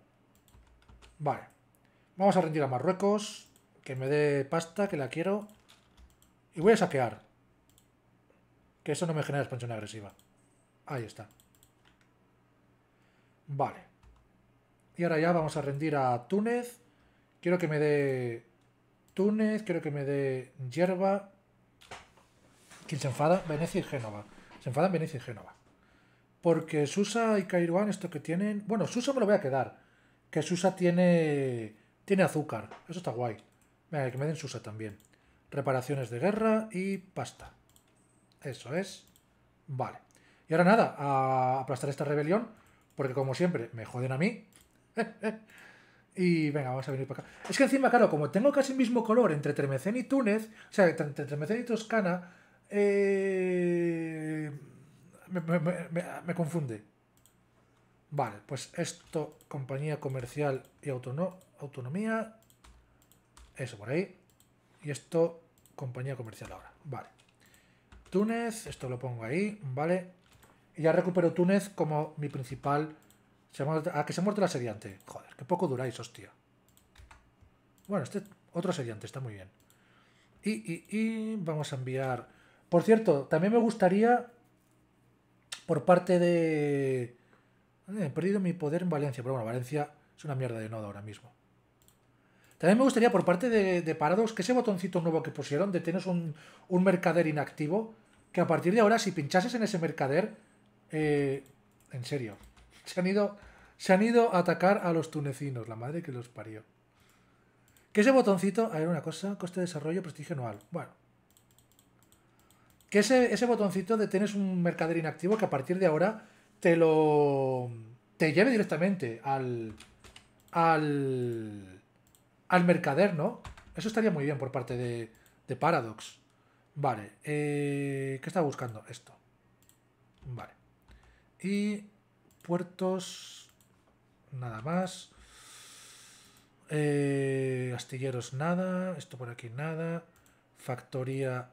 Vale. Vamos a rendir a Marruecos, que me dé pasta, que la quiero. Y voy a saquear. Que eso no me genera expansión agresiva. Ahí está. Vale. Y ahora ya vamos a rendir a Túnez. Quiero que me dé Túnez, quiero que me dé hierba. ¿Quién se enfada? Venecia y Génova. Se enfadan Venecia y Génova. Porque Susa y Cairoán, esto que tienen... Bueno, Susa me lo voy a quedar. Que Susa tiene... Tiene azúcar. Eso está guay. Venga, que me den Susa también. Reparaciones de guerra y pasta. Eso es. Vale. Y ahora nada, a aplastar esta rebelión, porque como siempre, me joden a mí. Eh, eh. y venga, vamos a venir para acá. Es que encima, claro, como tengo casi el mismo color entre Tremecén y Túnez, o sea, entre Tremecén y Toscana, eh, me, confunde. Vale, pues esto, compañía comercial y autonomía. Eso por ahí. Y esto, compañía comercial ahora. Vale. Túnez, esto lo pongo ahí, ¿vale? Y ya recupero Túnez como mi principal... A ah, que se ha muerto el asediante. Joder, qué poco duráis, hostia. Bueno, este otro asediante, está muy bien. Y, y, vamos a enviar... Por cierto, también me gustaría, por parte de... Eh, he perdido mi poder en Valencia, pero bueno, Valencia es una mierda de nodo ahora mismo. También me gustaría, por parte de, de Paradox, que ese botoncito nuevo que pusieron de tener un, un mercader inactivo, que a partir de ahora, si pinchases en ese mercader, eh, en serio, se han, ido, se han ido a atacar a los tunecinos, la madre que los parió. Que ese botoncito, a ver una cosa, coste de desarrollo, prestigio anual. Bueno. Que ese, ese botoncito de tienes un mercader inactivo que a partir de ahora te lo. te lleve directamente al. al. al mercader, ¿no? Eso estaría muy bien por parte de, de Paradox. Vale. Eh, ¿Qué estaba buscando? Esto. Vale y puertos, nada más. Eh, astilleros, nada. Esto por aquí, nada. Factoría,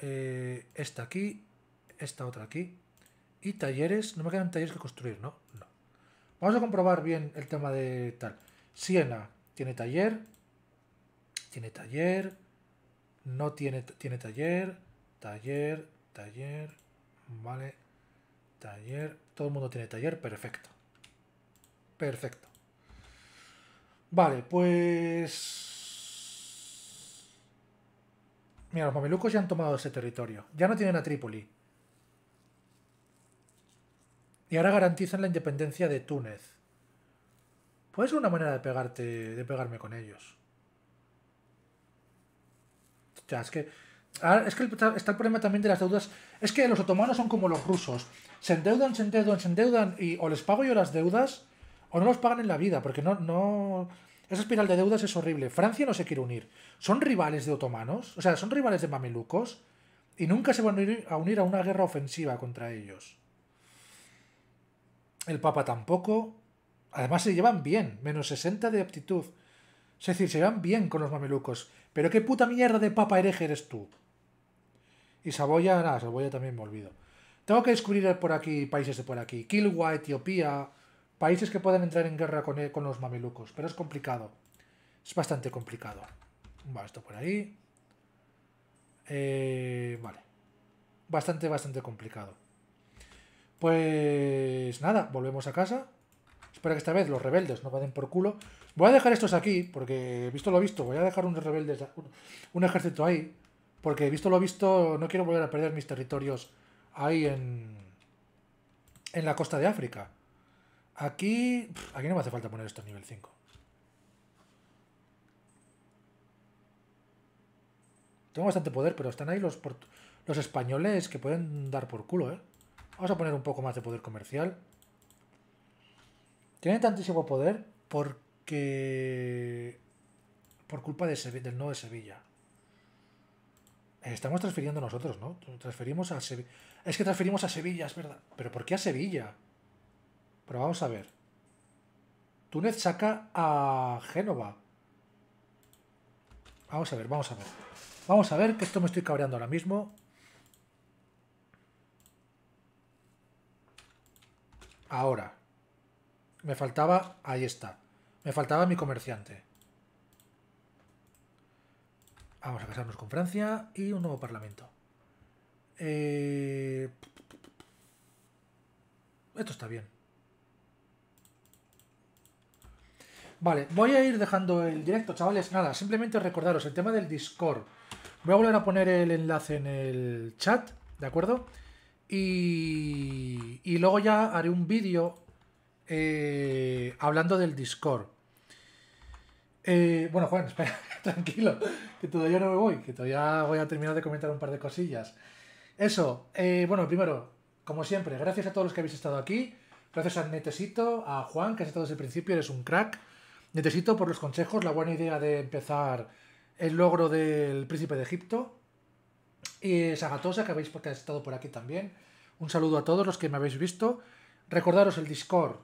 eh, esta aquí, esta otra aquí. Y talleres, no me quedan talleres que construir, ¿no? No. Vamos a comprobar bien el tema de tal. Siena tiene taller, tiene taller, no tiene, tiene taller, taller, taller, vale, Taller. Todo el mundo tiene taller. Perfecto. Perfecto. Vale, pues... Mira, los mamelucos ya han tomado ese territorio. Ya no tienen a Trípoli. Y ahora garantizan la independencia de Túnez. Puede ser una manera de pegarte. de pegarme con ellos. Ya es que. Ah, es que está el problema también de las deudas. Es que los otomanos son como los rusos se endeudan, se endeudan, se endeudan y o les pago yo las deudas o no los pagan en la vida, porque no, no... Esa espiral de deudas es horrible. Francia no se quiere unir. Son rivales de otomanos, o sea, son rivales de mamelucos y nunca se van a unir a, unir a una guerra ofensiva contra ellos. El Papa tampoco. Además se llevan bien, menos 60 de aptitud. Es decir, se llevan bien con los mamelucos. Pero qué puta mierda de papa hereje eres tú. Y Saboya, nada, Saboya también me olvido. Tengo que descubrir por aquí países de por aquí. Kilwa, Etiopía, países que pueden entrar en guerra con, e, con los mamelucos, pero es complicado. Es bastante complicado. Va esto por ahí. Eh, vale. Bastante, bastante complicado. Pues nada, volvemos a casa. Espero que esta vez los rebeldes no vayan por culo. Voy a dejar estos aquí, porque visto lo visto, voy a dejar unos rebeldes, un ejército ahí, porque visto lo visto, no quiero volver a perder mis territorios hay en, en la costa de África. Aquí, aquí no me hace falta poner esto nivel 5. Tengo bastante poder, pero están ahí los, los españoles que pueden dar por culo, ¿eh? Vamos a poner un poco más de poder comercial. Tienen tantísimo poder porque... Por culpa de del no de Sevilla. Estamos transfiriendo nosotros, ¿no? Transferimos a Sevilla. Es que transferimos a Sevilla, es verdad. ¿Pero por qué a Sevilla? Pero vamos a ver. Túnez saca a Génova. Vamos a ver, vamos a ver. Vamos a ver, que esto me estoy cabreando ahora mismo. Ahora. Me faltaba... Ahí está. Me faltaba mi comerciante. Vamos a casarnos con Francia y un nuevo parlamento. Eh, esto está bien. Vale, voy a ir dejando el directo, chavales. Nada, simplemente recordaros el tema del Discord. Voy a volver a poner el enlace en el chat, ¿de acuerdo? Y, luego ya haré un vídeo eh, hablando del Discord. Eh, bueno, Juan, *laughs* espera, tranquilo, que todavía no me voy, que todavía voy a terminar de comentar un par de cosillas. Eso, eh, bueno, primero, como siempre, gracias a todos los que habéis estado aquí, gracias a Netecito, a Juan, que has estado desde el principio, eres un crack. Netesito por los consejos, la buena idea de empezar el logro del príncipe de Egipto. Y eh, Sagatosa, que habéis estado por aquí también. Un saludo a todos los que me habéis visto. Recordaros el Discord.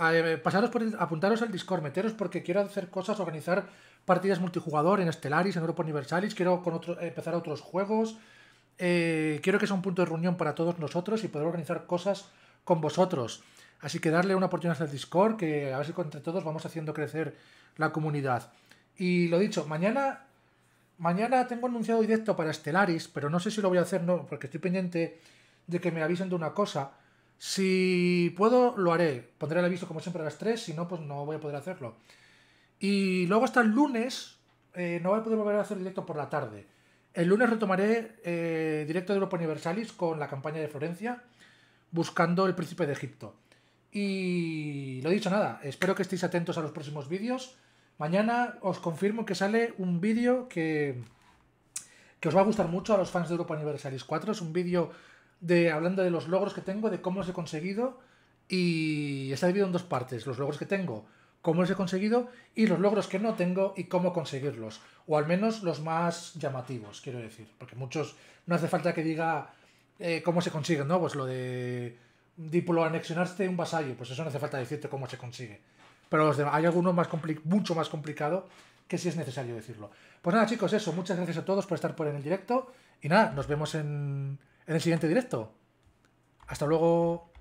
Eh, pasaros por apuntaros al Discord, meteros porque quiero hacer cosas, organizar partidas multijugador en Stellaris, en Europa Universalis, quiero con otro, empezar otros juegos, eh, quiero que sea un punto de reunión para todos nosotros y poder organizar cosas con vosotros. Así que darle una oportunidad al Discord, que a ver si entre todos vamos haciendo crecer la comunidad. Y lo dicho, mañana, mañana tengo anunciado directo para Stellaris, pero no sé si lo voy a hacer, no, porque estoy pendiente de que me avisen de una cosa. Si puedo, lo haré. Pondré el aviso como siempre a las 3, si no, pues no voy a poder hacerlo. Y luego hasta el lunes eh, no voy a poder volver a hacer directo por la tarde. El lunes retomaré eh, directo de Europa Universalis con la campaña de Florencia, buscando el príncipe de Egipto. Y lo he dicho, nada, espero que estéis atentos a los próximos vídeos. Mañana os confirmo que sale un vídeo que, que os va a gustar mucho a los fans de Europa Universalis 4. Es un vídeo de, hablando de los logros que tengo, de cómo los he conseguido. Y está dividido en dos partes. Los logros que tengo, cómo los he conseguido. Y los logros que no tengo y cómo conseguirlos. O al menos los más llamativos, quiero decir. Porque muchos... No hace falta que diga eh, cómo se consigue, ¿no? Pues lo de... Dipolo anexionarse un vasallo. Pues eso no hace falta decirte cómo se consigue. Pero los hay alguno más mucho más complicado que si es necesario decirlo. Pues nada, chicos, eso. Muchas gracias a todos por estar por en el directo. Y nada, nos vemos en, en el siguiente directo. Hasta luego.